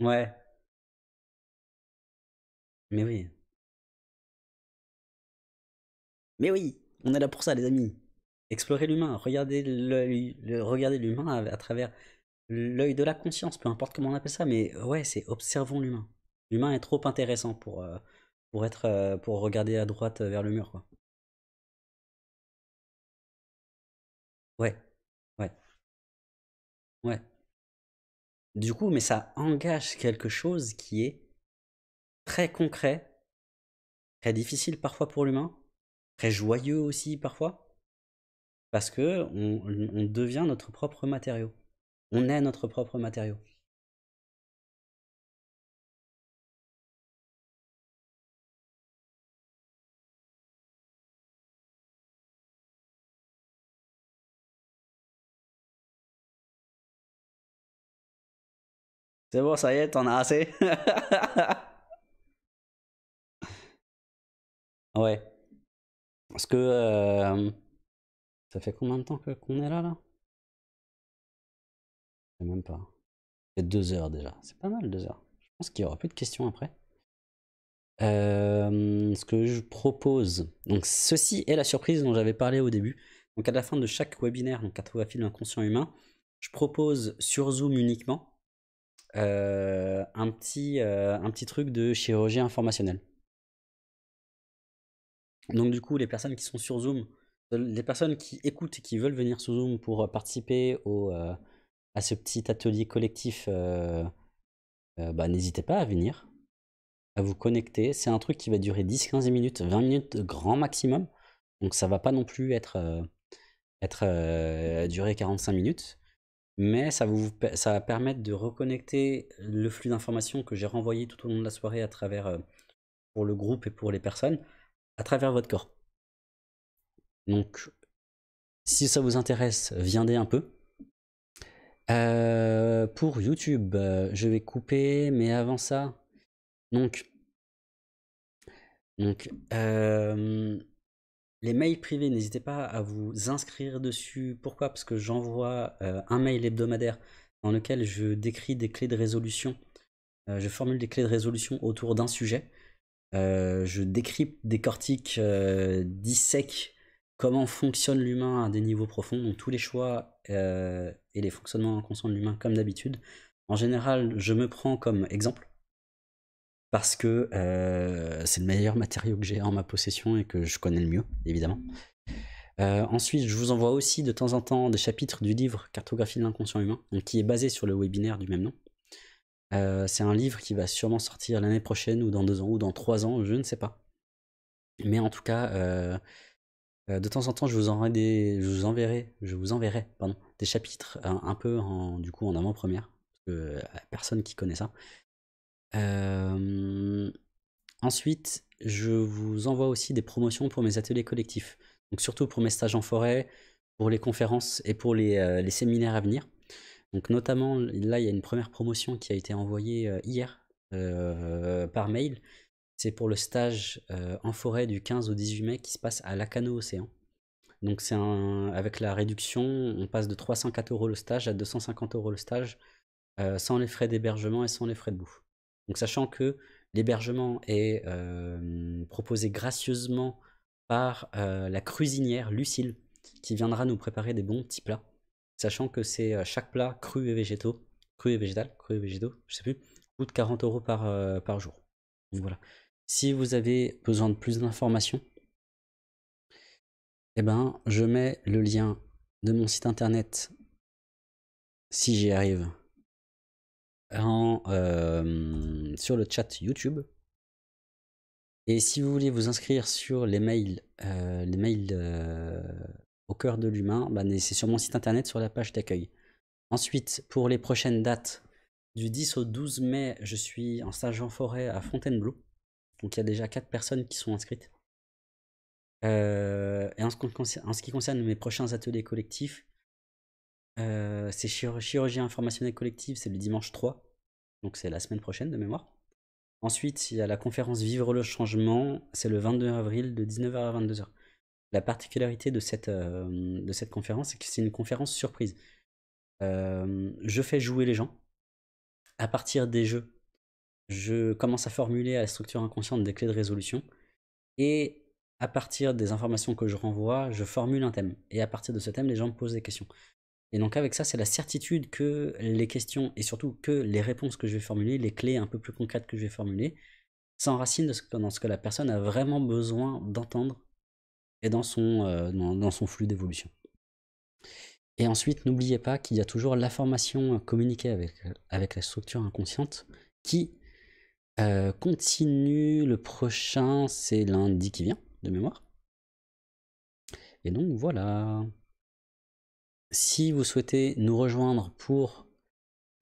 [SPEAKER 1] Ouais, mais
[SPEAKER 3] oui. Mais oui, on est là pour ça, les amis. Explorer l'humain, regarder l'humain l'humain à travers l'œil
[SPEAKER 2] de la conscience, peu importe comment on appelle ça, mais ouais, c'est observons l'humain. L'humain est trop intéressant pour, euh,
[SPEAKER 1] pour, être, euh, pour regarder à droite euh, vers le mur. Quoi.
[SPEAKER 3] Ouais, ouais, ouais. Du coup, mais ça engage quelque chose qui est très concret,
[SPEAKER 2] très difficile parfois pour l'humain, très joyeux aussi parfois,
[SPEAKER 3] parce que on devient notre propre matériau. On est notre propre matériau. C'est bon, ça y est, t'en as assez. ouais. Parce que... Euh, ça fait combien de temps qu'on est là, là même pas. C'est deux heures déjà. C'est pas mal, deux heures. Je pense qu'il y aura plus de questions après.
[SPEAKER 2] Euh, ce que je propose, donc ceci est la surprise dont j'avais parlé au début. Donc à la fin de chaque webinaire, donc fils film inconscient humain, je propose sur Zoom uniquement euh, un, petit, euh, un petit truc de chirurgie informationnelle. Donc du coup, les personnes qui sont sur Zoom, les personnes qui écoutent et qui veulent venir sur Zoom pour participer au, à ce petit atelier collectif, euh, euh, bah, n'hésitez pas à venir, à vous connecter. C'est un truc qui va durer 10-15 minutes, 20 minutes grand maximum. Donc ça va pas non plus être, euh, durer 45 minutes. Mais ça, vous, ça va permettre de reconnecter le flux d'informations que j'ai renvoyé tout au long de la soirée à travers, pour le groupe et pour les personnes, à travers votre corps. Donc, si ça vous intéresse, viendez un peu euh, pour YouTube, euh, je vais couper, mais avant ça, donc, donc euh, les mails privés, n'hésitez pas à vous inscrire dessus. Pourquoi Parce que j'envoie un mail hebdomadaire dans lequel je décris des clés de résolution. je formule des clés de résolution autour d'un sujet. je décrypte, cortiques dissec comment fonctionne l'humain à des niveaux profonds, donc tous les choix euh, et les fonctionnements inconscients de l'humain comme d'habitude. En général, je me prends comme exemple parce que euh, c'est le meilleur matériau que j'ai en ma possession et que je connais le mieux, évidemment. Euh, ensuite, je vous envoie aussi de temps en temps des chapitres du livre Cartographie de l'inconscient humain, qui est basé sur le webinaire du même nom. c'est un livre qui va sûrement sortir l'année prochaine ou dans deux ans ou dans trois ans, je ne sais pas. Mais en tout cas, euh, de temps en temps, je vous enverrai des, je vous enverrai, je vous enverrai, pardon, des chapitres euh, un, peu en, du coup en avant-première, euh, personne qui connaît ça. ensuite, je vous envoie aussi des promotions pour mes ateliers collectifs. Donc surtout pour mes stages en forêt, pour les conférences et pour les, les séminaires à venir. Donc notamment, là, il y a une première promotion qui a été envoyée hier par mail. C'est pour le stage euh, en forêt du 15 au 18 mai qui se passe à Lacano Océan. Donc c'est avec la réduction, on passe de 304 euros le stage à 250 euros le stage, euh, sans les frais d'hébergement et sans les frais de bouffe. Donc sachant que l'hébergement est euh, proposé gracieusement par la cuisinière Lucille, qui viendra nous préparer des bons petits plats, sachant que c'est chaque plat cru et végétaux, cru et végétal, cru et végétaux, je sais plus, coûte 40 euros par, par jour. voilà. Si vous avez besoin de plus d'informations, eh ben, je mets le lien de mon site internet, si j'y arrive, euh, sur le chat YouTube. Et si vous voulez vous inscrire sur les mails, euh, les mails euh, au cœur de l'humain, bah, c'est sur mon site internet sur la page d'accueil. Ensuite, pour les prochaines dates, du 10 au 12 mai, je suis en stage en forêt à Fontainebleau. Donc il y a déjà 4 personnes qui sont inscrites. Euh, et en ce, qui concerne mes prochains ateliers collectifs, euh, c'est chirurgie informationnelle collective, c'est le dimanche 3, donc c'est la semaine prochaine de mémoire. Ensuite, il y a la conférence Vivre le changement, c'est le 22 avril de 19h à 22h. La particularité de cette, euh, de cette conférence, c'est que c'est une conférence surprise. je fais jouer les gens à partir des jeux je commence à formuler à la structure inconsciente des clés de résolution. Et à partir des informations que je renvoie, je formule un thème. Et à partir de ce thème, les gens me posent des questions. Et donc avec ça, c'est la certitude que les questions, et surtout que les réponses que je vais formuler, les clés un peu plus concrètes que je vais formuler, s'enracinent dans ce que la personne a vraiment besoin d'entendre et dans son, euh, dans, son flux d'évolution. Et ensuite, n'oubliez pas qu'il y a toujours la formation communiquée avec, avec la structure inconsciente qui euh, continue, le
[SPEAKER 3] prochain c'est lundi qui vient, de mémoire. Et donc voilà. Si vous souhaitez nous rejoindre pour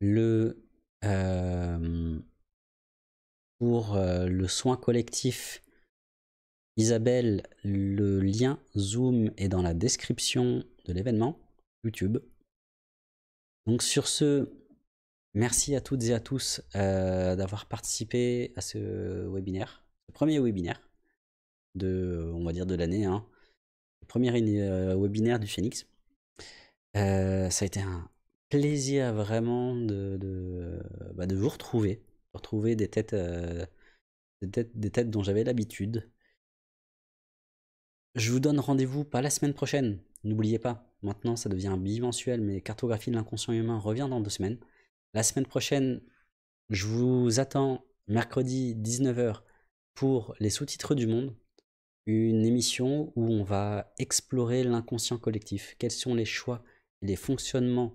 [SPEAKER 3] le, euh, pour, euh, le soin
[SPEAKER 2] collectif, Isabelle, le lien Zoom est dans la description de l'événement YouTube. Donc sur ce, Merci à toutes et à tous euh, d'avoir participé à ce webinaire, le premier webinaire de, on va dire, de l'année, hein. le premier euh, webinaire du Phoenix. Euh, ça a été un plaisir vraiment de, bah, vous retrouver, retrouver des têtes, des têtes, des têtes dont j'avais l'habitude. Je vous donne rendez-vous pas la semaine prochaine, n'oubliez pas. Maintenant, ça devient bimensuel, mais cartographie de l'inconscient humain revient dans deux semaines. La semaine prochaine, je vous attends mercredi 19h pour les sous-titres du monde, une émission où on va explorer l'inconscient collectif, quels sont les choix et les fonctionnements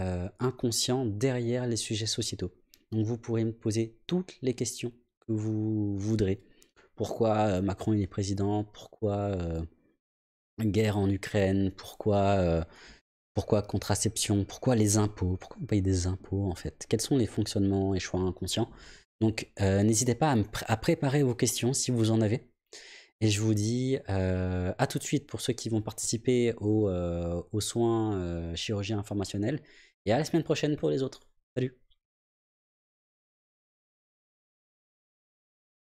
[SPEAKER 2] euh, inconscients derrière les sujets sociétaux. Donc vous pourrez me poser toutes les questions que vous voudrez. Pourquoi euh, Macron est président Pourquoi euh, guerre en Ukraine Pourquoi pourquoi contraception Pourquoi les impôts Pourquoi on paye des impôts en fait Quels sont les fonctionnements et choix inconscients Donc euh, n'hésitez pas à, préparer vos questions si vous en avez. Et je vous dis euh, à tout de suite pour ceux qui vont participer
[SPEAKER 3] euh, aux soins chirurgiens informationnels. Et à la semaine prochaine pour les autres. Salut